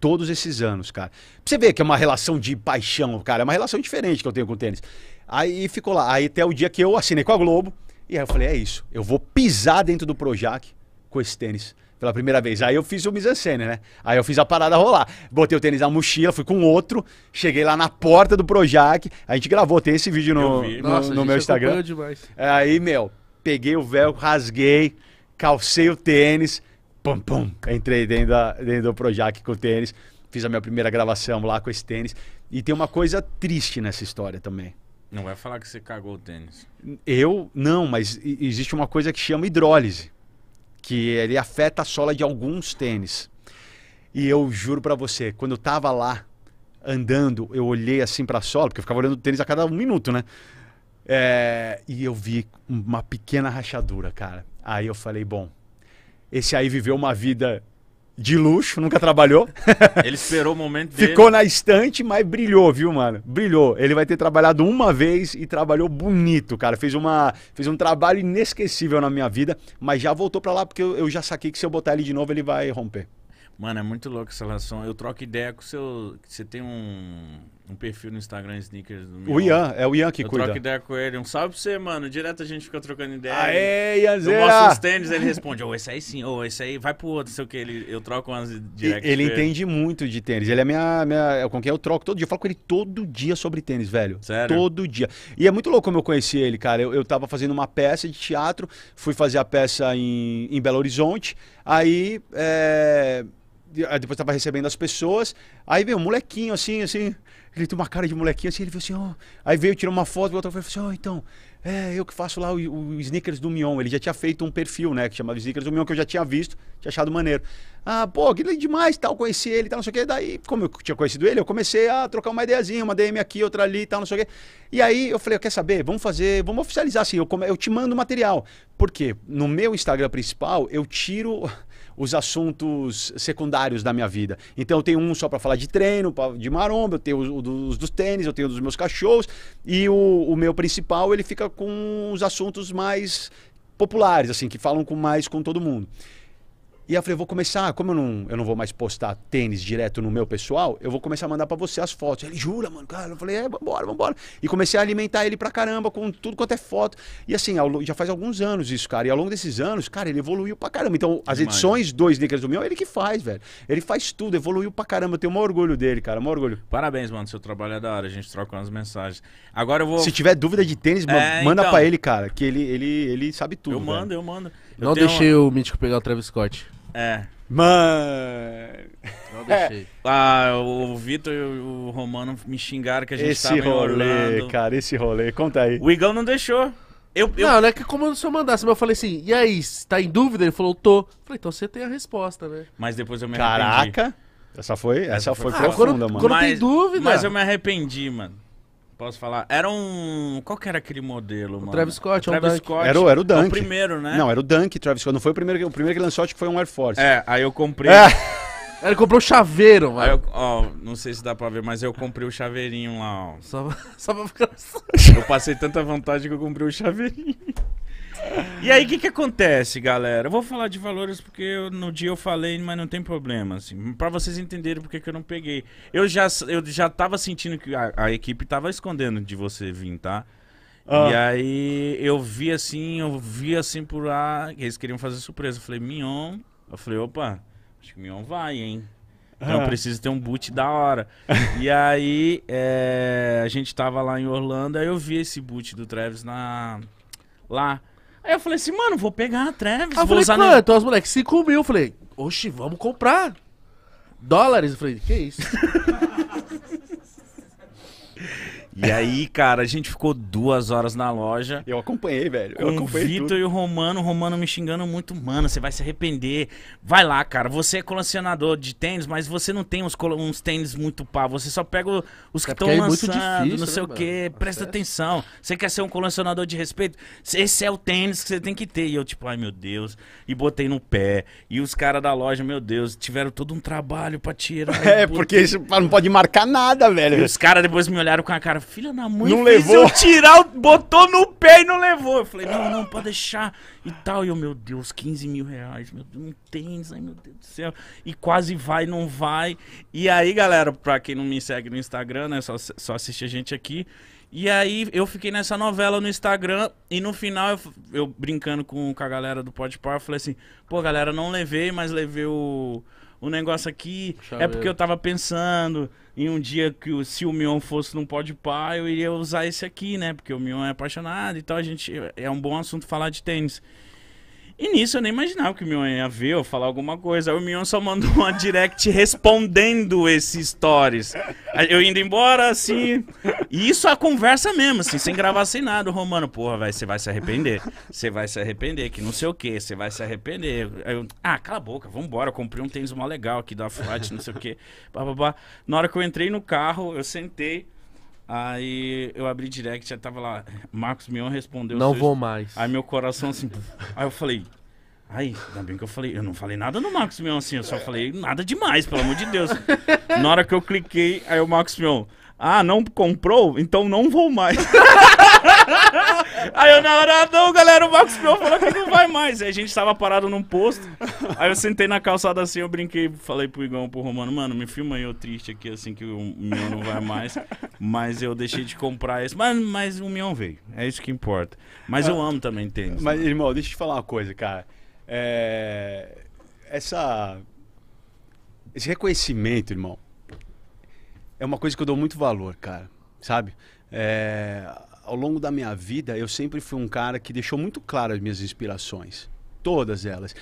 Speaker 3: todos esses anos, cara. você vê que é uma relação de paixão, cara. É uma relação diferente que eu tenho com o tênis. Aí ficou lá. Aí até o dia que eu assinei com a Globo. E aí eu falei, é isso. Eu vou pisar dentro do Projac com esse tênis pela primeira vez. Aí eu fiz o mise-en-scène, né? Aí eu fiz a parada rolar. Botei o tênis na mochila, fui com outro, cheguei lá na porta do Projac. A gente gravou, tem esse vídeo no, no, Nossa, no meu Instagram. Demais. Aí, meu, peguei o véu, rasguei, calcei o tênis, pum, pum, entrei dentro, da, dentro do Projac com o tênis, fiz a minha primeira gravação lá com esse tênis. E tem uma coisa triste nessa história também.
Speaker 1: Não vai falar que você cagou o tênis.
Speaker 3: Eu não, mas existe uma coisa que chama hidrólise, que ele afeta a sola de alguns tênis. E eu juro para você, quando eu tava lá andando, eu olhei assim para a sola, porque eu ficava olhando o tênis a cada um minuto, né? É, e eu vi uma pequena rachadura, cara. Aí eu falei, bom, esse aí viveu uma vida de luxo, nunca trabalhou. <laughs>
Speaker 1: Ele esperou o momento dele. Ficou
Speaker 3: na estante, mas brilhou, viu, mano? Brilhou. Ele vai ter trabalhado uma vez e trabalhou bonito, cara. Fez, uma, fez um trabalho inesquecível na minha vida, mas já voltou para lá porque eu, eu, já saquei que se eu botar ele de novo, ele vai romper.
Speaker 1: Mano, é muito louco essa relação. Eu troco ideia com o seu. Você tem um, um perfil no Instagram Sneakers do meu. O Ian, é o Ian que eu cuida. Troca ideia com ele. Um salve pra você, mano. Direto a gente fica trocando ideia. Aê, Ianzeira! Eu mostro os tênis, ele responde, ou oh, esse aí sim, ou oh, esse aí vai pro outro, sei o que. Ele, eu troco umas directs. Ele entende ele. muito
Speaker 3: de tênis. Ele é minha, minha. É com quem é? eu troco todo dia. Eu falo com ele todo dia sobre tênis, velho. Sério? Todo dia. E é muito louco como eu conheci ele, cara. Eu, eu tava fazendo uma peça de teatro, fui fazer a peça em, em Belo Horizonte. Aí. É depois tava recebendo as pessoas. Aí veio um molequinho assim, assim, ele tem uma cara de molequinho assim, ele viu assim, ó. Aí veio, tirou uma foto, o outro falou assim, ó, oh, então, é, eu que faço lá o, o do Mion. Ele já tinha feito um perfil, né, que chamava sneakers do Mion, que eu já tinha visto, tinha achado maneiro. Ah, pô, que demais, tal, conheci ele, tal, não sei o quê. Daí, como eu tinha conhecido ele, eu comecei a trocar uma ideiazinha, uma DM aqui, outra ali, tal, não sei o quê. E aí eu falei, quer saber, vamos fazer, vamos oficializar assim, eu, eu te mando material. Por quê? No meu Instagram principal, eu tiro os assuntos secundários da minha vida. Então eu tenho um só para falar de treino, de maromba, eu tenho os, dos, dos tênis, eu tenho dos meus cachorros e o, o meu principal ele fica com os assuntos mais populares, assim, que falam com mais com todo mundo. E eu falei, vou começar, como eu não, eu não vou mais postar tênis direto no meu pessoal, eu vou começar a mandar para você as fotos. Ele, jura, mano, cara? Eu falei, é, vambora, vambora. E comecei a alimentar ele pra caramba com tudo quanto é foto. E assim, já faz alguns anos isso, cara. E ao longo desses anos, cara,
Speaker 1: ele evoluiu pra caramba. Então, as edições edições dois sneakers do meu, ele que faz, velho. Ele faz tudo, evoluiu pra caramba. Eu tenho maior orgulho dele, cara, Maior orgulho. Parabéns, mano, seu trabalho é da hora. A gente troca umas mensagens. Agora eu vou... Se tiver
Speaker 2: dúvida de tênis,
Speaker 1: é, manda então... pra ele, cara, que ele, ele, ele sabe tudo, Eu velho. mando, eu mando. Eu não
Speaker 2: deixei o Mítico pegar o Travis Scott.
Speaker 1: É. Mano! Não deixei. É. Ah, o Vitor e o Romano me xingaram que a gente esse tava rolê, cara, esse rolê. Conta aí. O Igão não deixou. Eu, eu... Não, não é
Speaker 2: que como se eu mandasse, mas eu falei assim, e aí, tá em dúvida? Ele falou, tô. Eu
Speaker 1: falei, então você tem a resposta, né? Mas depois eu me Caraca. arrependi. Caraca! Essa foi,
Speaker 2: essa, essa foi, foi ah, quando, mano. Quando mas, tem dúvida... Mas eu
Speaker 1: me arrependi, mano. Posso falar? Era um. Qual que era aquele modelo, mano? Travis Scott, é o Travis Scott. Era, era o Dunk. Era é o primeiro, né? Não, era
Speaker 3: o Dunk, Travis Scott. Não foi o primeiro, o primeiro que lançou, acho que foi um Air Force. É, aí eu comprei. É.
Speaker 1: <laughs> Ele comprou o
Speaker 3: chaveiro, mano. Eu,
Speaker 1: ó, não sei se dá pra ver, mas eu comprei o chaveirinho lá, ó. Só, <laughs> só pra ficar. eu passei tanta vontade que eu comprei o chaveirinho. <laughs> E aí, o que, que acontece, galera? Eu vou falar de valores porque eu, no dia eu falei, mas não tem problema, assim. vocês entenderem porque que eu não peguei. Eu já, eu já tava sentindo que a, a equipe tava escondendo de você vir, tá? Ah. E aí, eu vi assim, eu vi assim por lá, eles queriam fazer surpresa. Eu falei, Mion. Eu falei, opa, acho que Mion vai, hein? Então ah. precisa ter um boot da hora. e <laughs> aí, é, a gente tava lá em Orlando, aí eu vi esse boot do Travis na lá. Aí eu falei assim, mano, vou pegar a Travis. Aí eu vou falei, usar na- quanto?
Speaker 2: Os moleques, 5 mil. Eu falei, oxe, vamos comprar. Dólares? Eu falei,
Speaker 1: que isso? <laughs> E aí, cara, a gente ficou duas horas na loja. Eu acompanhei, velho. Eu acompanhei. O Vitor e o Romano, o Romano me xingando muito, mano. Você vai se arrepender. Vai lá, cara. Você é colecionador de tênis, mas você não tem uns, uns tênis muito pá. Você só pega os é que estão é lançando, difícil, não sei né, o quê. Mano? Presta Acesso. atenção. Você quer ser um colecionador de respeito? Esse é o tênis que você tem que ter. E eu, tipo, ai meu Deus. E botei no pé. E os caras da loja, meu Deus, tiveram todo um trabalho pra tirar. <laughs> É, porque isso não pode marcar nada, velho. E os caras depois me olharam com a cara filha da mãe não fez levou. eu tirar, botou no pé e não levou. Eu falei, não, não, pode deixar. E tal. E eu, meu Deus, 15 mil reais, meu Deus, um tênis, ai meu Deus do céu. E quase vai, não vai. E aí, galera, pra quem não me segue no Instagram, né, só, só assiste a gente aqui. E aí eu fiquei nessa novela no Instagram e no final eu, eu brincando com, com a galera do Podpar, eu falei assim, pô, galera, não levei, mas levei o o negócio aqui Deixa é ver. porque eu tava pensando em um dia que o, se o Mion fosse num pode pá, eu iria usar esse aqui, né? Porque o Mion é apaixonado e então tal, a gente é um bom assunto falar de tênis. E nisso eu nem imaginava que o Mion ia ver ou falar alguma coisa. Aí o Mion só mandou uma direct <laughs> respondendo esses stories. Eu indo embora, assim. E isso é a conversa mesmo, assim, sem gravar, sem nada. O Romano, porra, velho, você vai se arrepender. Você vai se arrepender, que não sei o que, você vai se arrepender. Aí eu, ah, cala a boca, vambora. Eu comprei um tênis mó legal aqui da Flat, não sei o que. Bah, bah, bah. Na hora que eu entrei no carro, eu sentei. Aí eu abri direct, já tava lá, Marcos Mion respondeu. Não vou mais. Aí meu coração assim. aí eu falei. Aí, ainda bem que eu falei, eu não falei nada no Marcos Mion assim, eu só falei nada demais, pelo amor de Deus. Na hora que eu cliquei, aí o Marcos Mion, ah, não comprou? Então não vou mais. aí eu, na hora, não, galera, o Marcos Pion falou que não vai mais. Aí a gente tava parado num posto. Aí eu sentei na calçada assim, eu brinquei, falei pro Igão, pro Romano, mano, me filma aí eu triste aqui, assim, que o Mion não vai mais. Mas eu deixei de comprar esse. Mas, mas o Mion veio. É isso que importa. Mas eu amo também tênis. Mas, mano. Né? irmão, deixa eu te falar uma coisa, cara.
Speaker 3: É... Essa... Esse reconhecimento, irmão é uma coisa que eu dou muito valor, cara. Sabe? É, ao longo da minha vida, eu sempre fui um cara que deixou muito claro as minhas inspirações. Todas elas.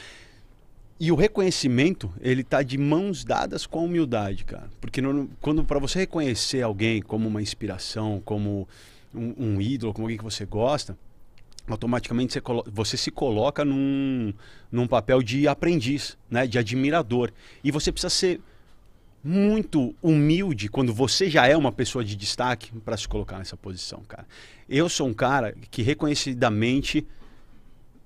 Speaker 3: E o reconhecimento, ele tá de mãos dadas com a humildade, cara. Porque quando para você reconhecer alguém como uma inspiração, como um, um ídolo, como alguém que você gosta, automaticamente você, você, se coloca num, num papel de aprendiz, né? de admirador. E você precisa ser muito humilde quando você já é uma pessoa de destaque para se colocar nessa posição, cara. Eu sou um cara que reconhecidamente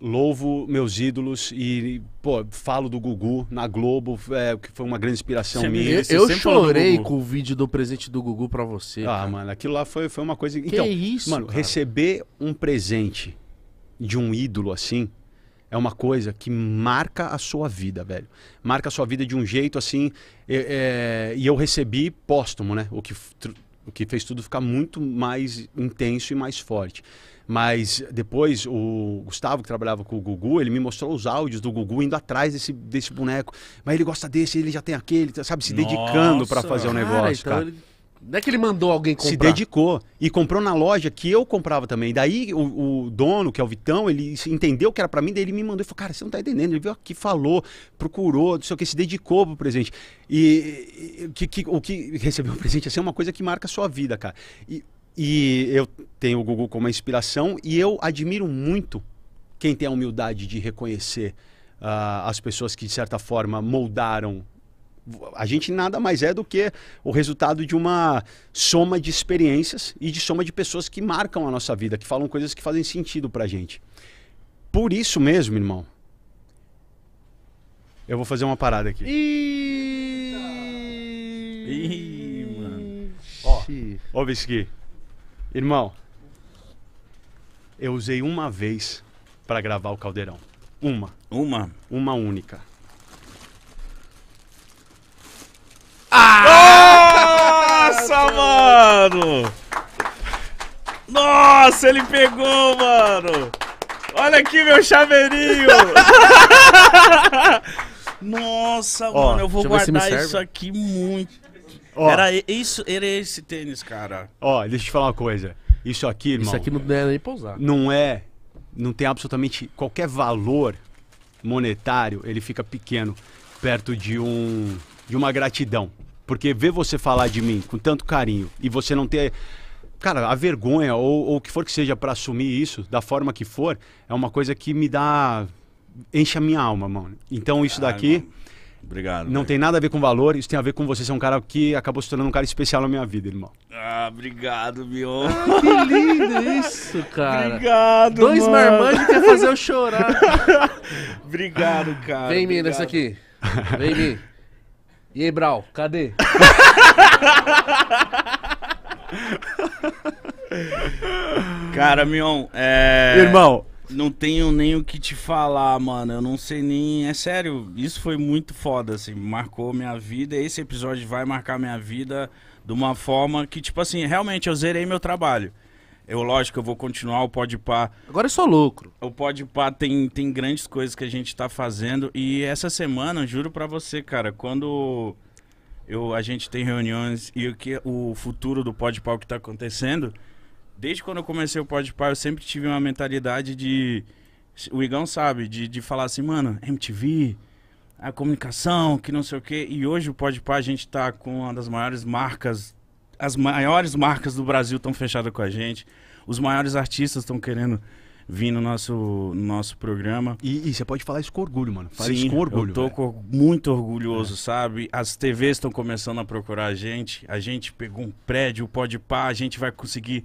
Speaker 3: louvo meus ídolos e pô, falo do Gugu na Globo, é, que foi uma grande inspiração minha. Eu, eu chorei com
Speaker 2: o vídeo do presente do Gugu para você. Ah, cara.
Speaker 3: mano, aquilo lá foi, foi uma coisa. Que então, é isso, mano, cara? receber um presente de um ídolo assim é uma coisa que marca a sua vida, velho. Marca a sua vida de um jeito assim. É, é, e eu recebi póstumo, né? O que, o que fez tudo ficar muito mais intenso e mais forte. Mas depois o Gustavo, que trabalhava com o Gugu, ele me mostrou os áudios do Gugu indo atrás desse, desse boneco. Mas ele gosta desse, ele já tem aquele, tá, sabe? Se dedicando para fazer o um negócio, então cara. ele
Speaker 2: não é que ele mandou alguém comprar. Se
Speaker 3: dedicou. E comprou na loja que eu comprava também. Daí o, o dono, que é o Vitão, ele entendeu que era para mim, daí ele me mandou. e falou, cara, você não tá entendendo. Ele veio aqui, falou, procurou, não sei o que, se dedicou pro presente. E que, que, o que recebeu o presente assim é uma coisa que marca a sua vida, cara. E, e eu tenho o Google como inspiração e eu admiro muito quem tem a humildade de reconhecer uh, as pessoas que, de certa forma, moldaram a gente nada mais é do que o resultado de uma soma de experiências e de soma de pessoas que marcam a nossa vida, que falam coisas que fazem sentido pra gente. Por isso mesmo, irmão, eu vou fazer uma parada aqui. Ih, Ih mano. Ó, ó, Irmão, eu usei uma vez para gravar o caldeirão. Uma. Uma? Uma única.
Speaker 1: Ah! Nossa, mano! Nossa, ele pegou, mano! Olha aqui meu chaveirinho! <laughs> Nossa, Ó, mano, eu vou guardar isso aqui muito. Ó. Era isso, era é esse tênis, cara.
Speaker 3: Ó, deixa eu te falar uma coisa. Isso aqui, irmão, Isso aqui não deve nem pra usar. não é. Não tem absolutamente qualquer valor monetário, ele fica pequeno perto de um de uma gratidão. Porque ver você falar de mim com tanto carinho e você não ter cara, a vergonha ou, o que for que seja para assumir isso, da forma que for, é uma coisa que me dá. enche a minha alma, mano. Então isso daqui. Ai, Obrigado. Não velho. tem nada a ver com valor, isso tem a ver com você ser um cara que acabou se tornando um cara especial na minha vida, irmão.
Speaker 1: Ah, obrigado, Bion. Ah, que lindo isso, <laughs> cara. Obrigado, Dois mano. marmanjos quer fazer eu chorar. <laughs>
Speaker 2: obrigado, cara. Vem, obrigado. nessa aqui. Vem, Minas. E aí, Brau, cadê?
Speaker 1: <laughs> Cara, Mion, é. Irmão. Não tenho nem o que te falar, mano. Eu não sei nem. É sério, isso foi muito foda, assim. Marcou minha vida. Esse episódio vai marcar minha vida de uma forma que, tipo assim, realmente eu zerei meu trabalho. Eu, lógico, eu vou continuar o Par. Agora é só lucro. O Podpah tem, tem grandes coisas que a gente tá fazendo. E essa semana, juro para você, cara, quando eu, a gente tem reuniões e o, que, o futuro do Podpah, o que tá acontecendo... Desde quando eu comecei o Par, eu sempre tive uma mentalidade de... O Igão sabe, de, de falar assim, mano, MTV a comunicação, que não sei o quê. E hoje o Par, a gente está com uma das maiores marcas as maiores marcas do Brasil estão fechadas com a gente, os maiores artistas estão querendo vir no nosso, no nosso programa. E, você pode falar isso com orgulho, mano. Fala Sim, isso com orgulho. Eu tô com, muito orgulhoso, é. sabe? As TVs estão começando a procurar a gente. A gente pegou um prédio, pode pá, a gente vai conseguir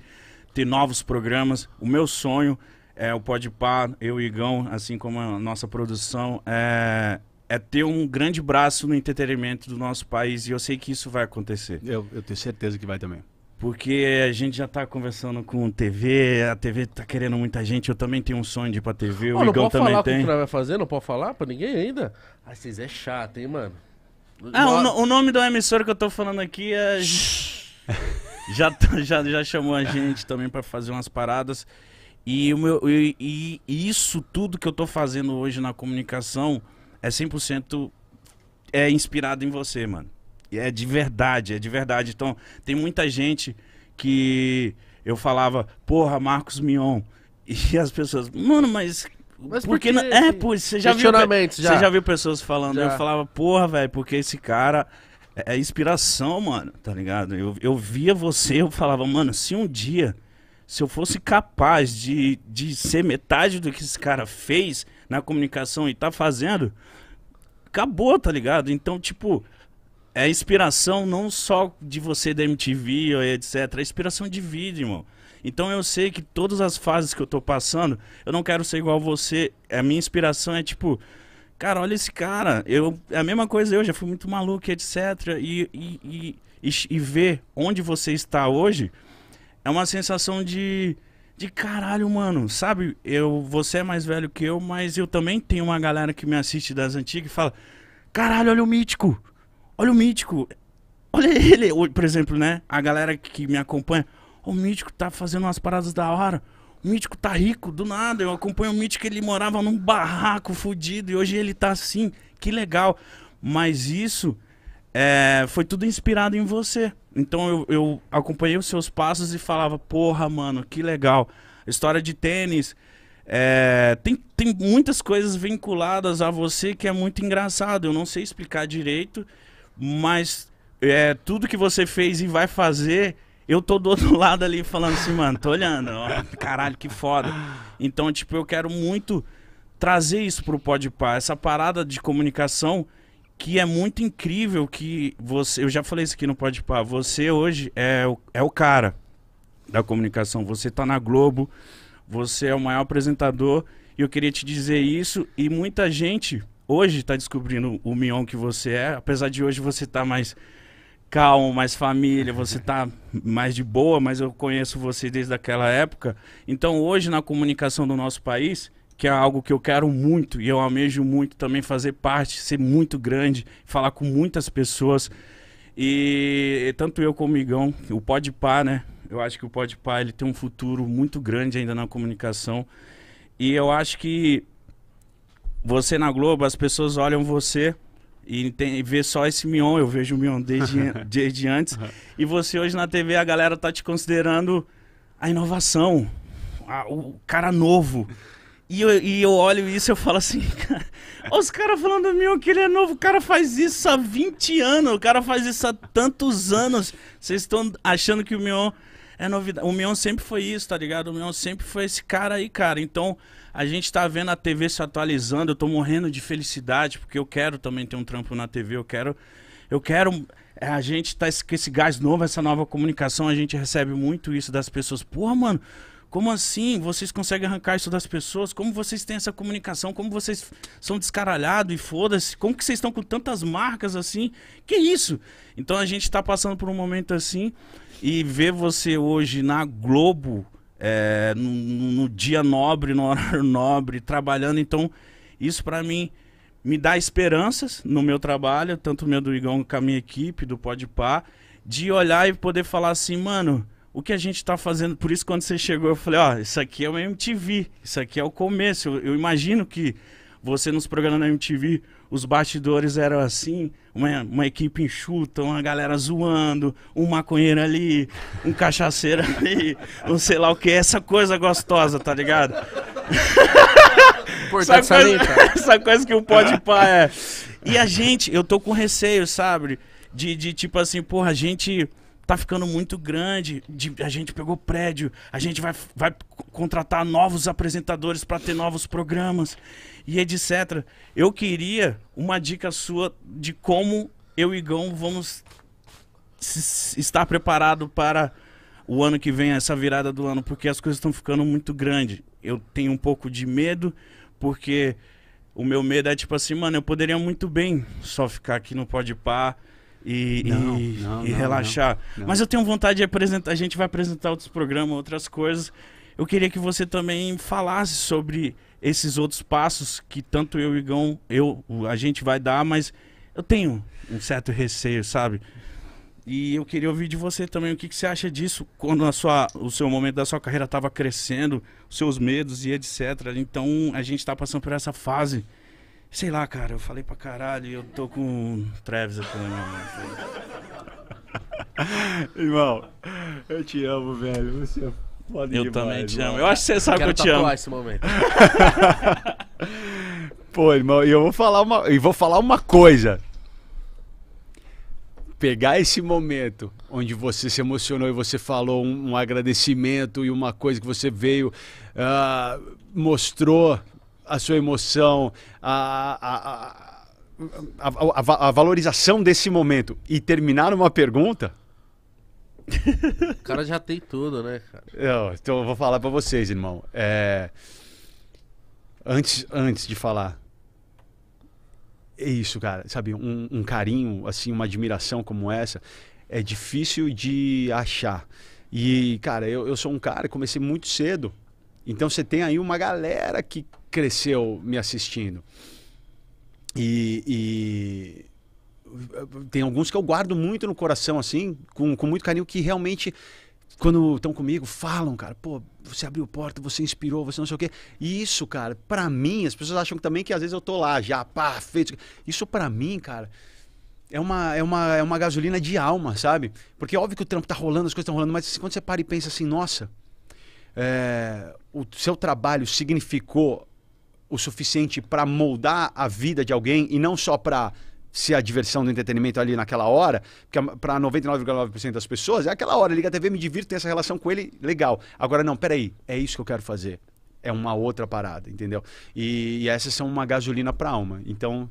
Speaker 1: ter novos programas. O meu sonho é o Pode Par, eu e Igão, assim como a nossa produção, é é ter um grande braço no entretenimento do nosso país e eu sei que isso vai acontecer. Eu, eu tenho certeza que vai também. Porque a gente já está conversando com TV, a TV está querendo muita gente, eu também tenho um sonho de ir pra TV, o Igão também tem. Não pode falar o que vai fazer, não pode falar pra ninguém ainda? Ah, vocês é chato, hein, mano? Ah, o, o nome da emissora que eu tô falando aqui é... já, já, já chamou a gente também para fazer umas paradas. E, o meu, e, e isso tudo que eu tô fazendo hoje na comunicação é 100% é inspirado em você, mano. E é de verdade, é de verdade. Então, tem muita gente que eu falava, porra, Marcos Mion. <laughs> E as pessoas, mano, mas mas porque, não... É, pô, você já viu. Já. Você já viu pessoas falando. Já. Eu falava, porra, velho, porque esse cara é, é inspiração, mano, tá ligado? Eu, eu via você, eu falava, mano, se um dia, se eu fosse capaz de, de ser metade do que esse cara fez, na comunicação e tá fazendo, acabou, tá ligado? Então, tipo, é inspiração não só de você da MTV, etc. É inspiração de vida, irmão. Então eu sei que todas as fases que eu tô passando, eu não quero ser igual a você. A minha inspiração é tipo, cara, olha esse cara. Eu, é a mesma coisa eu, já fui muito maluco, etc. E, e, e, e, e ver onde você está hoje é uma sensação de de caralho, mano, sabe? Eu, você é mais velho que eu, mas eu também tenho uma galera que me assiste das antigas e fala: "Caralho, olha o mítico. Olha o mítico. Olha ele, por exemplo, né? A galera que me acompanha, o mítico tá fazendo umas paradas da hora. O mítico tá rico do nada. Eu acompanho o mítico, ele morava num barraco fudido e hoje ele tá assim. Que legal. Mas isso é, foi tudo inspirado em você. Então eu, eu acompanhei os seus passos e falava, porra, mano, que legal. História de tênis. É, tem, tem muitas coisas vinculadas a você que é muito engraçado. Eu não sei explicar direito, mas é, tudo que você fez e vai fazer, eu tô do <laughs> outro lado ali falando assim, mano, tô olhando, ó, caralho, que foda. Então, tipo, eu quero muito trazer isso pro Podpah, essa parada de comunicação que é muito incrível que você. Eu já falei isso aqui no Pode Pá. Você hoje é o, é o cara da comunicação. Você está na Globo, você é o maior apresentador. E eu queria te dizer isso. E muita gente hoje está descobrindo o Mion que você é. Apesar de hoje você tá mais calmo, mais família, você tá mais de boa, mas eu conheço você desde aquela época. Então hoje na comunicação do nosso país que é algo que eu quero muito e eu almejo muito também fazer parte, ser muito grande, falar com muitas pessoas. E, e tanto eu como o Migão, o Pode Pá, né? Eu acho que o Pode Pá ele tem um futuro muito grande ainda na comunicação. E eu acho que você na Globo, as pessoas olham você e, tem, e vê só esse Mion, eu vejo o Mion desde, <laughs> desde antes. E você hoje na TV, a galera tá te considerando a inovação, a, o cara novo. E eu, e eu olho isso e eu falo assim, <laughs> cara, os caras falando meu que ele é novo, o cara faz isso há 20 anos, o cara faz isso há tantos anos. Vocês estão achando que o Mion é novidade. O Mion sempre foi isso, tá ligado? O Mion sempre foi esse cara aí, cara. Então, a gente tá vendo a TV se atualizando, eu tô morrendo de felicidade, porque eu quero também ter um trampo na TV, eu quero. Eu quero. É, a gente tá esse, esse gás novo, essa nova comunicação, a gente recebe muito isso das pessoas. Porra, mano como assim vocês conseguem arrancar isso das pessoas? Como vocês têm essa comunicação? Como vocês são descaralhados e foda-se? Como que vocês estão com tantas marcas assim? Que isso? Então a gente está passando por um momento assim e ver você hoje na Globo, é, no, no, dia nobre, no <laughs> horário nobre, trabalhando. Então isso para mim me dá esperanças no meu trabalho, tanto meu do Igão com a minha equipe, do Podpah, de olhar e poder falar assim, mano o que a gente está fazendo. Por isso, quando você chegou, eu falei: ó, isso aqui é o MTV, isso aqui é o começo. Eu, eu imagino que você nos programas da MTV, os bastidores eram assim: uma, uma equipe enxuta, uma galera zoando, um maconheiro ali, um cachaceiro <laughs> ali, um sei lá o que, essa coisa gostosa, tá ligado? Importante essa, coisa, essa coisa que o pode pá é. E a gente, eu tô com receio, sabe? De, de tipo assim, porra, a gente tá ficando muito grande, de, a gente pegou prédio, a gente vai, vai contratar novos apresentadores para ter novos programas e etc. Eu queria uma dica sua de como eu e Gão vamos estar preparado para o ano que vem, essa virada do ano, porque as coisas estão ficando muito grandes. Eu tenho um pouco de medo, porque o meu medo é tipo assim, mano, eu poderia muito bem só ficar aqui no Pode Par e, não, e, não, e não, relaxar. Mas eu tenho vontade de apresentar, a gente vai apresentar outros programas, outras coisas. Eu queria que você também falasse sobre esses outros passos que tanto eu e Gão, eu, a gente vai dar, mas eu tenho um certo receio, sabe? E eu queria ouvir de você também o que, que você acha disso, quando a sua, o seu momento da sua carreira estava crescendo, os seus medos e etc. Então a gente está passando por essa fase Sei lá, cara, eu falei pra caralho e eu tô com Travis aqui na minha mão. Assim. <laughs> Irmão, eu te amo, velho. Você é foda Eu demais, também te mano. amo. Eu acho que você sabe que eu te amo. esse momento. <laughs>
Speaker 3: Pô, irmão, e eu vou falar uma, e vou falar uma coisa. Pegar esse momento onde você se emocionou e você falou um, um agradecimento e uma coisa que você veio, ah, mostrou a sua emoção,
Speaker 2: a, a,
Speaker 3: a, a valorização desse momento e terminar uma pergunta.
Speaker 2: o cara já tem tudo, né, cara?
Speaker 3: Eu, é, então eu vou falar para vocês, irmão. É... Antes, antes de falar, é isso, cara. Sabe, um, um, carinho, assim, uma admiração como essa é difícil de achar. E, cara, eu, eu sou um cara, comecei muito cedo. Então você tem aí uma galera que cresceu me assistindo. E, e, tem alguns que eu guardo muito no coração, assim, com, com muito carinho, que realmente, quando estão comigo, falam, cara, pô, você abriu porta, você inspirou, você não sei o quê. E isso, cara, para mim, as pessoas acham também que às vezes eu tô lá já, pá, feito. Isso para mim, cara. É uma, é, uma, é uma gasolina de alma, sabe? Porque é óbvio que o trampo tá rolando, as coisas estão rolando, mas assim, quando você para e pensa assim, nossa, é, o seu trabalho significou o suficiente para moldar a vida de alguém e não só para se a diversão do entretenimento ali naquela hora, porque para 99,9% das pessoas é aquela hora, liga a TV, me divirto, tem essa relação com ele, legal. Agora não, peraí, é isso que eu quero fazer. É uma outra parada, entendeu? E, e essas são uma gasolina para alma. Então,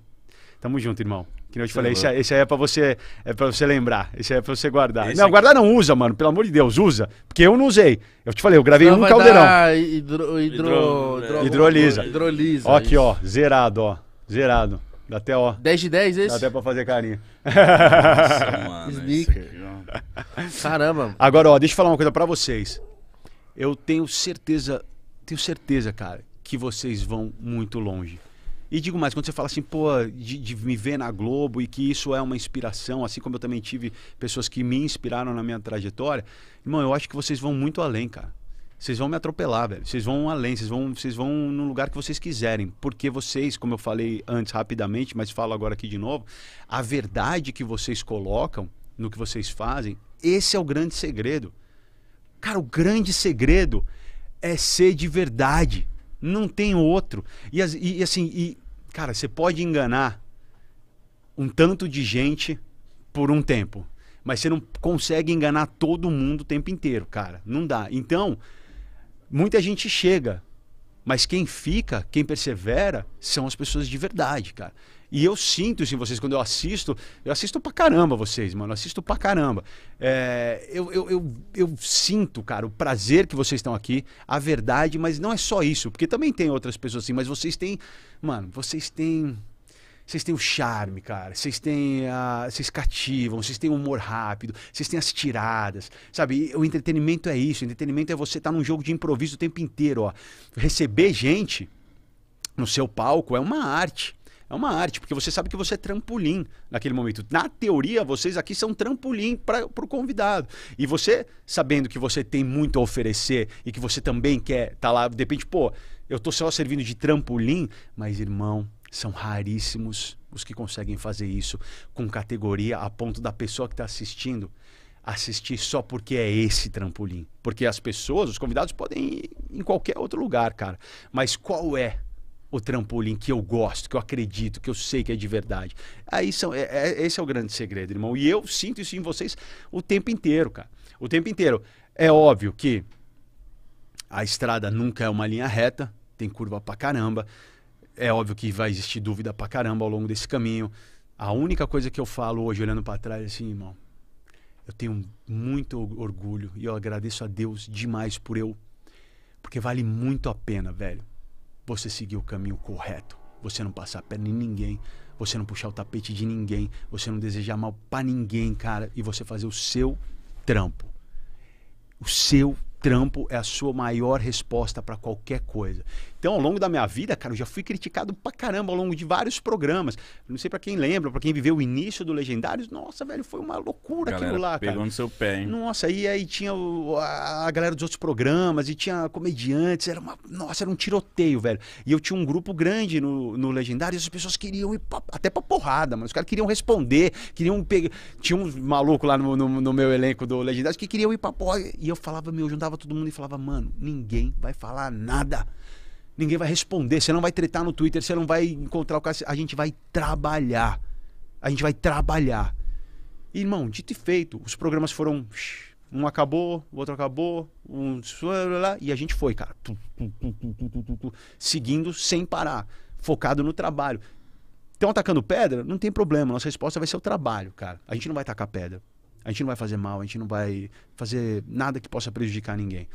Speaker 3: tamo junto, irmão. Que eu te falei, esse, é, esse, aí é pra você é para você lembrar, esse aí é pra você guardar. Esse não, aqui... É guardar não usa, mano, pelo amor de Deus, usa. Porque eu não usei. Eu te falei, eu gravei não, um caldeirão.
Speaker 2: Hidro, hidro, hidro, hidro Ó, aqui, ó,
Speaker 3: zerado, ó. Zerado. Dá até, ó. 10 de 10 esse? Dá até pra fazer carinho. Nossa, <laughs> mano. Sneaker. Caramba. Agora, ó, deixa eu falar uma coisa pra vocês. Eu tenho certeza, tenho certeza, cara, que vocês vão muito longe. E digo mais, quando você fala assim, pô, de, de, me ver na Globo e que isso é uma inspiração, assim como eu também tive pessoas que me inspiraram na minha trajetória, irmão, eu acho que vocês vão muito além, cara. Vocês vão me atropelar, velho. Vocês vão além, vocês vão, vocês vão no lugar que vocês quiserem. Porque vocês, como eu falei antes rapidamente, mas falo agora aqui de novo, a verdade que vocês colocam no que vocês fazem, esse é o grande segredo. Cara, o grande segredo é ser de verdade. Não tem outro. E, e assim, e Cara, você pode enganar um tanto de gente por um tempo, mas você não consegue enganar todo mundo o tempo inteiro, cara. Não dá. Então, muita gente chega, mas quem fica, quem persevera, são as pessoas de verdade, cara. E eu sinto isso em vocês quando eu assisto. Eu assisto pra caramba vocês, mano. Eu assisto pra caramba. É, eu, eu, eu, eu, sinto, cara, o prazer que vocês estão aqui, a verdade, mas não é só isso, porque também tem outras pessoas assim, mas vocês têm. Mano, vocês têm. Vocês têm o charme, cara. Vocês têm a. Vocês cativam, vocês têm o humor rápido, vocês têm as tiradas. Sabe? E o entretenimento é isso. O entretenimento é você estar tá num jogo de improviso o tempo inteiro, ó. Receber gente no seu palco é uma arte. É uma arte, porque você sabe que você é trampolim naquele momento. Na teoria, vocês aqui são trampolim para o convidado. E você, sabendo que você tem muito a oferecer e que você também quer estar tá lá, de repente, pô, eu tô só servindo de trampolim, mas irmão, são raríssimos os que conseguem fazer isso com categoria a ponto da pessoa que está assistindo assistir só porque é esse trampolim. Porque as pessoas, os convidados podem ir em qualquer outro lugar, cara. Mas qual é o trampolim que eu gosto, que eu acredito, que eu sei que é de verdade. Aí são, é, é, esse é o grande segredo, irmão. E eu sinto isso em vocês o tempo inteiro, cara. O tempo inteiro. É óbvio que a estrada nunca é uma linha reta, tem curva pra caramba. É óbvio que vai existir dúvida pra caramba ao longo desse caminho. A única coisa que eu falo hoje, olhando para trás, é assim, irmão, eu tenho muito orgulho e eu agradeço a Deus demais por eu, porque vale muito a pena, velho você seguir o caminho correto, você não passar a perna em ninguém, você não puxar o tapete de ninguém, você não desejar mal para ninguém, cara, e você fazer o seu trampo. O seu trampo é a sua maior resposta para qualquer coisa. Então, ao longo da minha vida, cara, eu já fui criticado pra caramba ao longo de vários programas. não sei para quem lembra, para quem viveu o início do Legendários, nossa, velho, foi uma loucura galera, aquilo lá, pegou cara. Pegou no seu pé, hein? Nossa, aí aí tinha a, galera dos outros programas, e tinha comediantes, era uma. Nossa, era um tiroteio, velho. E eu tinha um grupo grande no, no e as pessoas queriam ir pra, até pra porrada, mano os caras queriam responder, queriam pegar. Tinha um maluco lá no, no, no meu elenco do Legendários que queriam ir pra porrada. E eu falava, meu, eu juntava todo mundo e falava, mano, ninguém vai falar nada ninguém vai responder, você não vai tretar no Twitter, você não vai encontrar o cara, a gente vai trabalhar. A gente vai trabalhar. E, irmão, dito e feito, os programas foram. Um acabou, o outro acabou, um. E a gente foi, cara. Seguindo sem parar, focado no trabalho. Estão atacando pedra? Não tem problema, nossa resposta vai ser o trabalho, cara. A gente não vai atacar pedra. A gente não vai fazer mal, a gente não vai fazer nada que possa prejudicar ninguém.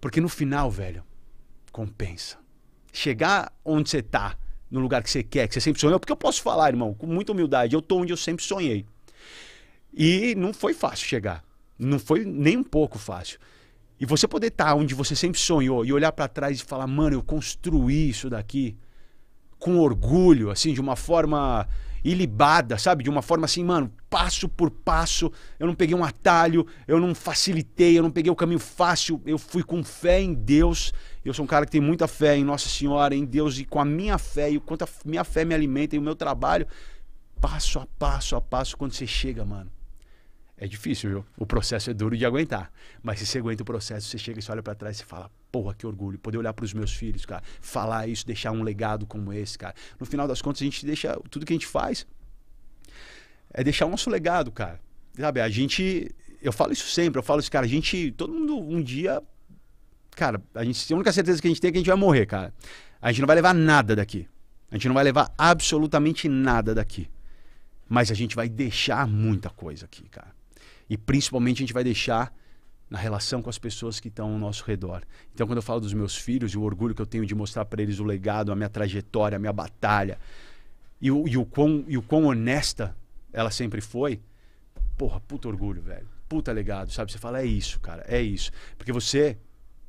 Speaker 3: Porque no final, velho, compensa chegar onde você está, no lugar que você quer, que você sempre sonhou, porque eu posso falar, irmão, com muita humildade, eu estou onde eu sempre sonhei. E não foi fácil chegar. Não foi nem um pouco fácil. E você poder estar tá onde você sempre sonhou e olhar para trás e falar, mano, eu construí isso daqui com orgulho, assim, de uma forma ilibada, sabe? De uma forma assim, mano, passo por passo, eu não peguei um atalho, eu não facilitei, eu não peguei o caminho fácil, eu fui com fé em Deus. Eu sou um cara que tem muita fé em Nossa Senhora, em Deus e com a minha fé e o quanto a minha fé me alimenta e o meu trabalho, passo a passo a passo quando você chega, mano. É difícil, viu? O processo é duro de aguentar. Mas se você aguenta o processo, você chega e olha para trás e fala: porra, que orgulho. Poder olhar para os meus filhos, cara. Falar isso, deixar um legado como esse, cara. No final das contas, a gente deixa. Tudo que a gente faz é deixar o nosso legado, cara. Sabe? A gente. Eu falo isso sempre. Eu falo isso, cara. A gente. Todo mundo um dia. Cara, a, gente, a única certeza que a gente tem é que a gente vai morrer, cara. A gente não vai levar nada daqui. A gente não vai levar absolutamente nada daqui. Mas a gente vai deixar muita coisa aqui, cara. E principalmente a gente vai deixar na relação com as pessoas que estão ao nosso redor. Então, quando eu falo dos meus filhos e o orgulho que eu tenho de mostrar para eles o legado, a minha trajetória, a minha batalha, e o, e o, quão, e o quão honesta ela sempre foi, porra, puta orgulho, velho. Puta legado, sabe? Você fala, é isso, cara, é isso. Porque você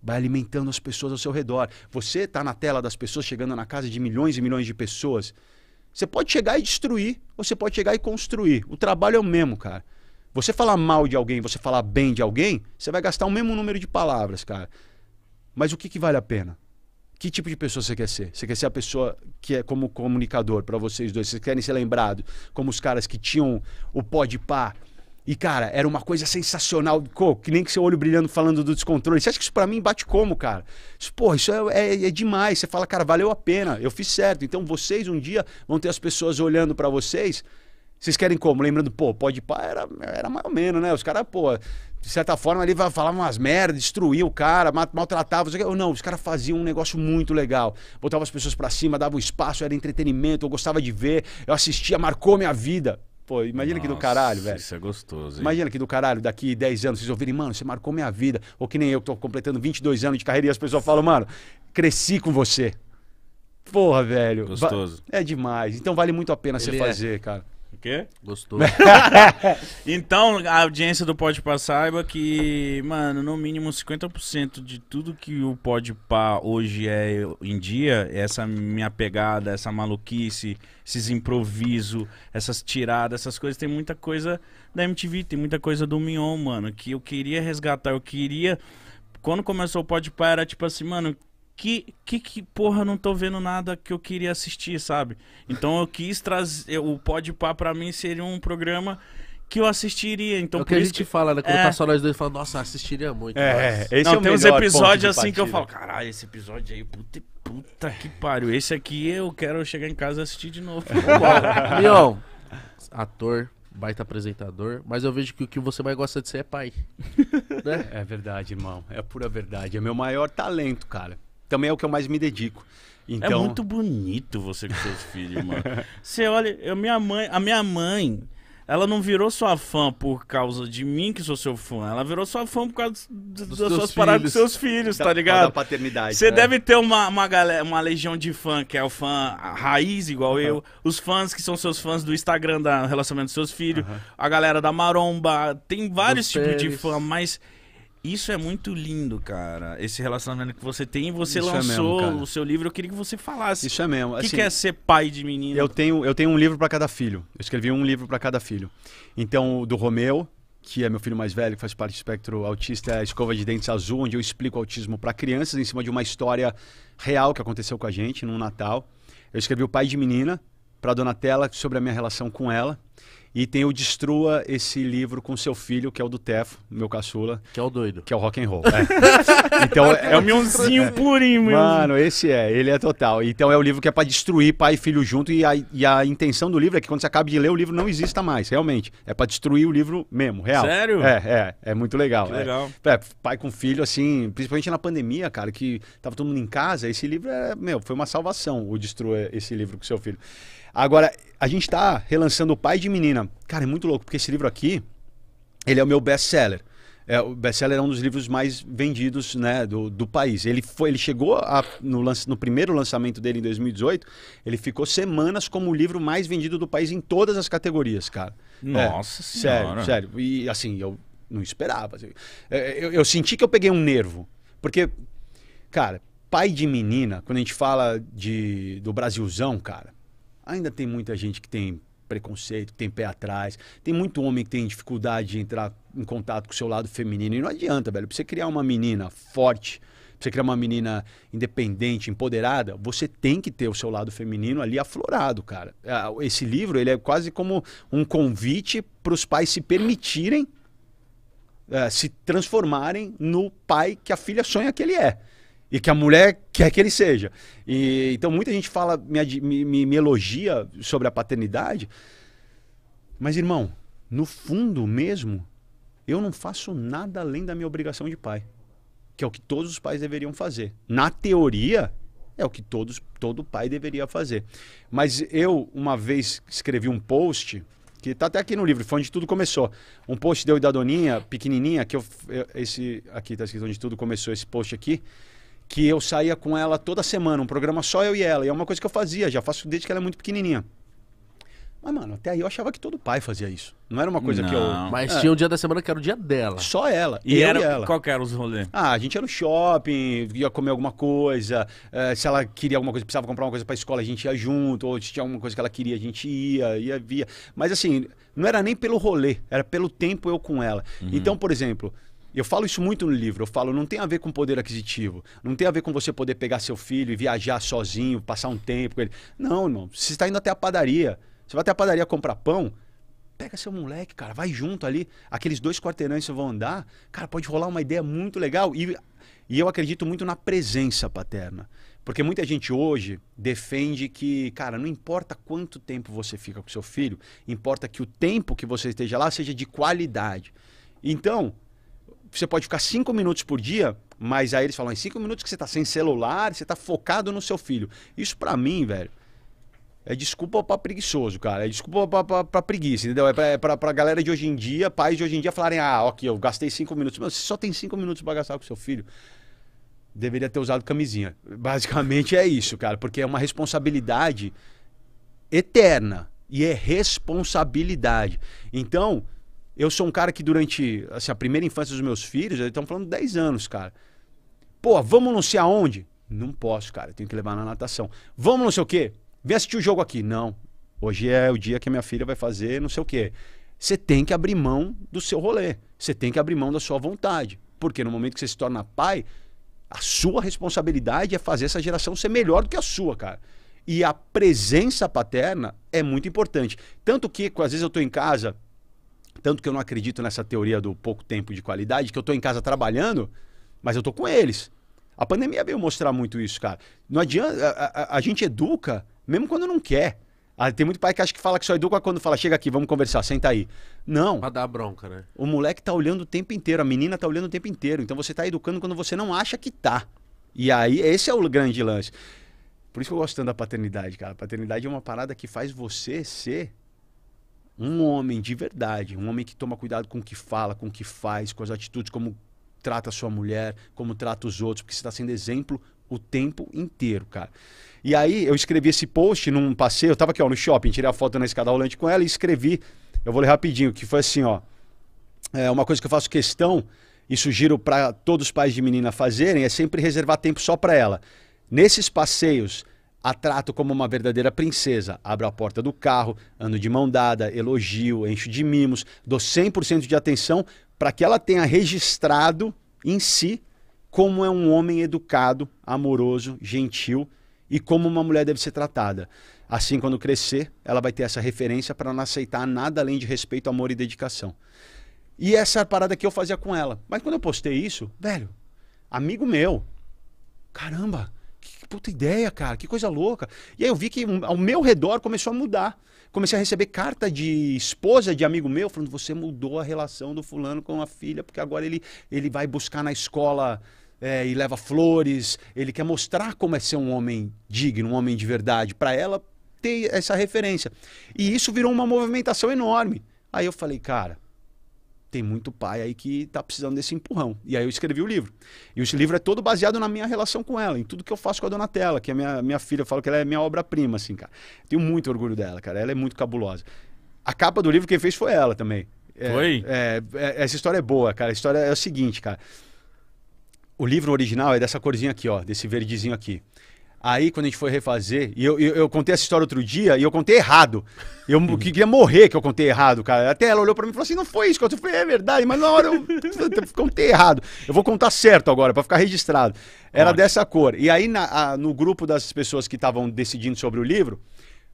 Speaker 3: vai alimentando as pessoas ao seu redor. Você está na tela das pessoas, chegando na casa de milhões e milhões de pessoas. Você pode chegar e destruir, ou você pode chegar e construir. O trabalho é o mesmo, cara. Você falar mal de alguém, você falar bem de alguém, você vai gastar o mesmo número de palavras, cara. Mas o que, que vale a pena? Que tipo de pessoa você quer ser? Você quer ser a pessoa que é como comunicador para vocês dois? Vocês querem ser lembrado como os caras que tinham o pó de pá? E, cara, era uma coisa sensacional. que nem que seu olho brilhando falando do descontrole. Você acha que isso pra mim bate como, cara? Pô, porra, isso é, é, é, demais. Você fala, cara, valeu a pena, eu fiz certo. Então vocês um dia vão ter as pessoas olhando para vocês vocês querem como? Lembrando, pô, pode pá era, era mais ou menos, né? Os caras, pô, de certa forma ali falavam umas merdas, destruía o cara, maltratava, ou não, os caras faziam um negócio muito legal. Botava as pessoas para cima, dava espaço, era entretenimento, eu gostava de ver, eu assistia, marcou minha vida. Pô, imagina Nossa, que do
Speaker 1: caralho, velho. Isso é gostoso,
Speaker 3: hein? Imagina que do caralho, daqui 10 anos, vocês ouvirem, mano, você marcou minha vida. Ou que nem eu que tô completando 22 anos de carreira e as pessoas falam, mano, cresci com você. Porra, velho. Gostoso. É demais. Então vale
Speaker 1: muito a pena Ele você é fazer, é... cara. O quê? Gostou. <laughs> então, a audiência do Pode Pá saiba que, mano, no mínimo 50% de tudo que o Pode Pá hoje é em dia, essa minha pegada, essa maluquice, esses improviso, essas tiradas, essas coisas, tem muita coisa da MTV, tem muita coisa do Mion, mano, que eu queria resgatar, eu queria quando começou o Podpah era tipo assim, mano, que, que, que, porra, não tô vendo nada que eu queria assistir, sabe? Então eu quis trazer. O Pode Pá pra mim seria um programa que eu assistiria. Então, é o que a gente que... fala, né? Quando é... tá só nós dois falando, nossa, assistiria muito. É, esse não, é o tem uns episódios assim que eu falo, caralho, esse episódio aí, puta, puta que pariu. Esse aqui eu quero chegar em casa e assistir de novo.
Speaker 2: Leon, <laughs> ator, baita apresentador, mas eu vejo que o que você mais gosta de ser é pai.
Speaker 3: né? É verdade, irmão. É pura verdade. É meu maior talento, cara
Speaker 1: também é o que eu mais me dedico. É então... É muito bonito você com seus filhos, mano. Você olha, eu, minha mãe, a minha mãe, ela não virou sua fã por causa de mim, que sou seu fã. Ela virou sua fã por causa dos, das suas paradas com seus filhos, da, tá ligado? Da paternidade. Você né? deve ter uma, uma, galera, uma legião de fã, que é o fã raiz, igual uhum. eu. Os fãs que são seus fãs do Instagram, do relacionamento dos seus filhos. Uhum. A galera da Maromba. Tem vários tipos de fã, mas isso é muito lindo, cara. Esse relacionamento que você tem. Você Isso lançou é mesmo, o seu livro. Eu queria que você falasse. Isso é mesmo. O que, assim, que é ser pai de menino? Eu
Speaker 3: tenho, eu tenho um livro para cada filho. Eu escrevi um livro para cada filho. Então, do Romeu, que é meu filho mais velho, que faz parte do espectro autista, é a Escova de Dentes Azul, onde eu explico autismo para crianças em cima de uma história real que aconteceu com a gente num Natal. Eu escrevi O Pai de Menina para Donatella sobre a minha relação com ela. E tem o Destrua esse livro com seu filho, que é o do Tefo, meu caçula. Que é o doido. Que é o rock and roll. É. <laughs> então é, o é mionzinho é. purinho, meu. Mano, esse é, ele é total. Então é o livro que é para destruir pai e filho junto e a, e a intenção do livro é que quando você acaba de ler o livro não exista mais, realmente. É para destruir o livro mesmo, real. Sério? É, é, é muito legal. Que é. legal. É, é, pai com filho assim, principalmente na pandemia, cara, que tava todo mundo em casa, esse livro é, meu, foi uma salvação o Destrua esse livro com seu filho. Agora, a gente está relançando O Pai de Menina. Cara, é muito louco, porque esse livro aqui, ele é o meu best-seller. É, o best-seller é um dos livros mais vendidos né, do, do país. Ele, foi, ele chegou a, no, lance, no primeiro lançamento dele em 2018, ele ficou semanas como o livro mais vendido do país em todas as categorias, cara. É, Nossa é, Sério, sério. E assim, eu não esperava. Assim. Eu, é, eu, eu senti que eu peguei um nervo. Porque, cara, pai de menina, quando a gente fala de, do Brasilzão, cara, Ainda tem muita gente que tem preconceito, tem pé atrás. Tem muito homem que tem dificuldade de entrar em contato com o seu lado feminino. E não adianta, velho. Pra você criar uma menina forte, pra você criar uma menina independente, empoderada, você tem que ter o seu lado feminino ali aflorado, cara. É, esse livro, ele é quase como um convite para os pais se permitirem uh, se transformarem no pai que a filha sonha que ele é e que a mulher quer que ele seja. E, então muita gente fala, me, me, me elogia sobre a paternidade, mas irmão, no fundo mesmo, eu não faço nada além da minha obrigação de pai, que é o que todos os pais deveriam fazer. Na teoria, é o que todos, todo pai deveria fazer. Mas eu, uma vez, escrevi um post, que está até aqui no livro, foi onde tudo começou. Um post deu da Doninha, pequenininha, que eu, esse aqui está escrito onde tudo começou, esse post aqui que eu saía com ela toda semana, um programa só eu e ela. E é uma coisa que eu fazia, já faço desde que ela é muito pequenininha. Mas, mano, até aí eu achava que todo pai fazia isso. Não era uma coisa não, que eu. Mas é. tinha um
Speaker 2: dia da semana que era o dia
Speaker 1: dela. Só ela. E, era e ela. Qual que era os rolês?
Speaker 3: Ah, a gente ia no shopping, ia comer alguma coisa. É, se ela queria alguma coisa, precisava comprar uma coisa pra escola, a gente ia junto. Ou se tinha alguma coisa que ela queria, a gente ia, ia, via. Mas assim, não era nem pelo rolê, era pelo tempo eu com ela. Uhum. Então, por exemplo, eu falo isso muito no livro. Eu falo, não tem a ver com poder aquisitivo. Não tem a ver com você poder pegar seu filho e viajar sozinho, passar um tempo com ele. Não, irmão. Você está indo até a padaria. Você vai até a padaria comprar pão. Pega seu moleque, cara, vai junto ali. Aqueles dois quarteirões que vão andar, cara, pode rolar uma ideia muito legal. E, e eu acredito muito na presença paterna. Porque muita gente hoje defende que, cara, não importa quanto tempo você fica com seu filho, importa que o tempo que você esteja lá seja de qualidade. Então, você pode ficar cinco minutos por dia, mas aí eles falam, em cinco minutos que você está sem celular, você está focado no seu filho. Isso para mim, velho, é desculpa pra preguiçoso, cara. É desculpa pra, preguiça, entendeu? É pra, é pra, pra, galera de hoje em dia, pais de hoje em dia falarem, ah, ok, eu gastei cinco minutos. Mas você só tem cinco minutos pra gastar com seu filho. Deveria ter usado camisinha. Basicamente é isso, cara. Porque é uma responsabilidade eterna. E é responsabilidade. Então, eu sou um cara que durante assim, a primeira infância dos meus filhos, eles estão falando 10 anos, cara. Pô, vamos não sei aonde? Não posso, cara. Tenho que levar na natação. Vamos não sei o quê? Vem assistir o jogo aqui. Não. Hoje é o dia que a minha filha vai fazer não sei o quê. Você tem que abrir mão do seu rolê. Você tem que abrir mão da sua vontade. Porque no momento que você se torna pai, a sua responsabilidade é fazer essa geração ser melhor do que a sua, cara. E a presença paterna é muito importante. Tanto que, às vezes, eu estou em casa tanto que eu não acredito nessa teoria do pouco tempo de qualidade, que eu estou em casa trabalhando, mas eu estou com eles. A pandemia veio mostrar muito isso, cara. Não adianta. A, a, a gente educa mesmo quando não quer. Ah, tem muito pai que acha que fala que só educa quando fala, chega aqui, vamos conversar, senta aí. Não.
Speaker 2: Pra dar bronca, né?
Speaker 3: O moleque tá olhando o tempo inteiro, a menina tá olhando o tempo inteiro. Então você tá educando quando você não acha que tá. E aí, esse é o grande lance. Por isso que eu gosto tanto da paternidade, cara. A paternidade é uma parada que faz você ser um homem de verdade, um homem que toma cuidado com o que fala, com o que faz, com as atitudes, como trata a sua mulher, como trata os outros, porque você está sendo exemplo o tempo inteiro, cara. E aí eu escrevi esse post num passeio, eu tava aqui ó, no shopping, tirei a foto na escada rolante com ela e escrevi, eu vou ler rapidinho, que foi assim, ó. É uma coisa que eu faço questão e sugiro para todos os pais de menina fazerem é sempre reservar tempo só para ela. Nesses passeios, a trato como uma verdadeira princesa. Abro a porta do carro, ando de mão dada, elogio, encho de mimos, dou 100% de atenção para que ela tenha registrado em si como é um homem educado, amoroso, gentil e como uma mulher deve ser tratada. Assim, quando crescer, ela vai ter essa referência para não aceitar nada além de respeito, amor e dedicação. E essa é parada que eu fazia com ela. Mas quando eu postei isso, velho, amigo meu, caramba, que puta ideia, cara, que coisa louca. E aí eu vi que hum, ao meu redor começou a mudar. Comecei a receber carta de esposa de amigo meu falando: você mudou a relação do fulano com a filha, porque agora ele, ele vai buscar na escola é, e leva flores. Ele quer mostrar como é ser um homem digno, um homem de verdade, para ela ter essa referência. E isso virou uma movimentação enorme. Aí eu falei, cara, tem muito pai aí que está precisando desse empurrão. E aí eu escrevi o livro. E esse livro é todo baseado na minha relação com ela, em tudo que eu faço com a Donatella, que é minha, minha filha. Eu falo que ela é minha obra-prima, assim, cara. Tenho muito orgulho dela, cara. Ela é muito cabulosa. A capa do livro quem fez foi ela também. É, foi? É, é, essa história é boa, cara. A história é o seguinte, cara. O livro original é dessa corzinha aqui, ó, desse verdezinho aqui. Aí, quando a gente foi refazer, e eu, eu, eu, contei essa história outro dia e eu contei errado. Eu queria morrer que eu contei errado, cara. Até ela olhou pra mim e falou assim: não foi isso que eu falei, é verdade, mas na hora eu, eu <laughs> contei errado. Eu vou contar certo agora, para ficar registrado. Era dessa cor. E aí, na, a, no grupo das pessoas que estavam decidindo sobre o livro,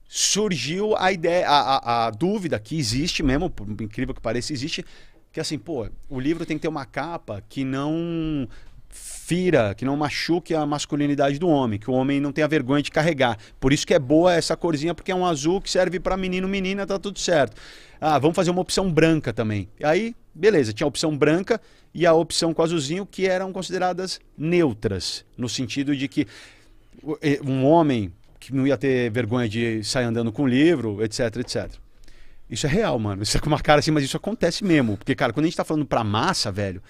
Speaker 3: surgiu a ideia, a, a, a dúvida que existe mesmo, por incrível que pareça, existe que é assim, pô, o livro tem que ter uma capa que não fira, que não machuque a masculinidade do homem, que o homem não tenha vergonha de carregar. Por isso que é boa essa corzinha, porque é um azul que serve para menino, menina, tá tudo certo. Ah, vamos fazer uma opção branca também. Aí, beleza, tinha a opção branca e a opção com azulzinho, que eram consideradas neutras, no sentido de que eh, um homem que não ia ter vergonha de sair andando com livro, etc, etc. Isso é real, mano. Isso é com uma cara assim, mas isso acontece mesmo. Porque, cara, quando a gente tá falando pra massa, velho,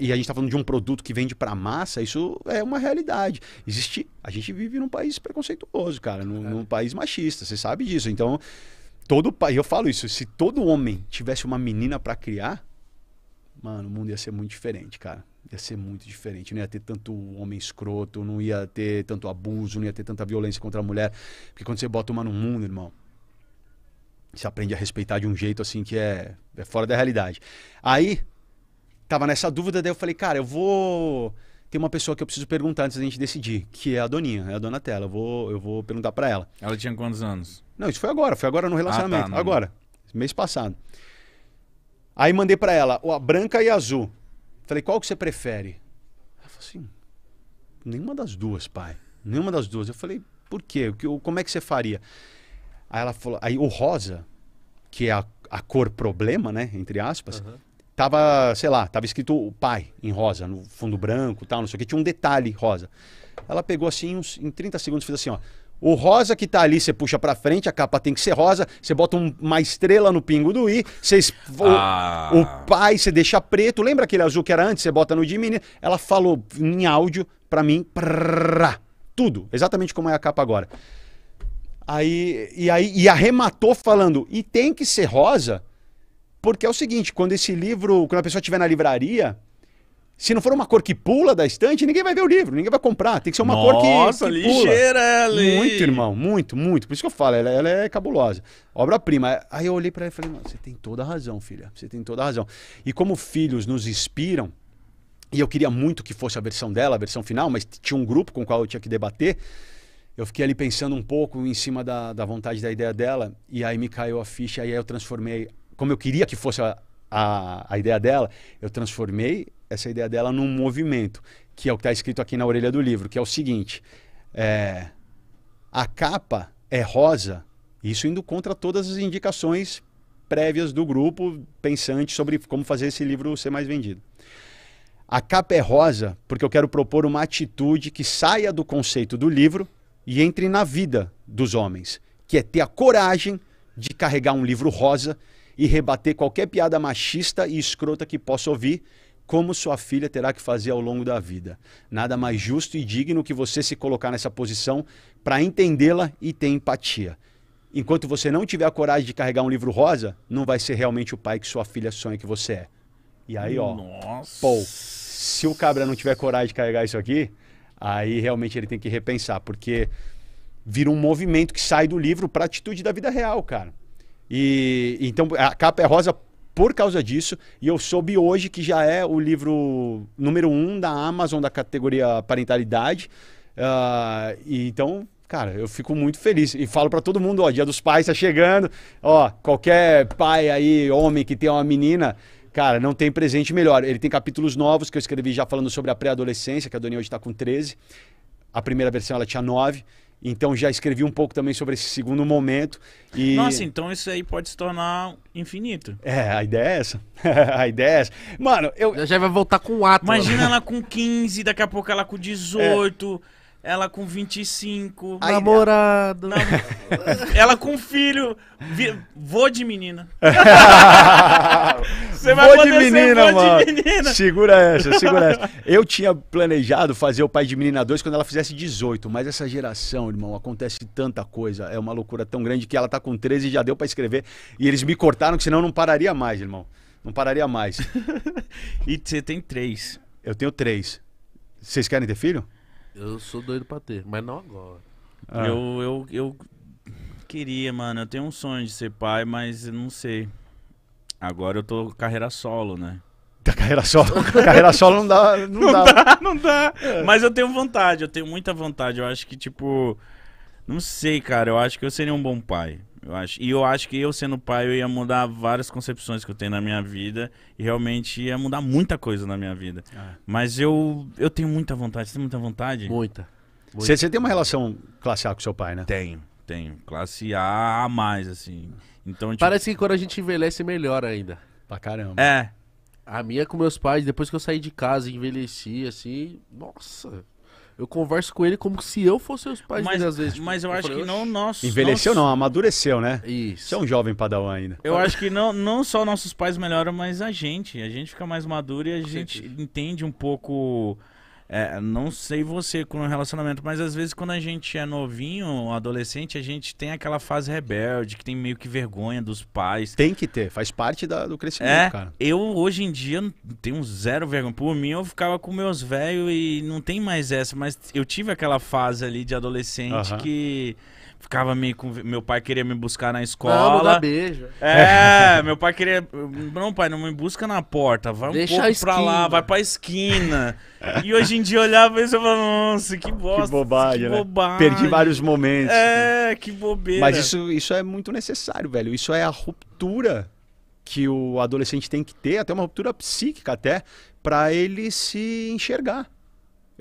Speaker 3: e a gente tá falando de um produto que vende pra massa, isso é uma realidade. Existe. A gente vive num país preconceituoso, cara, num, num país machista, você sabe disso. Então, todo país. Eu falo isso, se todo homem tivesse uma menina para criar, mano, o mundo ia ser muito diferente, cara. Ia ser muito diferente. Não ia ter tanto homem escroto, não ia ter tanto abuso, não ia ter tanta violência contra a mulher. Porque quando você bota uma no mundo, irmão se aprende a respeitar de um jeito assim que é, é fora da realidade. Aí, tava nessa dúvida, daí eu falei, cara, eu vou. Tem uma pessoa que eu preciso perguntar antes da gente decidir, que é a Doninha, é a Dona Tela. Eu vou, eu vou perguntar para ela.
Speaker 1: Ela tinha quantos anos?
Speaker 3: Não, isso foi agora, foi agora no relacionamento. Ah, tá, agora, mês passado. Aí mandei para ela, a branca e a azul. Falei, qual que você prefere? Ela falou assim, nenhuma das duas, pai. Nenhuma das duas. Eu falei, por quê? Como é que você faria? Aí ela falou, aí o rosa, que é a, a cor problema, né, entre aspas, uhum. tava, sei lá, tava escrito o pai em rosa, no fundo branco, tal, não sei o que, tinha um detalhe rosa. Ela pegou assim, uns, em 30 segundos, fez assim, ó. O rosa que tá ali, você puxa pra frente, a capa tem que ser rosa, você bota um, uma estrela no pingo do i, ah. o, pai você deixa preto, lembra aquele azul que era antes, você bota no diminuir. Ela falou em áudio pra mim, prrr, tudo, exatamente como é a capa agora. Aí, e, aí, e arrematou falando, e tem que ser rosa, porque é o seguinte, quando esse livro, quando a pessoa estiver na livraria, se não for uma cor que pula da estante, ninguém vai ver o livro, ninguém vai comprar. Tem que ser uma Nossa, cor que, Nossa, ela, Muito, irmão, muito, muito. Por isso que eu falo, ela, ela é cabulosa. Obra-prima. Aí eu olhei para ela e falei, você tem toda a razão, filha. Você tem toda a razão. E como filhos nos inspiram, e eu queria muito que fosse a versão dela, a versão final, mas tinha um grupo com o qual eu tinha que debater eu fiquei ali pensando um pouco em cima da, da vontade da ideia dela, e aí me caiu a ficha, e aí eu transformei, como eu queria que fosse a, a, a ideia dela, eu transformei essa ideia dela num movimento, que é o que está escrito aqui na orelha do livro, que é o seguinte: é, a capa é rosa, isso indo contra todas as indicações prévias do grupo pensante sobre como fazer esse livro ser mais vendido. A capa é rosa porque eu quero propor uma atitude que saia do conceito do livro e entre na vida dos homens, que é ter a coragem de carregar um livro rosa e rebater qualquer piada machista e escrota que possa ouvir, como sua filha terá que fazer ao longo da vida. Nada mais justo e digno que você se colocar nessa posição para entendê-la e ter empatia. Enquanto você não tiver a coragem de carregar um livro rosa, não vai ser realmente o pai que sua filha sonha que você é. E aí, ó. Nossa. Pô, se o cabra não tiver coragem de carregar isso aqui, aí realmente ele tem que repensar, porque vira um movimento que sai do livro para a atitude da vida real, cara. E então a capa é rosa por causa disso, e eu soube hoje que já é o livro número um da Amazon da categoria parentalidade. Uh, e então, cara, eu fico muito feliz e falo para todo mundo, ó, Dia dos Pais tá chegando, ó, qualquer pai aí, homem que tem uma menina, Cara, não tem presente melhor. Ele tem capítulos novos que eu escrevi já falando sobre a pré-adolescência, que a Dani hoje está com 13. A primeira versão ela tinha 9. Então já escrevi um pouco também sobre esse segundo momento. E... Nossa,
Speaker 1: então isso aí pode se tornar infinito.
Speaker 3: É, a ideia é essa. <laughs> a ideia é essa.
Speaker 1: Mano, eu. Já vai voltar com o ato. Imagina mano. ela com 15, daqui a pouco ela com 18. É ela com 25. Aí, namorado. Na... <laughs> ela com filho. Vi... Vou de menina. <laughs> Você vai vou de menina, vou mano. De menina. Segura essa, segura essa.
Speaker 3: Eu tinha planejado fazer o pai de menina 2 quando ela fizesse 18, mas essa geração, irmão, acontece tanta coisa. É uma loucura tão grande que ela tá com 13 e já deu para escrever. E eles me cortaram, que senão não pararia mais, irmão. Não pararia mais. <laughs> e você tem três. Eu tenho três. Vocês querem ter filho?
Speaker 1: Eu sou doido pra ter, mas não agora. Ah. Eu, eu, eu queria, mano. Eu tenho um sonho de ser pai, mas não sei. Agora eu tô carreira solo, né? Da <laughs> carreira solo, carreira solo não
Speaker 3: dá. Não, não dá. dá. não dá. É. Mas eu
Speaker 1: tenho vontade, eu tenho muita vontade. Eu acho que, tipo. Não sei, cara. Eu acho que eu seria um bom pai. Eu acho, e eu acho que eu sendo pai, eu ia mudar várias concepções que eu tenho na minha vida. E realmente ia mudar muita coisa na minha vida. Ah. Mas eu, eu tenho muita vontade. Você tem muita vontade? Muita. Você, você tem uma relação classe A com seu pai, né? Tenho, tenho. Classe A a mais, assim. Então, tipo... Parece
Speaker 2: que quando a gente envelhece, melhor ainda. Pra caramba. É. A minha é com meus pais, depois que eu saí de casa e envelheci, assim... Nossa... Eu converso com ele como
Speaker 1: se eu fosse os pais mas, dele, às vezes. Tipo, mas eu, eu acho falei, que não nós.
Speaker 2: Envelheceu nosso... não, amadureceu, né? Isso.
Speaker 3: Você é um jovem padawan ainda. Eu acho
Speaker 1: que não, não só nossos pais melhoram, mas a gente. A gente fica mais maduro e a gente entende um pouco é, não sei você com o relacionamento, mas às vezes quando a gente é novinho, adolescente, a gente tem aquela fase rebelde, que tem meio que vergonha dos pais. Tem que ter, faz parte da, do crescimento, é, cara. Eu hoje em dia tenho zero vergonha. Por mim, eu ficava com meus velhos e não tem mais essa, mas eu tive aquela fase ali de adolescente que Ficava meio com. Meu pai queria me buscar na escola. Não, não beijo. É, <laughs> meu pai queria. Não, pai, não me busca na porta. Vai um Deixa pouco pra lá, vai pra esquina. e hoje em dia eu olhava e falava, nossa, que bosta. Que
Speaker 3: bobagem, que né? Perdi vários momentos.
Speaker 1: É, que bobeira. Mas isso, isso é muito necessário,
Speaker 3: velho. Isso é a ruptura que o adolescente tem que ter, até uma ruptura psíquica até, para ele se enxergar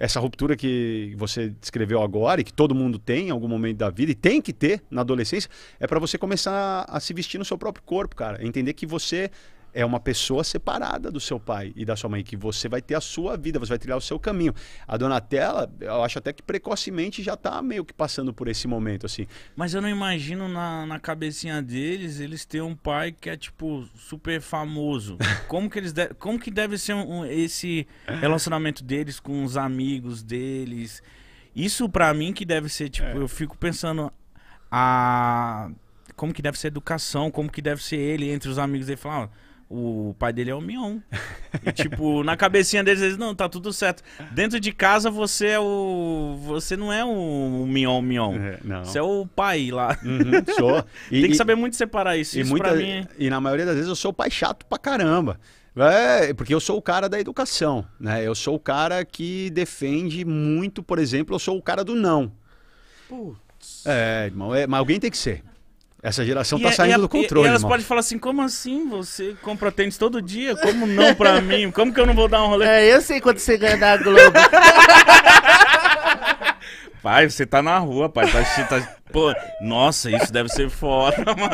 Speaker 3: essa ruptura que você descreveu agora e que todo mundo tem em algum momento da vida e tem que ter na adolescência é para você começar a se vestir no seu próprio corpo, cara. Entender que você é uma pessoa separada do seu pai e da sua mãe, que você vai ter a sua vida, você vai trilhar o seu caminho. A Donatella, eu acho até que precocemente já está meio que passando por esse momento, assim.
Speaker 1: Mas eu não imagino na, na cabecinha deles, eles têm um pai que é, tipo, super famoso. <laughs> Como que eles de... como que deve ser um, esse relacionamento deles com os amigos deles? Isso para mim que deve ser, tipo, é. eu fico pensando a como que deve ser a educação, como que deve ser ele entre os amigos dele, falar, ah, o pai dele é o Mion. E, tipo, <laughs> na cabecinha deles, eles, não, tá tudo certo. Dentro de casa, você é o. Você não é o Mion Mion. É, não. Você é o pai lá. Uhum, sou. <laughs> E, Tem que saber muito
Speaker 3: separar isso. E, isso muita, mim... É- e na maioria das vezes eu sou o pai chato pra caramba. É, porque eu sou o cara da educação, né? Eu sou o cara que defende muito, por exemplo, eu sou o cara do não.
Speaker 1: Putz.
Speaker 3: É, irmão, é, mas alguém tem que ser. Essa geração está é, saindo
Speaker 1: é, do controle. E, elas irmão. podem falar assim: como assim você compra tênis todo dia? Como não pra <laughs> mim? Como que eu não vou dar um rolê? É, eu sei quanto você ganha da Globo. <laughs> Pai, você tá na rua, pai. Tá, tá, pô, nossa, isso deve ser foda, <laughs> mano.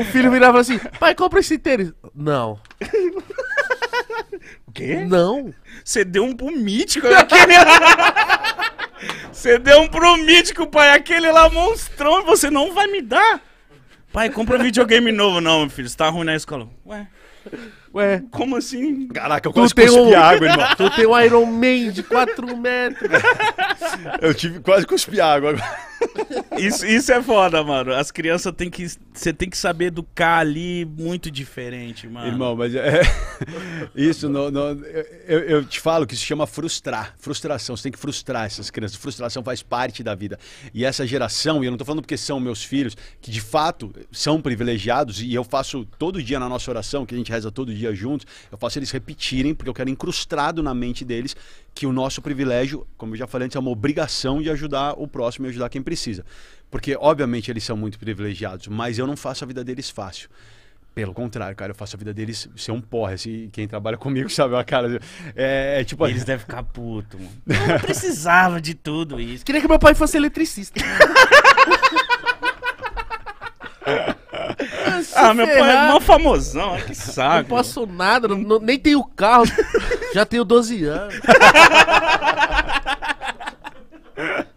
Speaker 2: O filho virava assim: pai, compra esse tênis.
Speaker 1: Não. O quê? Não. Você deu um pro mítico. Né? Aquele... você deu um pro mítico, pai. Aquele lá monstrão, você não vai me dar. Pai, compra um videogame novo, não, meu filho. Você tá ruim na escola. Ué. Ué. Como assim? Caraca, eu quase cuspi um... água, <laughs> irmão. Tu tem um Iron Man de 4 metros. eu tive quase cuspi água agora. Isso, isso é foda, mano. As crianças tem que. Você tem que saber educar ali muito diferente, mano. Irmão, mas é.
Speaker 3: <laughs> Isso, não, não, eu, eu, te falo que se chama frustrar. Frustração. Você tem que frustrar essas crianças. Frustração faz parte da vida. E essa geração, e eu não tô falando porque são meus filhos, que de fato são privilegiados, e eu faço todo dia na nossa oração, que a gente reza todo dia juntos, eu faço eles repetirem, porque eu quero incrustado na mente deles que o nosso privilégio, como eu já falei antes, é uma obrigação de ajudar o próximo e ajudar quem precisa. Porque, obviamente, eles são muito privilegiados, mas eu não faço a vida deles fácil. Pelo contrário, cara, eu faço a vida deles ser um porra. Assim, quem trabalha <laughs> comigo sabe, a cara. É, é tipo. Eles <laughs> devem ficar puto, mano. Eu não precisava
Speaker 2: de tudo isso. Queria que meu pai fosse eletricista. <laughs>
Speaker 1: ah, meu ferrar. pai é mó famosão, que saco. Não posso nada,
Speaker 2: não, não, nem tenho carro.
Speaker 1: já tenho 12 anos. <laughs>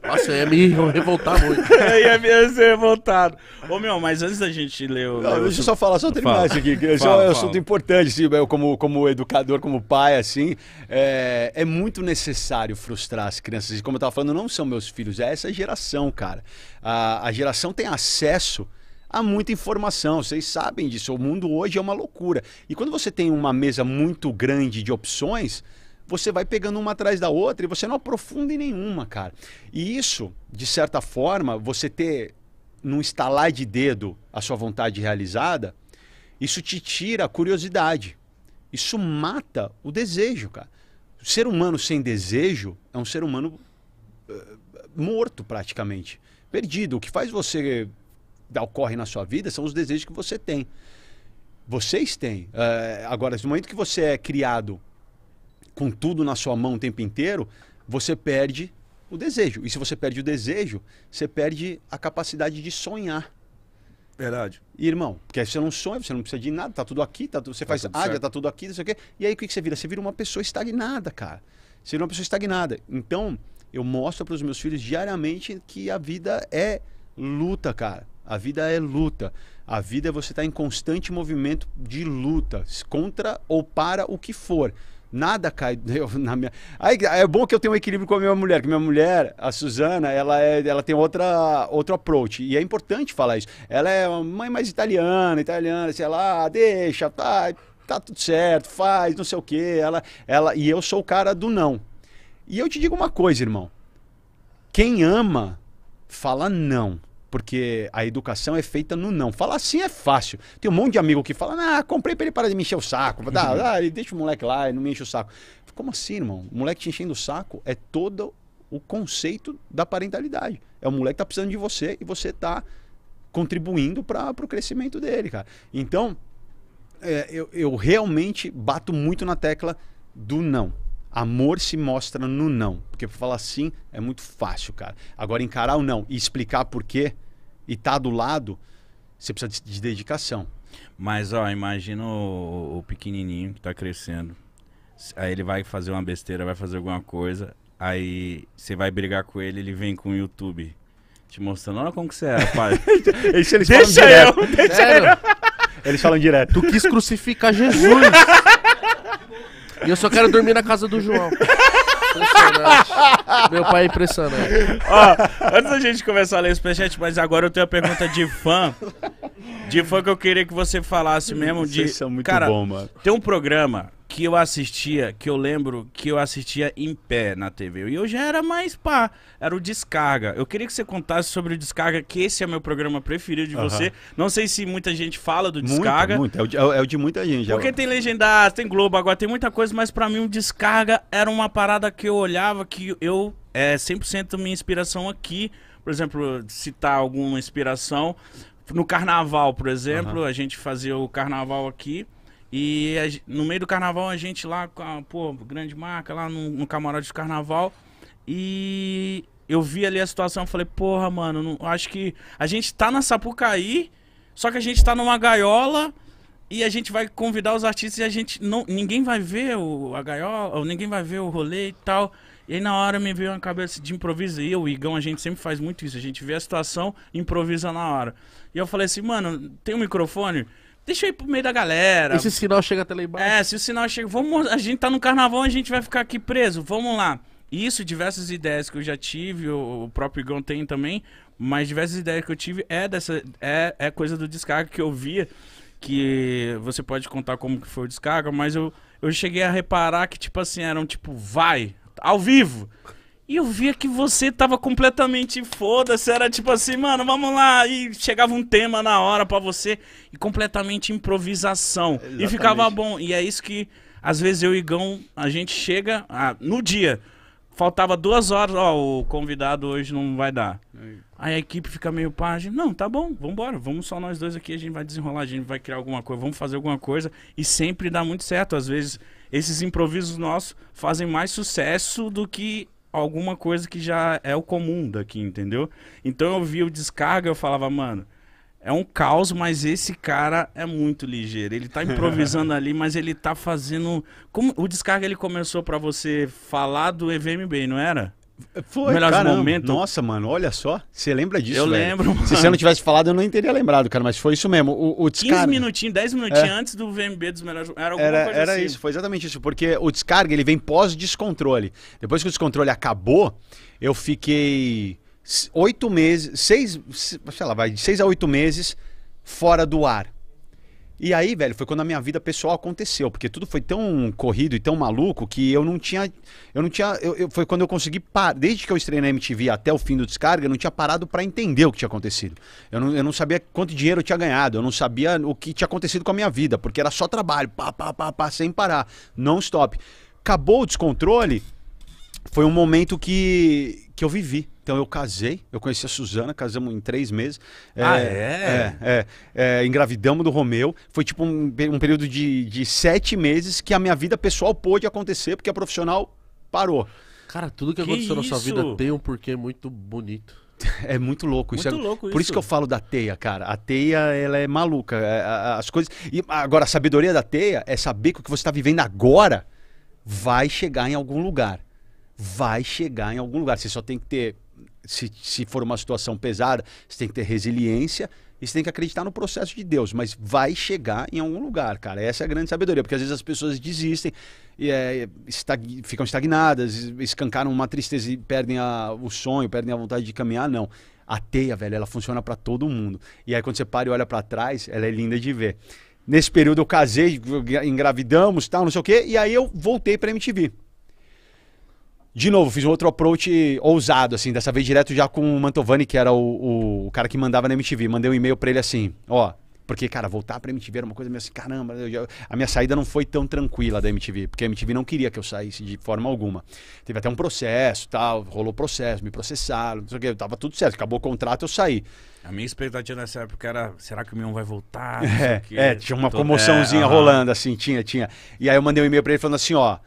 Speaker 1: Nossa, eu ia me revoltar muito. eu ia me ser revoltado. Ô, meu, mas antes da gente ler o. Não, deixa eu só falar, só terminar isso aqui. Que fala, é um assunto
Speaker 3: importante, assim, eu como, como educador, como pai, assim. É, é muito necessário frustrar as crianças. E como eu tava falando, não são meus filhos, é essa geração, cara. A, a geração tem acesso há muita informação, vocês sabem disso. O mundo hoje é uma loucura. E quando você tem uma mesa muito grande de opções, você vai pegando uma atrás da outra e você não aprofunda em nenhuma, cara. E isso, de certa forma, você ter num estalar de dedo a sua vontade realizada, isso te tira a curiosidade. Isso mata o desejo, cara. O ser humano sem desejo é um ser humano uh, morto praticamente, perdido. O que faz você ocorrem na sua vida são os desejos que você tem. Vocês têm. É, agora, no momento que você é criado com tudo na sua mão o tempo inteiro, você perde o desejo. E se você perde o desejo, você perde a capacidade de sonhar. Verdade. E, irmão, porque você não sonha, você não precisa de nada, tá tudo aqui, tá tudo, você tá faz área águia, tá tudo aqui, não sei o quê. E aí o que, que você vira? Você vira uma pessoa estagnada, cara. Você vira uma pessoa estagnada. Então, eu mostro para os meus filhos diariamente que a vida é luta, cara. A vida é luta. A vida é você estar tá em constante movimento de luta, contra ou para o que for. Nada cai <laughs> eu, na minha. Aí, é bom que eu tenho um equilíbrio com a minha mulher, que minha mulher, a Suzana, ela, é, ela tem outra, outro approach. E é importante falar isso. Ela é uma mãe mais italiana, italiana, sei lá, deixa, tá, tá tudo certo, faz, não sei o quê. Ela, ela, e eu sou o cara do não. E eu te digo uma coisa, irmão. Quem ama, fala não. Porque a educação é feita no não. Falar assim é fácil. Tem um monte de amigo que fala, ah, comprei pra ele parar de me encher o saco. Dá, <laughs> dá, deixa o moleque lá, e não me enche o saco. Como assim, irmão? O moleque te enchendo o saco é todo o conceito da parentalidade. É o moleque que tá precisando de você e você tá contribuindo para o crescimento dele, cara. Então, é, eu, eu realmente bato muito na tecla do não. Amor se mostra no não. Porque falar sim é muito fácil, cara. Agora, encarar o não e explicar por quê e tá do lado, você precisa de, de
Speaker 1: dedicação. Mas, ó, imagina o, o, pequenininho que tá crescendo. Aí ele vai fazer uma besteira, vai fazer alguma coisa. Aí você vai brigar com ele, ele vem com o YouTube te mostrando. Olha como que você é, rapaz. <laughs> Isso eles deixa eu, direto. deixa ele. eu. Eles falam direto. Tu quis crucificar Jesus. <laughs> E eu só
Speaker 2: quero dormir na casa do João.
Speaker 1: Impressionante. Meu pai é impressionante. Ó, antes da gente começar a ler o superchat, mas agora eu tenho a pergunta de fã. De fã que eu queria que você falasse mesmo. De, são muito cara, bom, mano. Tem um programa que eu assistia, que eu lembro que eu assistia em pé na TV. E eu já era mais pá, era o Descarga. Eu queria que você contasse sobre o Descarga, que esse é meu programa preferido de uhum. você. Não sei se muita gente fala do Descarga. Muito,
Speaker 3: muito. É, o de, é o é de muita gente. Porque
Speaker 1: tem legendas, tem Globo, agora tem muita coisa, mas para mim o Descarga era uma parada que eu olhava que eu é 100% minha inspiração aqui. Por exemplo, citar alguma inspiração no carnaval, por exemplo, uhum. a gente fazia o carnaval aqui. E a, no meio do carnaval a gente lá, com pô, grande marca, lá no, no camarote do carnaval. E eu vi ali a situação falei, porra, mano, não, acho que a gente tá na Sapucaí, só que a gente tá numa gaiola e a gente vai convidar os artistas e a gente não ninguém vai ver o, a gaiola, ninguém vai ver o rolê e tal. E aí na hora me veio uma cabeça de improviso. E eu, o Igão, a gente sempre faz muito isso. A gente vê a situação, improvisa na hora. E eu falei assim, mano, tem um microfone? Deixa eu ir pro meio da galera. E se o sinal chega até lá embaixo? É, se o sinal chega. Vamos, a gente tá no carnaval, a gente vai ficar aqui preso. Vamos lá. Isso, diversas ideias que eu já tive, o próprio Igão tem também, mas diversas ideias que eu tive é dessa. É, é coisa do descarga que eu via. Que você pode contar como que foi o descarga, mas eu, eu cheguei a reparar que, tipo assim, eram tipo, vai, ao vivo. E eu via que você tava completamente foda-se, era tipo assim, mano, vamos lá. E chegava um tema na hora para você, e completamente improvisação. Exatamente. E ficava bom. E é isso que, às vezes, eu e Gão, a gente chega a, ah, no dia. Faltava duas horas, ó, o convidado hoje não vai dar. Aí, é. Aí a equipe fica meio página. Não, tá bom, vambora, vamos só nós dois aqui, a gente vai desenrolar, a gente vai criar alguma coisa, vamos fazer alguma coisa. E sempre dá muito certo. Às vezes, esses improvisos nossos fazem mais sucesso do que alguma coisa que já é o comum daqui, entendeu? Então eu via o descarga, eu falava, mano, é um caos, mas esse cara é muito ligeiro. Ele tá improvisando <laughs> ali, mas ele tá fazendo. Como o descarga ele começou para você falar do EVMB, não era? Foi, melhores caramba, momentos. Nossa,
Speaker 3: mano, olha só. Você lembra disso? Eu velho? lembro. Mano. Se você não tivesse falado, eu não teria lembrado, cara, mas foi isso mesmo. O, o descarga. 15 minutinhos, 10 minutinhos é.
Speaker 1: antes do VMB dos melhores. Era alguma era, coisa era assim. isso,
Speaker 3: foi exatamente isso. Porque o descarga, ele vem pós-descontrole. Depois que o descontrole acabou, eu fiquei oito meses, seis, sei lá, vai de seis a oito meses fora do ar. E aí, velho, foi quando a minha vida pessoal aconteceu, porque tudo foi tão corrido e tão maluco que eu não tinha. Eu não tinha. Eu, eu, foi quando eu consegui parar. Desde que eu estrei na MTV até o fim do descarga, eu não tinha parado para entender o que tinha acontecido. Eu não, eu não sabia quanto dinheiro eu tinha ganhado, eu não sabia o que tinha acontecido com a minha vida, porque era só trabalho, pá, pá, pá, pá, sem parar, não stop. Acabou o descontrole, foi um momento que, que eu vivi então eu casei, eu conheci a Suzana, casamos em três meses. É, ah, é? É, é, é engravidamos do Romeu. Foi tipo um, um período de, de sete meses que a minha vida pessoal pôde acontecer, porque a profissional parou.
Speaker 2: Cara, tudo que, que aconteceu isso? na sua vida tem um
Speaker 3: porquê muito bonito. <laughs> É muito louco isso. Muito é Por isso. isso que eu falo da teia, cara. A teia, ela é maluca. É, as coisas. E agora, a sabedoria da teia é saber que o que você está vivendo agora vai chegar em algum lugar. Vai chegar em algum lugar. Você só tem que ter se, se for uma situação pesada, você tem que ter resiliência e você tem que acreditar no processo de Deus. Mas vai chegar em algum lugar, cara. Essa é a grande sabedoria, porque às vezes as pessoas desistem e é, estag, ficam estagnadas, escancaram uma tristeza e perdem a, o sonho, perdem a vontade de caminhar. Não. A teia, velho, ela funciona para todo mundo. E aí quando você para e olha para trás, ela é linda de ver. Nesse período eu casei, engravidamos, tal, não sei o quê, e aí eu voltei para MTV de novo, fiz um outro approach ousado, assim, dessa vez direto já com o Mantovani, que era o, o cara que mandava na MTV. Mandei um e-mail pra ele assim, ó, porque, cara, voltar pra MTV era uma coisa meio assim, caramba, já, a minha saída não foi tão tranquila da MTV, porque a MTV não queria que eu saísse de forma alguma. Teve até um processo tal, rolou processo, me processaram, não sei o quê. tava tudo certo, acabou o contrato, eu saí.
Speaker 1: A minha expectativa nessa época era, será que o Mion vai voltar? <laughs> É, é, tinha uma comoçãozinha é, rolando,
Speaker 3: assim, tinha, tinha. E aí eu mandei um e-mail pra ele falando assim, ó,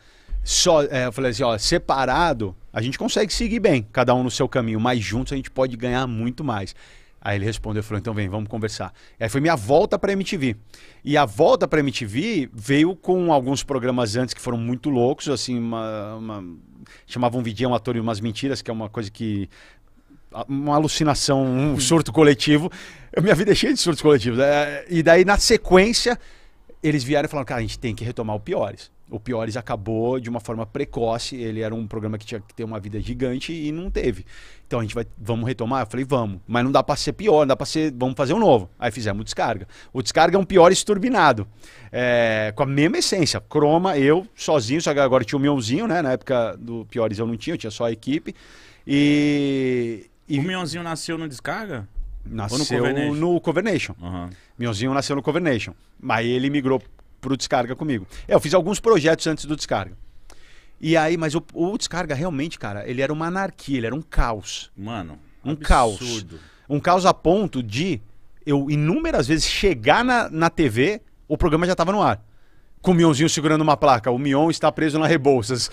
Speaker 3: só, é, eu falei assim, ó, separado, a gente consegue seguir bem, cada um no seu caminho, mas juntos a gente pode ganhar muito mais. Aí ele respondeu, falou, então vem, vamos conversar. Aí foi minha volta para MTV. E a volta para MTV veio com alguns programas antes que foram muito loucos, assim, uma, uma... chamavam um vídeo um ator e umas mentiras, que é uma coisa que uma alucinação, um uhum. surto coletivo. Eu, minha vida é cheia de surtos coletivos. É, e daí na sequência eles vieram e falaram, cara, a gente tem que retomar o piores o Piores acabou de uma forma precoce. Ele era um programa que tinha que ter uma vida gigante e não teve. Então a gente vai, vamos retomar? Eu falei, vamos. Mas não dá para ser pior, não dá para ser, vamos fazer um novo. Aí fizemos o Descarga. O Descarga é um Piores turbinado, é, com a mesma essência. Croma, eu sozinho, só que agora tinha o Mionzinho, né? Na época do Piores eu não tinha, eu tinha só a equipe. E.
Speaker 1: e... O Mionzinho nasceu no Descarga? Nasceu no Covernation.
Speaker 3: No Covernation. Uhum. Mionzinho nasceu no Covernation. Mas ele migrou pro Descarga comigo. É, eu fiz alguns projetos antes do Descarga. E aí, mas o, o Descarga realmente, cara, ele era uma anarquia, ele era um caos. Mano, um absurdo. caos. Um caos a ponto de eu inúmeras vezes chegar na, na TV, o programa já tava no ar. Com o Mionzinho segurando uma placa. O Mion está preso na Rebouças.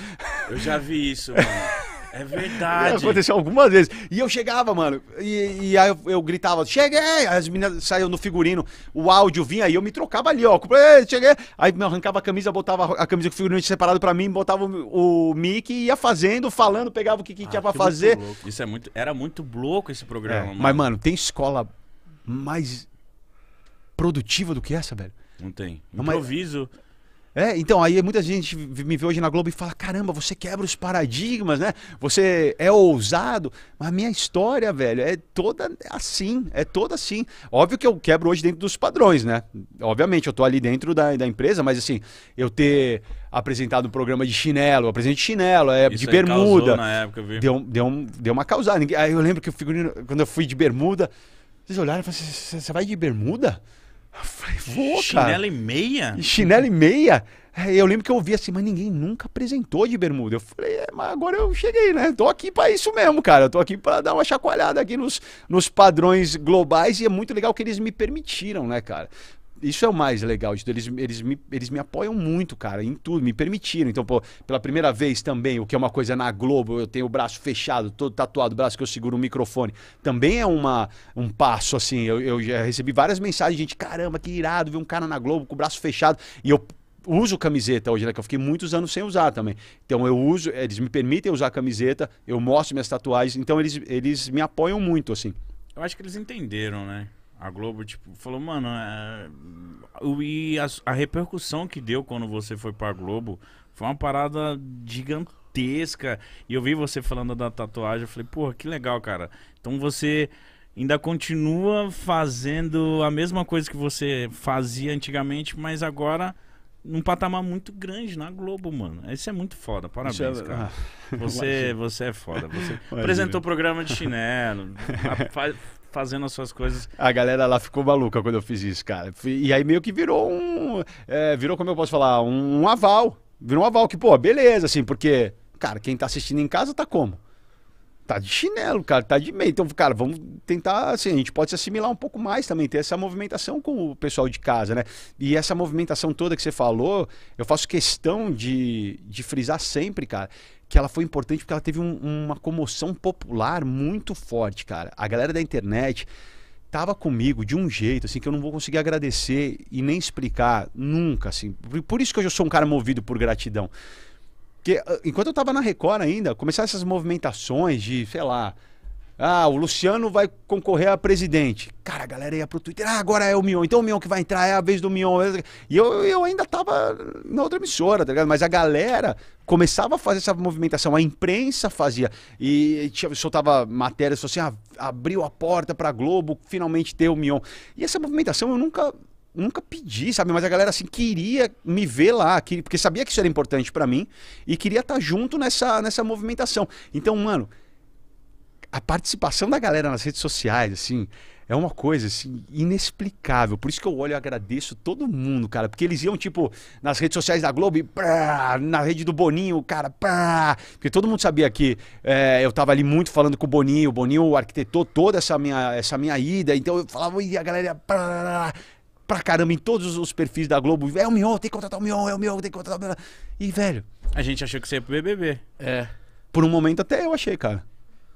Speaker 1: Eu já vi isso, <laughs> mano. É verdade. <laughs> Aconteceu
Speaker 3: algumas vezes. E eu chegava, mano, e, e aí eu, eu, gritava, cheguei! As meninas saíam no figurino, o áudio vinha, aí eu me trocava ali, ó. Cheguei! Aí eu arrancava a camisa, botava a camisa com o figurino separado pra mim, botava o, o mic, ia fazendo, falando, pegava o que, que ah, tinha pra fazer.
Speaker 1: Isso é muito. Era muito louco esse programa, é, mano. Mas, mano,
Speaker 3: tem escola mais produtiva do que essa, velho? Não tem. Improviso. Mas, é, então, aí muita gente me vê hoje na Globo e fala: caramba, você quebra os paradigmas, né? Você é ousado. Mas a minha história, velho, é toda assim. É toda assim. Óbvio que eu quebro hoje dentro dos padrões, né? Obviamente, eu tô ali dentro da, da empresa, mas assim, eu ter apresentado um programa de chinelo, apresente chinelo, é, Isso de bermuda. Na época, viu? Deu, deu, deu uma causada. Aí eu lembro que o figurino, quando eu fui de bermuda, vocês olharam e falaram: você vai de bermuda? Eu falei, vou, cara. e
Speaker 1: meia? E chinelo
Speaker 3: e meia? É, eu lembro que eu ouvi assim, mas ninguém nunca apresentou de bermuda. Eu falei, é, mas agora eu cheguei, né? Tô aqui para isso mesmo, cara. Eu tô aqui para dar uma chacoalhada aqui nos, nos padrões globais e é muito legal que eles me permitiram, né, cara? isso é o mais legal de Eles, eles, me, eles me apoiam muito, cara, em tudo, me permitiram. Então, pô, pela primeira vez também, o que é uma coisa na Globo, eu tenho o braço fechado, todo tatuado, o braço que eu seguro o microfone. Também é uma, um passo, assim. Eu, eu já recebi várias mensagens de gente, caramba, que irado ver um cara na Globo com o braço fechado. E eu uso camiseta hoje, né? Que eu fiquei muitos anos sem usar também. Então eu uso, eles me permitem usar camiseta, eu mostro minhas tatuagens, então eles, eles me apoiam muito, assim.
Speaker 1: Eu acho que eles entenderam, né? A Globo, tipo, falou, mano, é... e a, a, repercussão que deu quando você foi pra Globo foi uma parada gigantesca. E eu vi você falando da tatuagem, eu falei, porra, que legal, cara. Então você ainda continua fazendo a mesma coisa que você fazia antigamente, mas agora num patamar muito grande na Globo, mano. Isso é muito foda. Parabéns, cara. <laughs> Você, você é foda. Você apresentou o programa de chinelo, <laughs> fazendo as suas coisas.
Speaker 3: A galera lá ficou maluca quando eu fiz isso, cara. E aí meio que virou um. É, virou, como eu posso falar, um, um aval. Virou um aval que, pô, beleza, assim, porque, cara, quem tá assistindo em casa tá como? Tá de chinelo, cara, tá de meio. Então, cara, vamos tentar, assim, a gente pode se assimilar um pouco mais também, ter essa movimentação com o pessoal de casa, né? E essa movimentação toda que você falou, eu faço questão de, de frisar sempre, cara que ela foi importante porque ela teve um, uma comoção popular muito forte, cara. A galera da internet tava comigo de um jeito assim que eu não vou conseguir agradecer e nem explicar nunca, assim. Por, por isso que hoje eu sou um cara movido por gratidão. Porque ah, enquanto eu tava na Record ainda, começaram essas movimentações de, sei lá, ah, o Luciano vai concorrer a presidente. Cara, a galera ia pro Twitter. Ah, agora é o Mion. Então o Mion que vai entrar é a vez do Mion. E eu, eu ainda tava na outra emissora, tá ligado? Mas a galera começava a fazer essa movimentação. A imprensa fazia. E tinha, soltava matérias assim, ah, abriu a porta pra Globo finalmente ter o Mion. E essa movimentação eu nunca nunca pedi, sabe? Mas a galera assim queria me ver lá, queria, porque sabia que isso era importante para mim e queria estar tá junto nessa, nessa movimentação. Então, mano, a participação da galera nas redes sociais, assim, é uma coisa, assim, inexplicável. Por isso que eu olho e agradeço todo mundo, cara. Porque eles iam, tipo, nas redes sociais da Globo e na rede do Boninho, cara, brá, porque todo mundo sabia que é, eu tava ali muito falando com o Boninho. O Boninho arquitetou toda essa minha, essa minha ida. Então eu falava, e a galera. Brá, pra caramba em todos os perfis da Globo. É o Mion, tem que contratar o Mion, é o Mion, tem que contratar o Mion. E, velho.
Speaker 1: A gente achou que você ia pro BBB. É.
Speaker 3: Por um momento até eu achei, cara.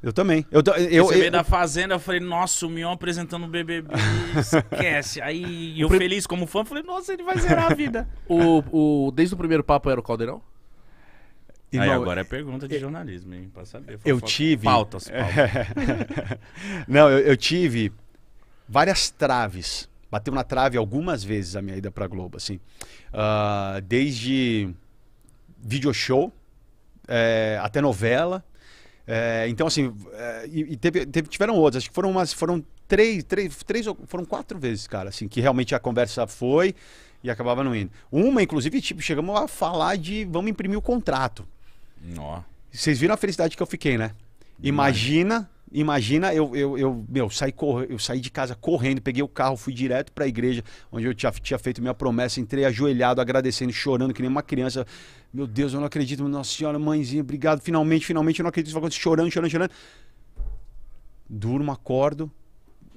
Speaker 3: Eu também. Eu, eu, eu, eu, da
Speaker 1: Fazenda, eu falei, nossa, o Mion apresentando o BBB, <laughs> esquece. Aí eu feliz como fã, falei, nossa, ele vai zerar a vida.
Speaker 2: <laughs> o, o, desde o primeiro papo era o Caldeirão?
Speaker 1: Irmão, Aí agora é pergunta de jornalismo, hein, pra saber. Fofoca. Eu tive... Pautas, é. pautas.
Speaker 3: <laughs> Não, eu, eu tive várias traves. Bateu na trave algumas vezes a minha ida pra Globo, assim. Uh, desde video show, é, até novela é, então, assim, é, e teve, teve, tiveram outras, acho que foram umas, foram três, três, três, foram quatro vezes, cara, assim, que realmente a conversa foi e acabava não indo. Uma, inclusive, tipo, chegamos a falar de vamos imprimir o contrato. Vocês viram a felicidade que eu fiquei, né? Imagina. Imagina, eu, eu, eu, meu, saí eu saí de casa correndo, peguei o carro, fui direto para a igreja, onde eu tinha, tinha feito minha promessa, entrei ajoelhado, agradecendo, chorando, que nem uma criança. Meu Deus, eu não acredito, Nossa Senhora, mãezinha, obrigado, finalmente, finalmente, eu não acredito, isso chorando, chorando, chorando. Durmo, acordo,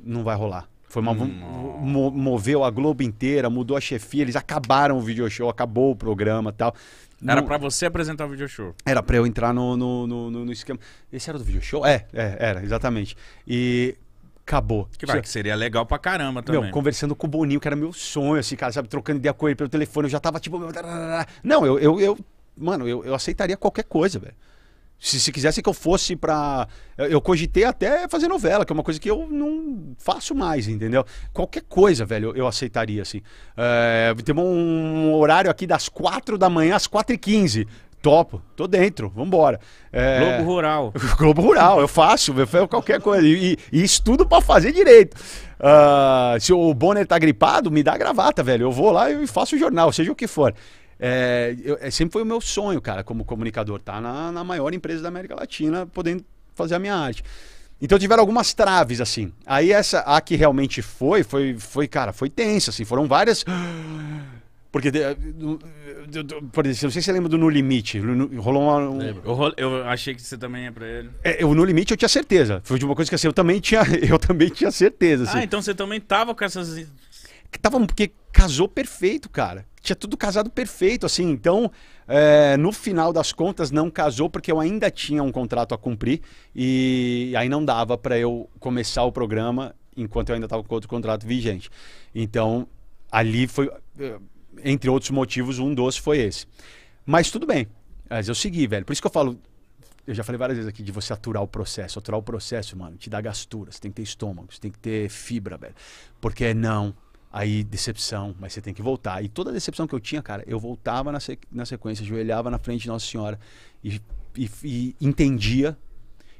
Speaker 3: não vai rolar. Foi uma, mo, moveu a Globo inteira, mudou a chefia, eles acabaram o video show, acabou o programa tal. Era pra
Speaker 1: você apresentar o video show.
Speaker 3: Era pra eu entrar no, no, no, no esquema. Esse era do video show? É, é, era, exatamente.
Speaker 1: E acabou. Que, vai, que seria legal pra caramba também. Meu,
Speaker 3: conversando com o Boninho, que era meu sonho, assim, cara, sabe, trocando ideia com ele pelo telefone, eu já tava tipo. Não, eu. eu, eu mano, eu, eu aceitaria qualquer coisa, velho. Se, se quisesse que eu fosse pra. Eu, cogitei até fazer novela, que é uma coisa que eu não faço mais, entendeu? Qualquer coisa, velho, eu, aceitaria, assim. É, eh, temos um horário aqui das quatro da manhã às quatro e quinze topo, tô dentro, vambora. É... Globo Rural. <laughs> Globo Rural, eu faço, eu faço qualquer coisa. E, e estudo para fazer direito. Uh, se o Bonner tá gripado, me dá a gravata, velho. Eu vou lá e faço o jornal, seja o que for. É, eu, é, sempre foi o meu sonho, cara, como comunicador, tá na, na maior empresa da América Latina, podendo fazer a minha arte. Então tiveram algumas traves, assim. Aí essa, a que realmente foi, foi, foi cara, foi tensa, assim. Foram várias... <gasps> Porque, por exemplo, não sei se você lembra do No Limite. Rolou uma... Um...
Speaker 1: Eu, eu, achei que você também ia pra ele.
Speaker 3: É, eu, no Limite eu tinha certeza. Foi de uma coisa que assim, eu também tinha, <laughs> eu também tinha certeza. Assim. Ah,
Speaker 1: então você também tava com essas...
Speaker 3: Tava, porque casou perfeito, cara tinha tudo casado perfeito, assim. Então, é, no final das contas, não casou porque eu ainda tinha um contrato a cumprir e aí não dava para eu começar o programa enquanto eu ainda estava com outro contrato vigente. Então, ali foi, eh, entre outros motivos, um dos foi esse. Mas tudo bem, mas eu segui, velho. Por isso que eu falo, eu já falei várias vezes aqui de você aturar o processo. Aturar o processo, mano, te dá gastura, você tem que ter estômago, você tem que ter fibra, velho. Porque é não, Aí, decepção, mas você tem que voltar. E toda decepção que eu tinha, cara, eu voltava na, se, na sequência, ajoelhava na frente de Nossa Senhora e, e, e entendia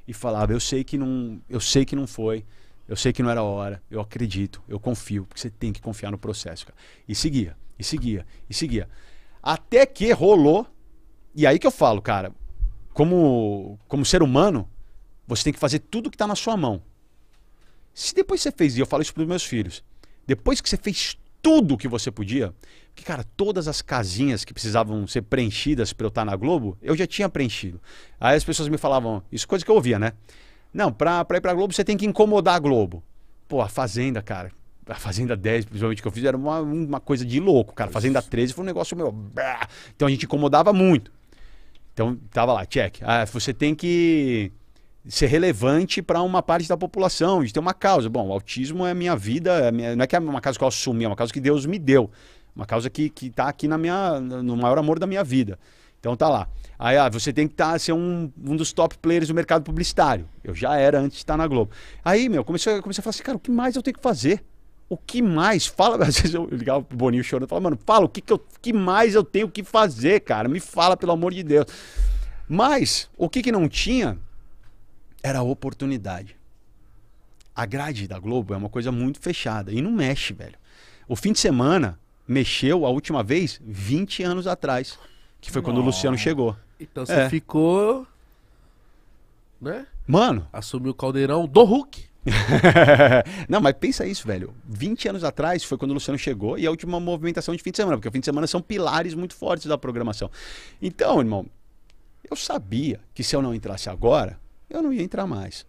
Speaker 3: e falava: eu sei que não, eu sei que não foi, eu sei que não era a hora, eu acredito, eu confio, porque você tem que confiar no processo, cara. E seguia, e seguia, e seguia. Até que rolou, e aí que eu falo, cara, como, como ser humano, você tem que fazer tudo que está na sua mão. Se depois você fez, e eu falo isso para os meus filhos, depois que você fez tudo o que você podia, porque, cara, todas as casinhas que precisavam ser preenchidas para eu estar tá na Globo, eu já tinha preenchido. Aí as pessoas me falavam, isso é coisa que eu ouvia, né? Não, para ir para Globo você tem que incomodar a Globo. Pô, a Fazenda, cara, a Fazenda 10, principalmente que eu fiz, era uma, uma coisa de louco, cara. Fazenda 13 é. foi um negócio meu. Então a gente incomodava muito. Então tava lá, check. Ah, você tem que ser relevante para uma parte da população, de ter uma causa. Bom, o autismo é a minha vida, é minha, não é que é uma causa que eu assumi, é uma causa que Deus me deu. Uma causa que está aqui na minha, no maior amor da minha vida. Então tá lá. Aí ah, você tem que tá, ser um, um dos top players do mercado publicitário. Eu já era antes de estar tá na Globo. Aí, meu, comecei, comecei a falar assim, cara, o que mais eu tenho que fazer? O que mais? <laughs> Fala, às vezes eu ligava pro Boninho chorando, falava, mano, fala, o que, que, eu, que mais eu tenho que fazer, cara? Me fala, pelo amor de Deus. Mas, o que que não tinha era a oportunidade. A grade da Globo é uma coisa muito fechada e não mexe, velho. O fim de semana mexeu a última vez 20 anos atrás, que foi quando o Luciano chegou. Então você é. ficou. Né? Mano. Assumiu o caldeirão do Hulk. <laughs> não, mas pensa isso, velho. 20 anos atrás foi quando o Luciano chegou e a última movimentação de fim de semana, porque o fim de semana são pilares muito fortes da programação. Então, irmão, eu sabia que se eu não entrasse agora, eu não ia entrar mais.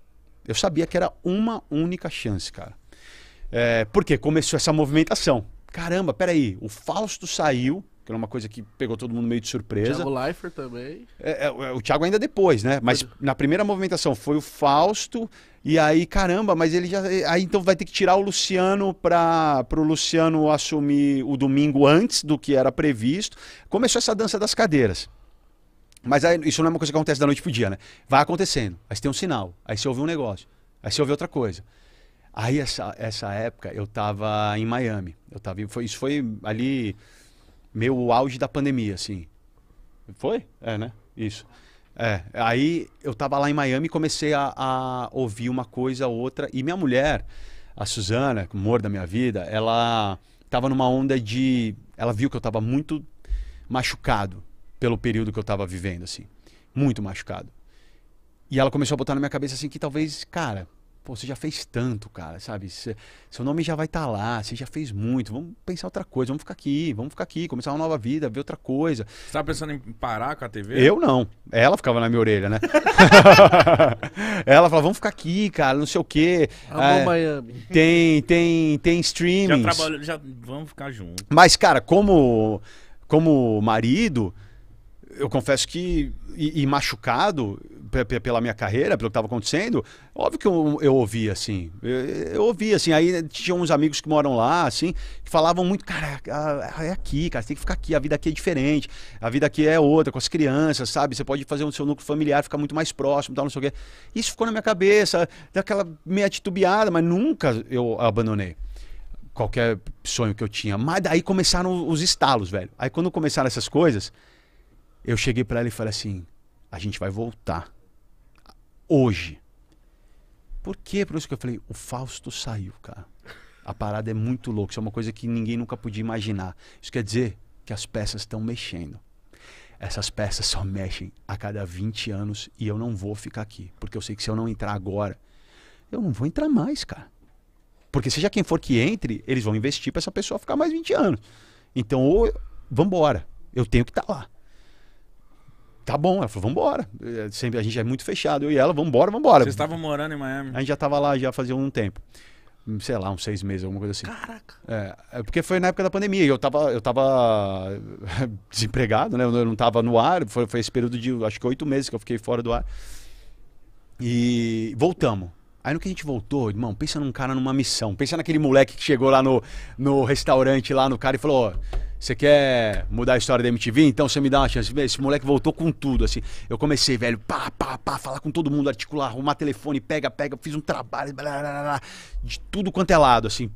Speaker 3: Eu sabia que era uma única chance, cara. É, porque começou essa movimentação. Caramba, peraí, o Fausto saiu, que era uma coisa que pegou todo mundo meio de surpresa. O Thiago
Speaker 2: Leifert também.
Speaker 3: É, é, o Thiago ainda depois, né? Mas na primeira movimentação foi o Fausto, e aí, caramba, mas ele já. É, aí então vai ter que tirar o Luciano para o Luciano assumir o domingo antes do que era previsto. Começou essa dança das cadeiras. Mas aí, isso não é uma coisa que acontece da noite pro dia, né? Vai acontecendo. Aí você tem um sinal. Aí você ouve um negócio. Aí você ouve outra coisa. Aí essa, essa época eu tava em Miami. Eu tava, foi, isso foi ali meu auge da pandemia, assim. Foi? É, né? Isso. É, aí eu tava lá em Miami e comecei a, a ouvir uma coisa outra. E minha mulher, a Suzana, o amor da minha vida, ela tava numa onda de. Ela viu que eu tava muito machucado pelo período que eu estava vivendo, assim. Muito machucado. E ela começou a botar na minha cabeça, assim, que talvez, cara, pô, você já fez tanto, cara, sabe? Cê, seu nome já vai estar tá lá, você já fez muito, vamos pensar outra coisa, vamos ficar aqui, vamos ficar aqui, começar uma nova vida, ver outra coisa. Você
Speaker 1: tava pensando em parar com a TV? Eu não.
Speaker 3: Ela ficava na minha orelha, né? <laughs> ela falava, vamos ficar aqui, cara, não sei o quê. é, Miami. Tem, tem, tem streaming. Já trabalho,
Speaker 1: já vamos ficar juntos.
Speaker 3: Mas, cara, como, como marido eu confesso que, e, e machucado pela minha carreira, pelo que estava acontecendo, óbvio que eu, eu ouvia, assim. Eu, eu ouvia, assim. Aí né, tinha uns amigos que moram lá, assim, que falavam muito, cara, é aqui, cara, você tem que ficar aqui, a vida aqui é diferente, a vida aqui é outra, com as crianças, sabe? Você pode fazer o seu núcleo familiar ficar muito mais próximo, tal, não sei o quê. Isso ficou na minha cabeça, daquela meia titubeada, mas nunca eu abandonei qualquer sonho que eu tinha. Mas daí começaram os estalos, velho. Aí quando começaram essas coisas eu cheguei para ela e falei assim: a gente vai voltar hoje. Por quê? Por isso que eu falei: o Fausto saiu, cara. A parada é muito louca. Isso é uma coisa que ninguém nunca podia imaginar. Isso quer dizer que as peças estão mexendo. Essas peças só mexem a cada 20 anos e eu não vou ficar aqui. Porque eu sei que se eu não entrar agora, eu não vou entrar mais, cara. Porque seja quem for que entre, eles vão investir para essa pessoa ficar mais 20 anos. Então, ou vambora, eu tenho que estar tá lá tá bom. Ela falou, vambora. É, sempre, a gente é muito fechado. Eu e ela, vambora, vambora. Vocês estavam morando em Miami? A gente já tava lá já fazia um tempo. Sei lá, uns seis meses, alguma coisa assim. Caraca! É, é porque foi na época da pandemia. Eu tava, eu tava <laughs> desempregado, né? Eu não tava no ar. Foi, foi esse período de acho que oito meses que eu fiquei fora do ar. E voltamos. Aí no que a gente voltou, irmão, pensa num cara numa missão. Pensa naquele moleque que chegou lá no, no restaurante, lá no cara e falou: oh, você quer mudar a história da MTV? Então você me dá uma chance. Esse moleque voltou com tudo, assim. Eu comecei, velho, pá, pá, pá, falar com todo mundo, articular, arrumar telefone, pega, pega, fiz um trabalho, blá, blá, blá, de tudo quanto é lado, assim.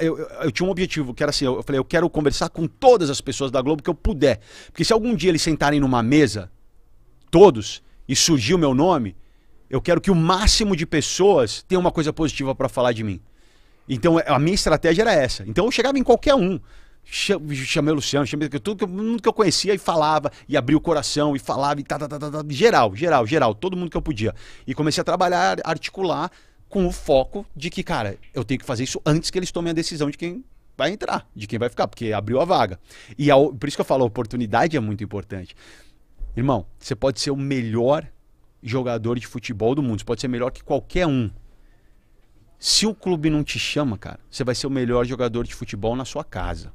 Speaker 3: Eu, eu, eu, tinha um objetivo, que era assim, eu, eu falei, eu quero conversar com todas as pessoas da Globo que eu puder. Porque se algum dia eles sentarem numa mesa, todos, e surgir o meu nome, eu quero que o máximo de pessoas tenha uma coisa positiva para falar de mim. Então é, a minha estratégia era essa. Então eu chegava em qualquer um chamei o Luciano, chamei tudo que, todo mundo que eu conhecia e falava, e abriu o coração e falava, e tá, tá, tá, tá, geral, geral, geral, todo mundo que eu podia. E comecei a trabalhar, articular com o foco de que, cara, eu tenho que fazer isso antes que eles tomem a decisão de quem vai entrar, de quem vai ficar, porque abriu a vaga. E a, por isso que eu falo, a oportunidade é muito importante. Irmão, você pode ser o melhor jogador de futebol do mundo, você pode ser melhor que qualquer um. Se o clube não te chama, cara, você vai ser o melhor jogador de futebol na sua casa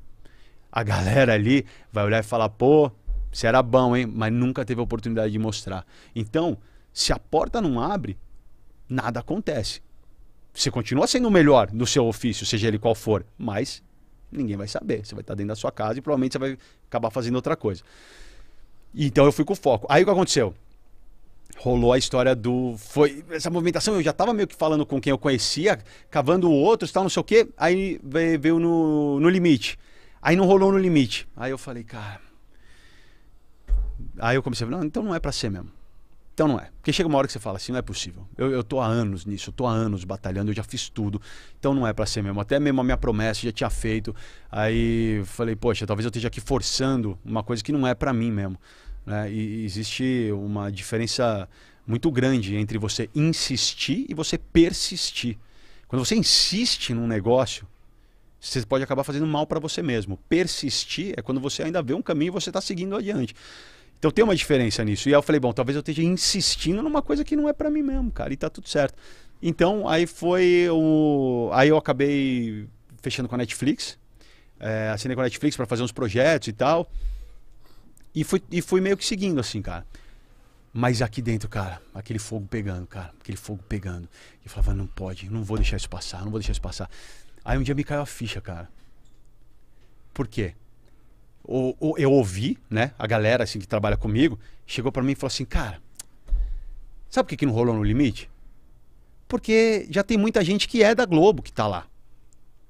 Speaker 3: a galera ali vai olhar e falar, pô, você era bom, hein? Mas nunca teve a oportunidade de mostrar. Então, se a porta não abre, nada acontece. Você continua sendo o melhor no seu ofício, seja ele qual for, mas ninguém vai saber. Você vai estar dentro da sua casa e provavelmente você vai acabar fazendo outra coisa. Então eu fui com foco. Aí o que aconteceu? Rolou a história do. Foi essa movimentação. Eu já estava meio que falando com quem eu conhecia, cavando outros, tal, não sei o quê. Aí veio no, no limite. Aí não rolou no limite. Aí eu falei, cara. Aí eu comecei a falar, não, então não é para ser mesmo. Então não é. Porque chega uma hora que você fala assim, não é possível. Eu, eu tô há anos nisso, eu tô há anos batalhando, eu já fiz tudo. Então não é para ser mesmo. Até mesmo a minha promessa já tinha feito. Aí falei, poxa, talvez eu esteja aqui forçando uma coisa que não é para mim mesmo. Né? E existe uma diferença muito grande entre você insistir e você persistir. Quando você insiste num negócio, você pode acabar fazendo mal para você mesmo. Persistir é quando você ainda vê um caminho e você está seguindo adiante. Então tem uma diferença nisso. E aí eu falei, bom, talvez eu esteja insistindo numa coisa que não é para mim mesmo, cara, e tá tudo certo. Então aí foi o. Aí eu acabei fechando com a Netflix. É, assinei com a Netflix para fazer uns projetos e tal. E fui, e fui meio que seguindo, assim, cara. Mas aqui dentro, cara, aquele fogo pegando, cara, aquele fogo pegando. E eu falava, não pode, não vou deixar isso passar, não vou deixar isso passar. Aí um dia me caiu a ficha, cara. Por quê? O, o, eu ouvi, né? A galera assim que trabalha comigo chegou para mim e falou assim, cara, sabe por que, que não rolou no limite? Porque já tem muita gente que é da Globo que tá lá.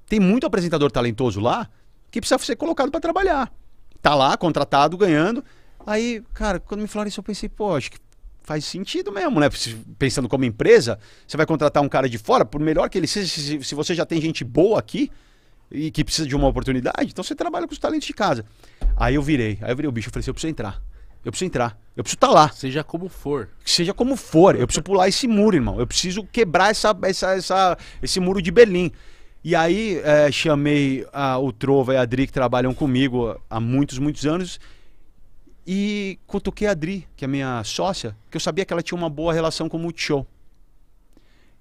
Speaker 3: Tem muito apresentador talentoso lá que precisa ser colocado para trabalhar. Tá lá, contratado, ganhando. Aí, cara, quando me falaram isso, eu pensei, pô, acho que faz sentido mesmo, né? Pensando como empresa, você vai contratar um cara de fora, por melhor que ele seja, se, se você já tem gente boa aqui e que precisa de uma oportunidade, então você trabalha com os talentos de casa. Aí eu virei, aí eu virei o bicho, eu falei assim, eu preciso entrar. Eu preciso entrar. Eu preciso estar tá lá. Seja como for. Seja como for. Eu preciso pular esse muro, irmão. Eu preciso quebrar essa, essa, essa esse muro de Berlim. E aí é, chamei a, o Trova e a Adri, que trabalham comigo há muitos, muitos anos. E cutuquei a Adri, que é minha sócia, que eu sabia que ela tinha uma boa relação com o Multishow.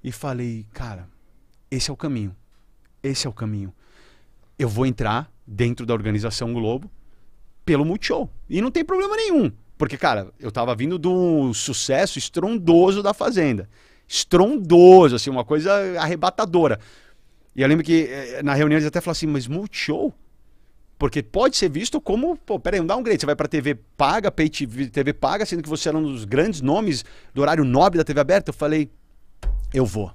Speaker 3: E falei, cara, esse é o caminho. Esse é o caminho. Eu vou entrar dentro da organização Globo pelo Multishow. E não tem problema nenhum. Porque, cara, eu tava vindo de um sucesso estrondoso da Fazenda. Estrondoso, assim, uma coisa arrebatadora. E eu lembro que eh, na reunião eles até falaram assim, mas Multishow? Porque pode ser visto como, pô, peraí, não dá um grade. Você vai para TV paga, pay TV, TV paga, sendo que você era um dos grandes nomes do horário nobre da TV aberta. Eu falei, eu vou.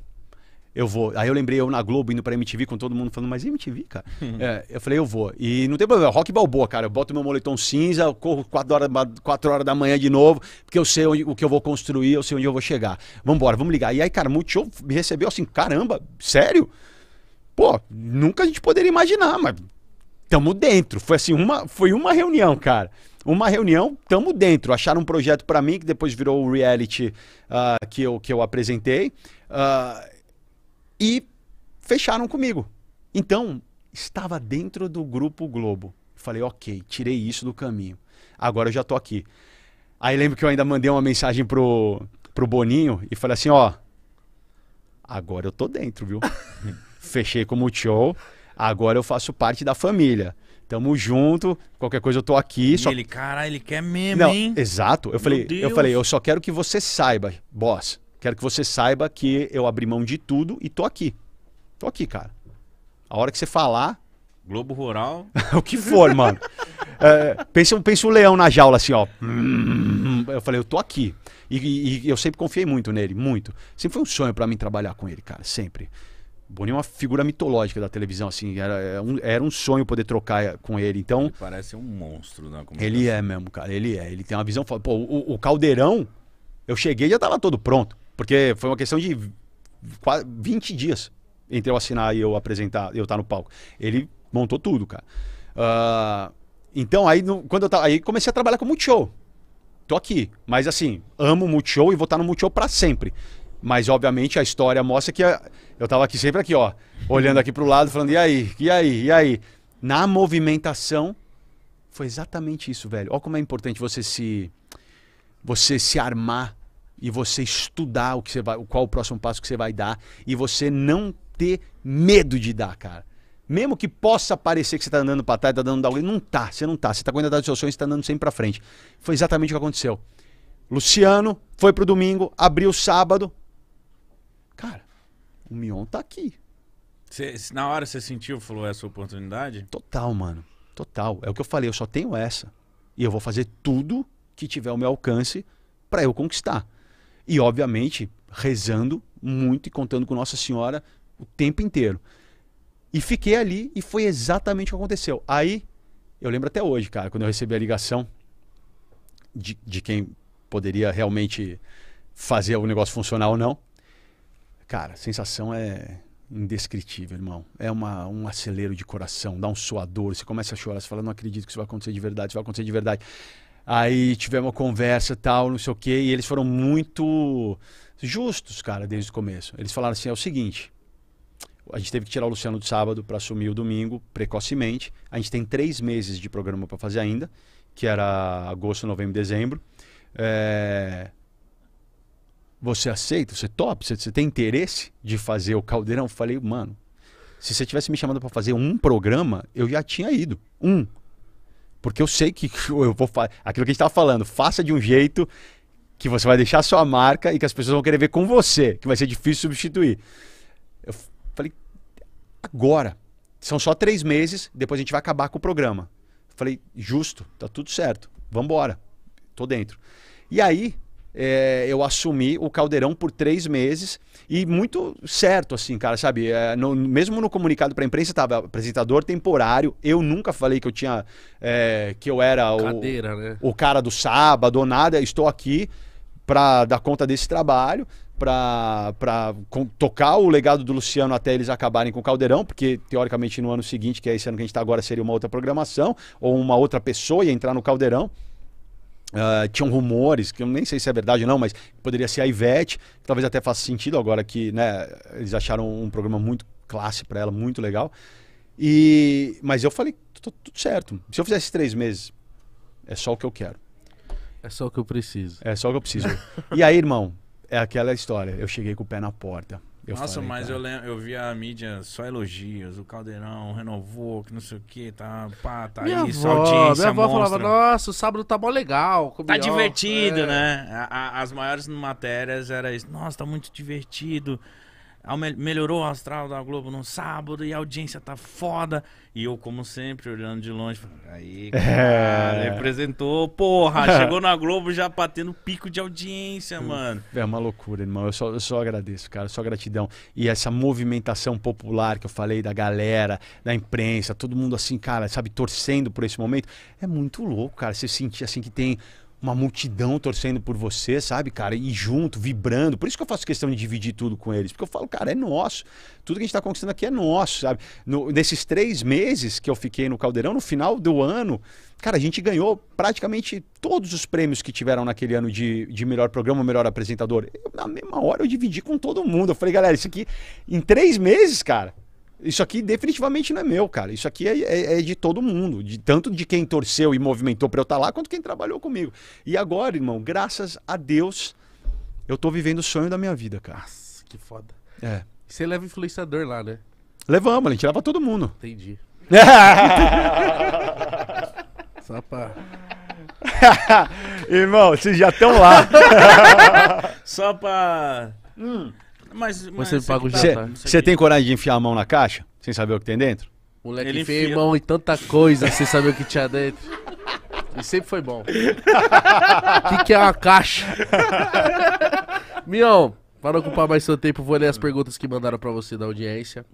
Speaker 3: Eu vou. Aí eu lembrei eu na Globo indo pra MTV com todo mundo falando, mas MTV, cara? Uhum. é, eu falei, eu vou. E não tem problema, rock balboa, cara. Eu boto meu moletom cinza, eu corro 4 horas, 4 horas da manhã de novo, porque eu sei onde, o que eu vou construir, eu sei onde eu vou chegar. Vambora, vamos ligar. E aí, cara, show me recebeu assim, caramba, sério? Pô, nunca a gente poderia imaginar, mas tamo dentro. Foi assim, uma, foi uma reunião, cara. Uma reunião, tamo dentro. Acharam um projeto para mim, que depois virou o reality uh, que, eu, que eu apresentei. Uh, e fecharam comigo. Então, estava dentro do Grupo Globo. Falei, ok, tirei isso do caminho. Agora eu já tô aqui. Aí lembro que eu ainda mandei uma mensagem pro, pro Boninho e falei assim, ó... Agora eu tô dentro, viu? <laughs> Fechei como o show agora eu faço parte da família. Tamo junto, qualquer coisa eu tô aqui. E só... ele, cara, ele quer mesmo, Não, hein? Exato. Eu falei, eu falei, eu só quero que você saiba, boss. Quero que você saiba que eu abri mão de tudo e tô aqui. Tô aqui, cara. A hora que você falar. <laughs> Globo Rural. <laughs> o que for, mano. é, pensa, pensa o um leão na jaula, assim, ó. Eu falei, eu tô aqui. E, e, e eu sempre confiei muito nele, muito. Sempre foi um sonho para mim trabalhar com ele, cara, sempre. Boninho é uma figura mitológica da televisão, assim, era, é um, era um sonho poder trocar com ele. Então, ele
Speaker 1: parece um monstro na né, comunicação. Ele
Speaker 3: é mesmo, cara, ele é. Ele tem uma visão. Pô, o, o Caldeirão, eu cheguei e já estava todo pronto, porque foi uma questão de quase 20 dias entre eu assinar e eu apresentar, eu estar tá no palco. Ele montou tudo, cara. Uh, então, aí, no, quando eu tava, aí comecei a trabalhar com Multishow. Tô aqui, mas assim, amo Multishow e vou estar tá no Multishow para sempre. Mas, obviamente, a história mostra que eu estava aqui sempre aqui, ó, olhando aqui para o lado, falando, e aí, e aí, e aí? Na movimentação, foi exatamente isso, velho. Olha como é importante você se, você se armar e você estudar o que você vai, qual o próximo passo que você vai dar e você não ter medo de dar, cara. Mesmo que possa parecer que você está andando para trás, está dando alguém, não tá, você não tá. Você está com a idade dos seus sonhos, está andando sempre para frente. Foi exatamente o que aconteceu. Luciano foi pro domingo, abriu o sábado, cara, o Mion
Speaker 1: tá aqui. Cê, na hora você sentiu, falou essa oportunidade? Total, mano.
Speaker 3: Total. É o que eu falei, eu só tenho essa. E eu vou fazer tudo que tiver ao meu alcance para eu conquistar. E, obviamente, rezando muito e contando com Nossa Senhora o tempo inteiro. E fiquei ali e foi exatamente o que aconteceu. Aí, eu lembro até hoje, cara, quando eu recebi a ligação de, de quem poderia realmente fazer o negócio funcionar ou não. Cara, a sensação é indescritível, irmão. É uma, um acelero de coração, dá um suador, você começa a chorar, você fala, não acredito que isso vai acontecer de verdade, isso vai acontecer de verdade. Aí tivemos uma conversa tal, não sei o quê, e eles foram muito justos, cara, desde o começo. Eles falaram assim: é o seguinte, a gente teve que tirar o Luciano do sábado para assumir o domingo precocemente. A gente tem três meses de programa para fazer ainda, que era agosto, novembro, dezembro. É, você aceita? Você top? Você, você tem interesse de fazer o caldeirão? Eu falei, mano, se você tivesse me chamado para fazer um programa, eu já tinha ido. Um. Porque eu sei que <laughs> eu vou fazer. Aquilo que a gente estava falando, faça de um jeito que você vai deixar sua marca e que as pessoas vão querer ver com você, que vai ser difícil substituir. Eu falei, agora. São só três meses, depois a gente vai acabar com o programa. Eu falei, justo, tá tudo certo, vambora, tô dentro. E aí, é, eu assumi o Caldeirão por três meses e muito certo, assim, cara, sabe? É, no, mesmo no comunicado para a imprensa estava apresentador temporário. Eu nunca falei que eu tinha, é, que eu era Cadeira, o, né? o cara do sábado ou nada. Estou aqui para dar conta desse trabalho, para tocar o legado do Luciano até eles acabarem com o Caldeirão, porque teoricamente no ano seguinte, que é esse ano que a gente está agora, seria uma outra programação ou uma outra pessoa ia entrar no Caldeirão. Uh, tinham rumores, que eu nem sei se é verdade ou não, mas poderia ser a Ivete, que talvez até faça sentido agora que né, eles acharam um programa muito classe para ela, muito legal. E, mas eu falei, tudo certo. Se eu fizesse três meses, é só o que eu quero. É só o que eu preciso. É só o que eu preciso. e aí, irmão, é aquela história. Eu cheguei com o pé na porta. Eu Nossa, falei,
Speaker 1: mas tá. eu, lembro, eu vi a mídia só elogios, o Caldeirão renovou, que não sei o que, tá, pá, tá minha isso, avó, audiência, Minha avó falava,
Speaker 2: nossa, o sábado tá bom legal. Tá divertido, é. né?
Speaker 1: A, a, as maiores matérias era isso, nossa, tá muito divertido melhorou o astral da Globo no sábado e a audiência tá foda. E eu, como sempre, olhando de longe, aí, é. cara, é. representou, porra, <laughs> chegou na Globo já batendo pico de audiência, Uf, mano.
Speaker 3: É uma loucura, irmão. Eu só, eu só agradeço, cara, só gratidão. E essa movimentação popular que eu falei da galera, da imprensa, todo mundo assim, cara, sabe, torcendo por esse momento, é muito louco, cara. Você sentir assim que tem uma multidão torcendo por você, sabe, cara? E junto, vibrando. Por isso que eu faço questão de dividir tudo com eles. Porque eu falo, cara, é nosso. Tudo que a gente está conquistando aqui é nosso, sabe? No, nesses três meses que eu fiquei no Caldeirão, no final do ano, cara, a gente ganhou praticamente todos os prêmios que tiveram naquele ano de, de melhor programa, melhor apresentador. Eu, na mesma hora eu dividi com todo mundo. Eu falei, galera, isso aqui em três meses, cara, isso aqui definitivamente não é meu, cara. Isso aqui é, é, é de todo mundo, de tanto de quem torceu e movimentou para eu estar tá lá, quanto quem trabalhou comigo. E agora, irmão, graças a Deus, eu tô vivendo o sonho da minha vida, cara. Nossa,
Speaker 2: que foda. É. Você leva influenciador lá, né?
Speaker 3: Levamos, a gente leva todo mundo. Entendi. <laughs>
Speaker 1: Só pra... irmão, vocês já estão lá. <laughs> Só pra... Hum. Mas, mas você paga o tá jantar. Você
Speaker 3: tem coragem de enfiar a mão na caixa sem saber o que tem dentro?
Speaker 2: Moleque Ele enfia mão em tanta coisa sem saber o que tinha dentro. E sempre foi bom. O <laughs> que, que é uma caixa? Mion, para ocupar mais seu tempo, vou ler as perguntas que mandaram para você da audiência.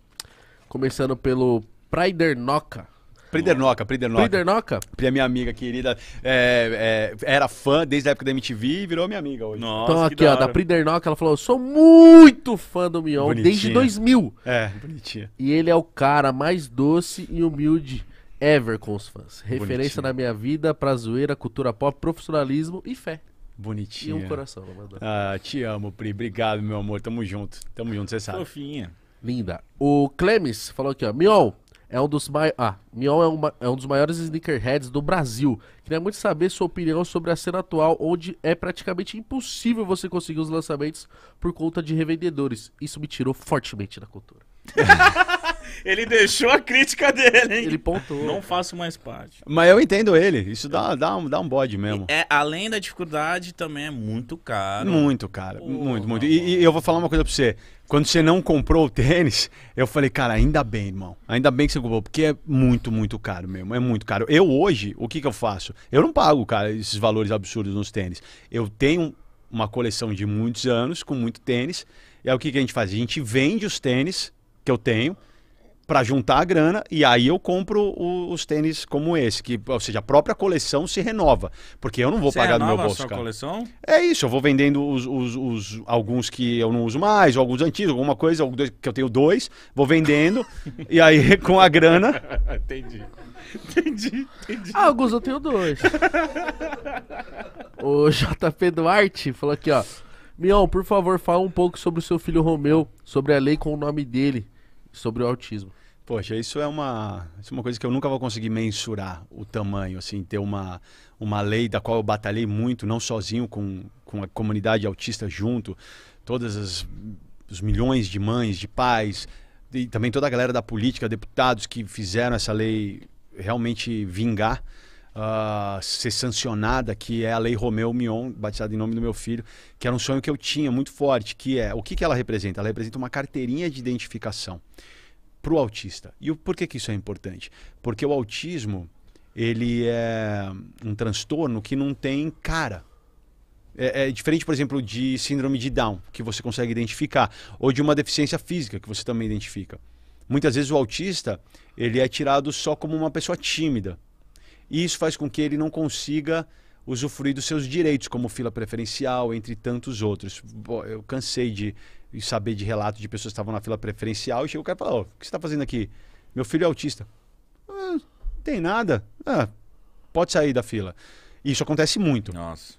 Speaker 2: Começando pelo Praider Noca. Pridernoca, Pridernoca. Pridernoca? Pri é minha amiga querida. É, é, era fã desde a época da MTV e virou minha amiga hoje. Nossa, então aqui, da ó, da Pridernoca, ela falou: eu sou muito fã do Mion bonitinha. desde 2000. É, bonitinha. E ele é o cara mais doce e humilde ever com os fãs. Referência na minha vida pra zoeira, cultura pop, profissionalismo e fé. Bonitinha. E um coração, Ah, te amo, Pri. Obrigado, meu amor. Tamo junto. Tamo junto, você sabe. Sofinha. Linda. O Clemes falou aqui, ó. Mion, é um dos maiores. ah, Mion é, uma... é, um dos maiores sneakerheads do Brasil. Queria muito saber sua opinião sobre a cena atual, onde é praticamente impossível você conseguir os lançamentos por conta de revendedores. Isso me tirou fortemente da cultura.
Speaker 1: <laughs> ele deixou a
Speaker 2: crítica dele, hein? Ele pontou. Não
Speaker 1: faço mais parte.
Speaker 3: Mas eu entendo ele. Isso dá, dá, um, dá um bode mesmo.
Speaker 1: É, além da dificuldade, também é muito caro.
Speaker 3: Muito, caro, Porra, muito, muito. E, e, eu vou falar uma coisa pra você. Quando você não comprou o tênis, eu falei, cara, ainda bem, irmão. Ainda bem que você comprou, porque é muito, muito caro mesmo. É muito caro. Eu hoje, o que, que eu faço? Eu não pago, cara, esses valores absurdos nos tênis. Eu tenho uma coleção de muitos anos, com muito tênis. E aí o que, que a gente faz? A gente vende os tênis que eu tenho para juntar a grana e aí eu compro o, os tênis como esse, que, ou seja, a própria coleção se renova, porque eu não vou Você pagar do meu bolso, a cara. coleção? É isso, eu vou vendendo os, os, os, alguns que eu não uso mais, alguns antigos, alguma coisa, que eu tenho dois, vou vendendo
Speaker 4: <laughs> e aí com a grana. <laughs> entendi. Entendi,
Speaker 2: entendi. Ah, alguns eu tenho dois. <laughs> o JP Duarte falou aqui, ó. Mion, por favor, fala um pouco sobre o seu filho Romeu, sobre a lei com o nome dele sobre o autismo? Poxa, isso é uma, isso é uma coisa que eu nunca vou conseguir mensurar
Speaker 3: o tamanho, assim, ter uma, uma lei da qual eu batalhei muito, não sozinho, com, com a comunidade autista junto, todas as os milhões de mães, de pais, e também toda a galera da política, deputados que fizeram essa lei realmente vingar uh, ser sancionada, que é a Lei Romeu Mion, batizada em nome do meu filho, que era um sonho que eu tinha muito forte, que é o que, que ela representa? Ela representa uma carteirinha de identificação para o autista. E o, por que, que isso é importante? Porque o autismo ele é um transtorno que não tem cara. É, é, diferente, por exemplo, de síndrome de Down, que você consegue identificar, ou de uma deficiência física, que você também identifica. Muitas vezes o autista ele é tirado só como uma pessoa tímida. E isso faz com que ele não consiga usufruir dos seus direitos, como fila preferencial, entre tantos outros. Bom, eu cansei de saber de relatos de pessoas que estavam na fila preferencial e chegou o cara e falou: oh, O que você está fazendo aqui? Meu filho é autista. Ah, tem nada. Ah, pode sair da fila. E isso acontece muito. Nossa.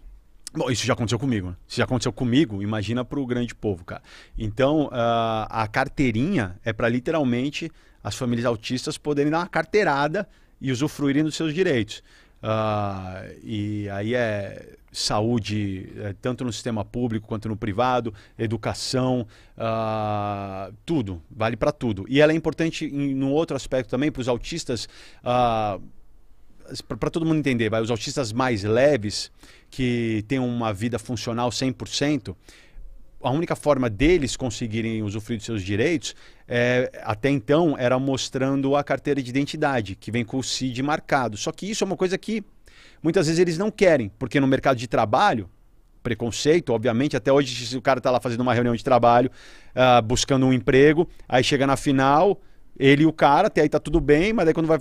Speaker 3: Bom, isso já aconteceu comigo. Né? Se já aconteceu comigo, imagina para o grande povo, cara. Então, uh, a carteirinha é para literalmente as famílias autistas poderem dar uma carteirada e usufruírem dos seus direitos. Uh, e aí é saúde, é, tanto no sistema público quanto no privado, educação, uh, tudo, vale para tudo. E ela é importante em, num outro aspecto também para os autistas, uh, ah, para todo mundo entender, vai, os autistas mais leves, que têm uma vida funcional 100%, a única forma deles conseguirem usufruir dos seus direitos, é, até então, era mostrando a carteira de identidade, que vem com o CID marcado. Só que isso é uma coisa que muitas vezes eles não querem, porque no mercado de trabalho, preconceito, obviamente, até hoje, se o cara está lá fazendo uma reunião de trabalho, uh, buscando um emprego, aí chega na final, ele e o cara, até aí tá tudo bem, mas aí quando vai,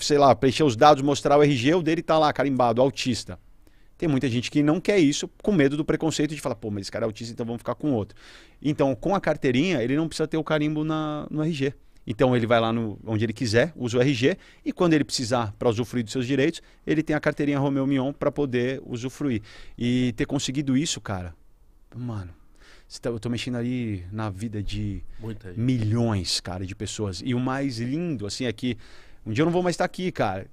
Speaker 3: sei lá, preencher os dados, mostrar o RG, o dele tá lá, carimbado, autista. Tem muita gente que não quer isso com medo do preconceito de falar, pô, mas esse cara é autista, então vamos ficar com outro. Então, com a carteirinha, ele não precisa ter o carimbo na, no RG. Então ele vai lá no, onde ele quiser, usa o RG e quando ele precisar para usufruir dos seus direitos, ele tem a carteirinha Romeu Mion para poder usufruir. E ter conseguido isso, cara, mano, tá, eu estou mexendo ali na vida de milhões, cara, de pessoas. E o mais lindo, assim, é que um dia eu não vou mais estar tá aqui, cara.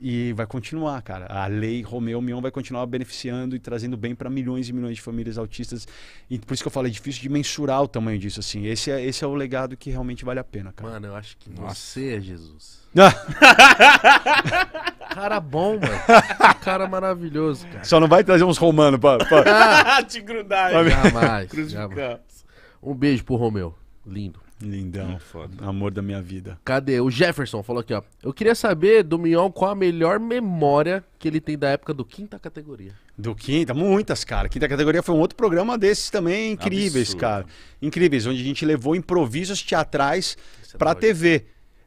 Speaker 3: E vai continuar, cara. A lei Romeu Mion vai continuar beneficiando e trazendo bem para milhões e milhões de famílias autistas. E por isso que eu falo, é difícil de mensurar o tamanho disso, assim. Esse é, esse é o legado que realmente
Speaker 2: vale a pena, cara. Mano, eu acho que Nossa. você é Jesus. <laughs> cara bom, mano. cara maravilhoso, cara. Só não vai trazer uns romanos pra... pra... Ah, <laughs> <laughs>
Speaker 1: te grudar. jamais, jamais.
Speaker 2: Um beijo pro Romeu. Lindo. Lindão. É foda. Amor da minha vida. Cadê? O Jefferson falou aqui, ó. Eu queria saber do Mion qual a melhor memória que ele tem da época do quinta categoria. Do quinta? Muitas, cara. Quinta categoria
Speaker 3: foi um outro programa desses também incríveis, Absurdo. cara. Incríveis, onde a gente levou improvisos teatrais Esse é pra TV.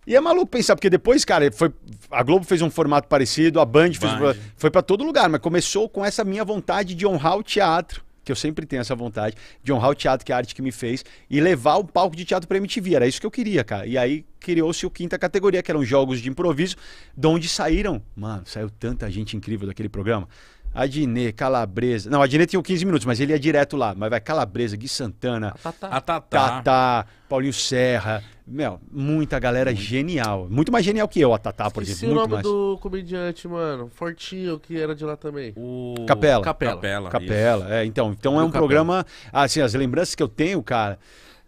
Speaker 3: E é maluco pensar, porque depois, cara, foi, a Globo fez um formato parecido, a Band, Band. fez. Foi para todo lugar, mas começou com essa minha vontade de honrar o teatro que eu sempre tenho essa vontade, de honrar o teatro, que é a arte que me fez, e levar o palco de teatro para MTV. Era isso que eu queria, cara. E aí criou-se o quinta categoria, que eram jogos de improviso, de onde saíram. Mano, saiu tanta gente incrível daquele programa. Adinê, Calabresa. Não, Adinê tinha 15 minutos, mas ele ia direto lá. Mas vai Calabresa, Gui Santana, a Tatá, Tatá Paulinho Serra, meu, muita galera genial. Muito mais genial que eu, a Tatá, por Esqueci exemplo. Muito o nome mais.
Speaker 2: do comediante, mano. Fortinho, que era de lá também. O... Capela. Capela.
Speaker 3: Capela, Capela. é. Então, então é um Capela. programa... Assim, as lembranças que eu tenho, cara...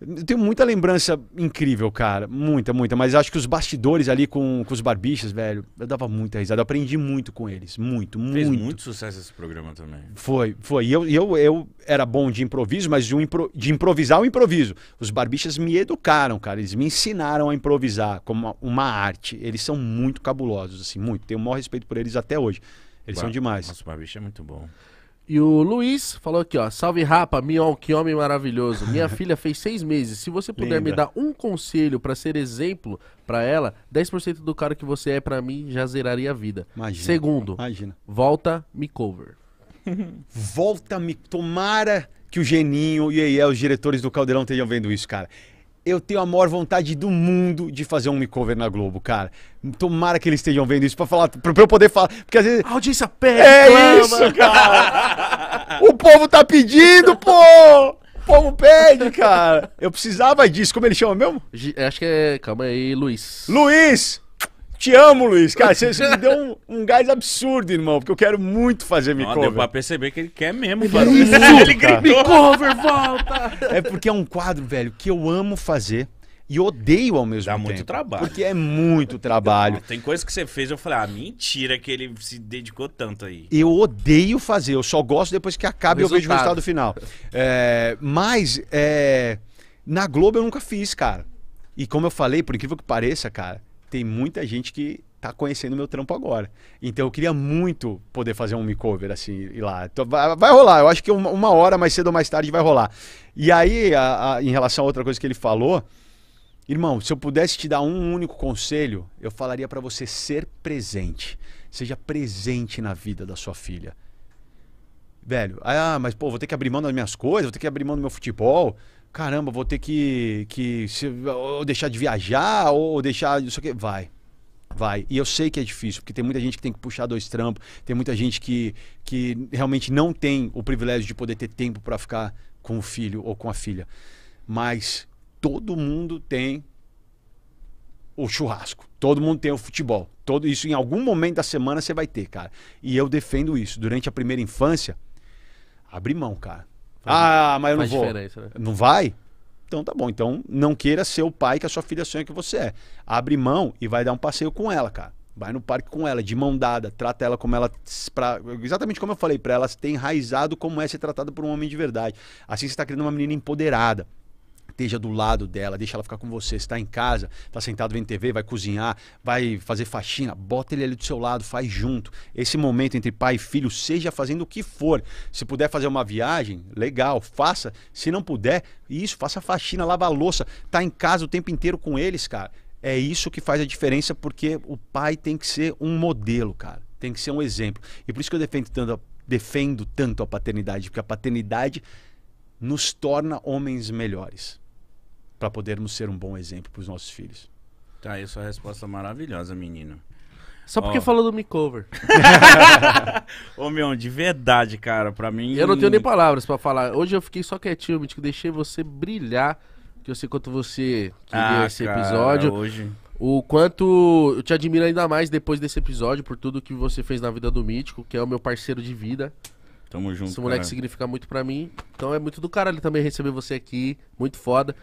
Speaker 3: Eu tenho muita lembrança incrível, cara. Muita, muita. Mas acho que os bastidores ali com, com os barbichas, velho, eu dava muita risada. Eu aprendi muito com eles. Muito, muito. Fez muito
Speaker 1: sucesso esse programa também.
Speaker 3: Foi, foi. E eu, eu, eu era bom de improviso, mas de, um impro... de improvisar o improviso. Os barbichas me educaram, cara. Eles me ensinaram a improvisar como uma, uma arte. Eles são muito cabulosos, assim, muito. Tenho o maior respeito
Speaker 2: por eles até hoje. Eles são demais. Nossa, o barbicha é muito bom. E o Luiz falou aqui, ó. Salve Rapa, Mion, que homem maravilhoso. Minha <laughs> filha fez seis meses. Se você puder Linda. me dar um conselho para ser exemplo para ela, 10% do cara que você é para mim já zeraria a vida. Imagina, Segundo, imagina. volta me cover. <laughs> volta me. Tomara
Speaker 3: que o Geninho e aí, os diretores do Caldeirão estejam vendo isso, cara eu tenho a maior vontade do mundo de fazer um makeover na Globo, cara. Tomara que eles estejam vendo isso pra falar, pra, pra eu poder falar. Porque às vezes. A audiência pede! É isso,
Speaker 4: cara!
Speaker 3: o povo tá pedindo, pô! O povo pede, cara! Eu precisava disso. Como ele chama mesmo? G
Speaker 2: acho que é. Calma aí, Luiz.
Speaker 3: Luiz! Te amo, Luiz. Cara, você, você me deu um, um, gás absurdo, irmão, porque eu quero muito fazer Não, cover. Deu pra
Speaker 1: perceber que ele quer mesmo fazer. Isso, ele <laughs> gritou. cover volta!
Speaker 3: É porque é um quadro, velho, que eu amo fazer e odeio ao mesmo Dá tempo. Dá muito trabalho. Porque é muito trabalho.
Speaker 1: Tem coisa que você fez, eu falei, ah, mentira que ele se dedicou tanto aí.
Speaker 3: Eu odeio fazer, eu só gosto depois que acaba e eu vejo o resultado final. É, mas é, na Globo eu nunca fiz, cara. E como eu falei, por incrível que pareça, cara, tem muita gente que tá conhecendo meu trampo agora. Então eu queria muito poder fazer um makeover assim, ir lá. Então, vai, vai, rolar, eu acho que uma, uma, hora mais cedo ou mais tarde vai rolar. E aí, a, a, em relação a outra coisa que ele falou, irmão, se eu pudesse te dar um único conselho, eu falaria para você ser presente. Seja presente na vida da sua filha. Velho, ah, mas pô, vou ter que abrir mão das minhas coisas, vou ter que abrir mão do meu futebol caramba, vou ter que, que se, ou deixar de viajar, ou deixar isso aqui. Vai. Vai. E eu sei que é difícil, porque tem muita gente que tem que puxar dois trampos, tem muita gente que, que realmente não tem o privilégio de poder ter tempo para ficar com o filho ou com a filha. Mas todo mundo tem o churrasco, todo mundo tem o futebol. Todo isso em algum momento da semana você vai ter, cara. E eu defendo isso. Durante a primeira infância, abri mão, cara ah, mas eu não vou. Né? Não vai? Então tá bom. Então não queira ser o pai que a sua filha sonha que você é. Abre mão e vai dar um passeio com ela, cara. Vai no parque com ela, de mão dada, trata ela como ela. Pra, exatamente como eu falei para ela, tem enraizado como é ser tratada por um homem de verdade. Assim você está criando uma menina empoderada esteja do lado dela, deixa ela ficar com você. está em casa, está sentado vendo TV, vai cozinhar, vai fazer faxina, bota ele ali do seu lado, faz junto. Esse momento entre pai e filho, seja fazendo o que for. Se puder fazer uma viagem, legal, faça. Se não puder, isso, faça faxina, lava a louça, tá em casa o tempo inteiro com eles, cara. É isso que faz a diferença, porque o pai tem que ser um modelo, cara. Tem que ser um exemplo. E por isso que eu defendo tanto a, defendo tanto a paternidade, porque a paternidade nos torna homens melhores para podermos ser um bom exemplo para
Speaker 1: os nossos filhos. Tá, isso é resposta maravilhosa, menino. Só porque oh. falou do Me Cover. <laughs> Ô, meu, de verdade, cara, pra mim. Eu não tenho nem
Speaker 2: palavras para falar. Hoje eu fiquei só quietinho, Mítico. Deixei você brilhar. Que eu sei quanto você queria ah, esse cara, episódio. Hoje. O quanto eu te admiro ainda mais depois desse episódio, por tudo que você fez na vida do Mítico, que é o meu parceiro de vida. Tamo junto. Esse moleque cara. significa muito para mim. Então é muito do caralho também receber você aqui. Muito foda.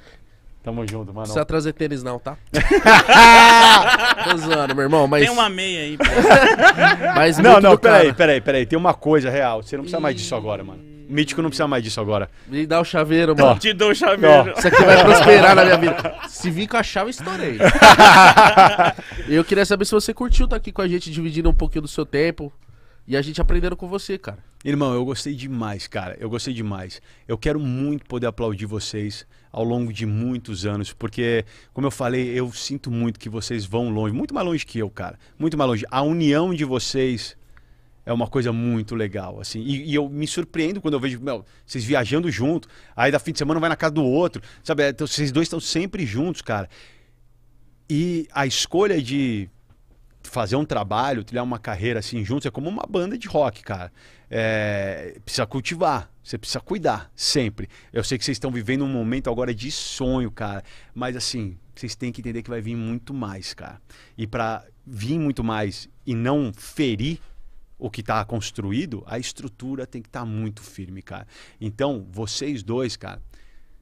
Speaker 2: Tamo junto, mano. Não precisa trazer tênis, não, tá? <laughs> <laughs> Tô zoando, meu irmão, mas. Tem uma meia aí, pô. <laughs> mas Não, não, peraí,
Speaker 3: peraí, peraí. Tem uma coisa real. Você não precisa mais disso agora, mano. Mítico não precisa mais disso
Speaker 2: agora. Me dá o chaveiro, mano. Te dou o chaveiro. Ó. Isso aqui vai prosperar na minha vida. Se vir com a chave, estourei. eu queria saber se você curtiu estar tá aqui com a gente, dividindo um pouquinho do seu tempo. E a gente aprendendo com você, cara. Irmão, eu gostei demais, cara. Eu gostei demais.
Speaker 3: Eu quero muito poder aplaudir vocês ao longo de muitos anos, porque, como eu falei, eu sinto muito que vocês vão longe, muito mais longe que eu, cara, muito mais longe. A união de vocês é uma coisa muito legal, assim. E, e eu me surpreendo quando eu vejo meu, vocês viajando junto, aí da fim de semana vai na casa do outro, sabe? Então, vocês dois estão sempre juntos, cara. E a escolha de fazer um trabalho, trilhar uma carreira assim juntos é como uma banda de rock, cara é, precisa cultivar, você precisa cuidar sempre. Eu sei que vocês estão vivendo um momento agora de sonho, cara, mas assim, vocês têm que entender que vai vir muito mais, cara. E para vir muito mais e não ferir o que está construído, a estrutura tem que estar tá muito firme, cara. Então, vocês dois, cara,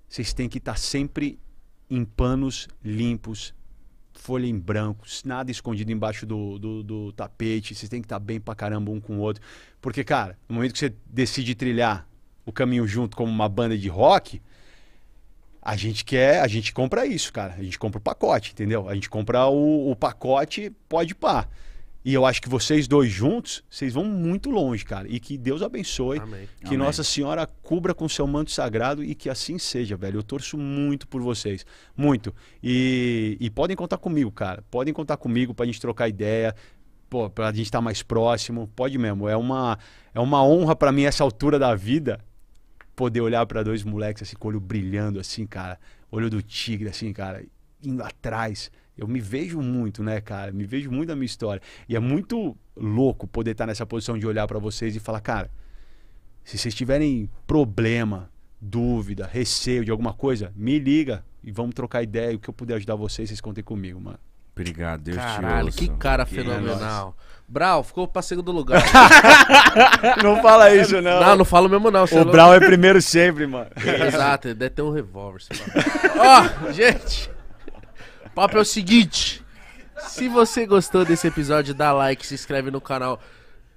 Speaker 3: vocês têm que estar tá sempre em panos limpos, folha em branco, nada escondido embaixo do, do, do tapete, vocês têm que estar bem pra caramba um com o outro. Porque, cara, no momento que você decide trilhar o caminho junto como uma banda de rock, a gente quer, a gente compra isso, cara. A gente compra o pacote, entendeu? A gente compra o, o pacote, pode pá. E eu acho que vocês dois juntos, vocês vão muito longe, cara. E que Deus abençoe. Amém. Que Amém. Nossa Senhora cubra com seu manto sagrado e que assim seja, velho. Eu torço muito por vocês. Muito. E, e podem contar comigo, cara. Podem contar comigo pra gente trocar ideia. Pô, pra gente estar tá mais próximo. Pode mesmo. É uma, é uma honra para mim, essa altura da vida, poder olhar para dois moleques assim, com o olho brilhando, assim, cara. Olho do tigre, assim, cara. Indo atrás eu me vejo muito, né, cara? Me vejo muito na minha história. E é muito louco poder estar nessa posição de olhar para vocês e falar, cara, se vocês tiverem problema, dúvida, receio de alguma coisa, me liga e vamos trocar ideia. O que eu puder ajudar vocês, vocês contem comigo, mano.
Speaker 1: Obrigado, Deus Caralho, te que cara que fenomenal.
Speaker 2: É Brau ficou pra segundo lugar. <laughs> não fala isso, não. Não, não falo mesmo, não. O Brau é primeiro sempre, mano. Exato, ele deve ter um revólver. <laughs> Ó, oh, gente papo é o seguinte. Se você gostou desse episódio, dá like, se inscreve no canal.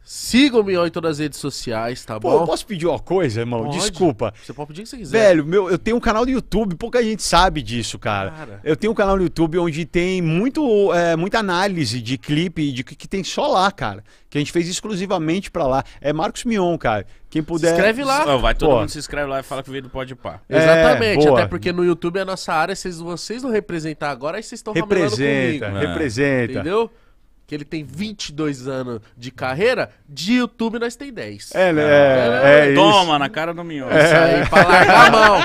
Speaker 2: Sigam-me em todas as redes sociais, tá Pô, bom? eu posso
Speaker 3: pedir uma coisa, irmão? Pode. Desculpa.
Speaker 2: Você pode pedir o que você quiser. Velho, meu, eu tenho um canal do YouTube, pouca gente sabe disso, cara. Cara. Eu tenho um canal no
Speaker 3: YouTube onde tem muito, é, muita análise de clipe de que, que tem só lá, cara. Que a gente fez exclusivamente pra lá. É Marcos Mion, cara. Quem puder. Se inscreve lá. Não, vai todo Pô. mundo se
Speaker 1: inscreve lá e fala que veio do Pode Pá.
Speaker 3: É, Exatamente, boa. até porque
Speaker 2: no YouTube é a nossa área, vocês, vocês não representar agora, aí vocês estão representando. Representa, comigo. representa. É. Entendeu? que ele tem 22 anos de carreira, de YouTube nós tem 10. É, né? É, é, é, é, é Toma, isso. na cara do minhoca. É. Isso aí, é. pra largar a mão.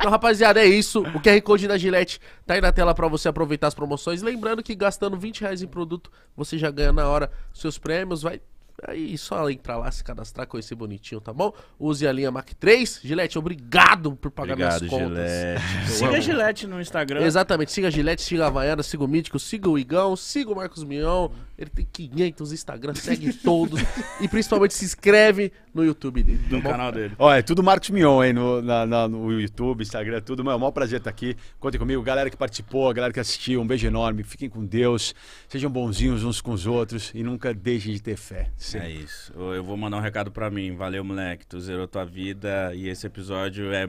Speaker 2: Então, rapaziada, é isso. O QR Code da Gillette tá aí na tela para você aproveitar as promoções. Lembrando que gastando 20 reais em produto, você já ganha na hora seus prêmios. Vai Aí é só ir pra lá, se cadastrar, conhecer bonitinho, tá bom? Use a linha Mac 3. Gillette, obrigado por pagar obrigado, minhas contas. Gillette. siga a Gillette no Instagram. Exatamente, siga a Gillette, siga a Havaiana, siga o Mítico, siga o Igão, siga o Marcos Mion, ele tem 500 Instagram, segue todos. e principalmente se inscreve no YouTube dele. Tá no canal dele.
Speaker 3: Ó, é tudo Marcos Mion, hein? No, na, na, no YouTube, Instagram, tudo. Mano, é um maior prazer estar aqui. Contem comigo. Galera que participou, galera que assistiu, um beijo enorme. Fiquem com Deus. Sejam bonzinhos uns com os outros e nunca deixem de ter fé.
Speaker 1: Sempre. É isso. Eu vou mandar um recado para mim. Valeu, moleque. Tu zerou tua vida e esse episódio é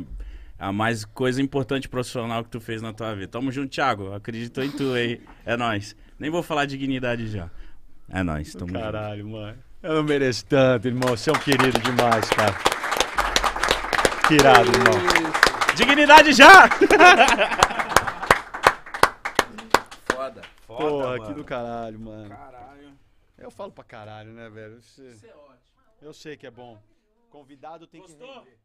Speaker 1: a mais coisa importante profissional que tu fez na tua vida. Tamo junto, Thiago. Acreditou em tu aí. É nós. Nem vou falar dignidade já. É nóis, tamo Caralho, mano.
Speaker 3: Eu não mereço tanto, irmão. Você é um querido demais, cara. Tirado, irmão.
Speaker 1: Dignidade já! <laughs>
Speaker 3: Foda. Foda, Porra, mano. que do caralho, mano. Caralho. Eu falo pra caralho, né, velho? Você... Isso é ótimo. Eu sei que é bom. Convidado tem Gostou? que render.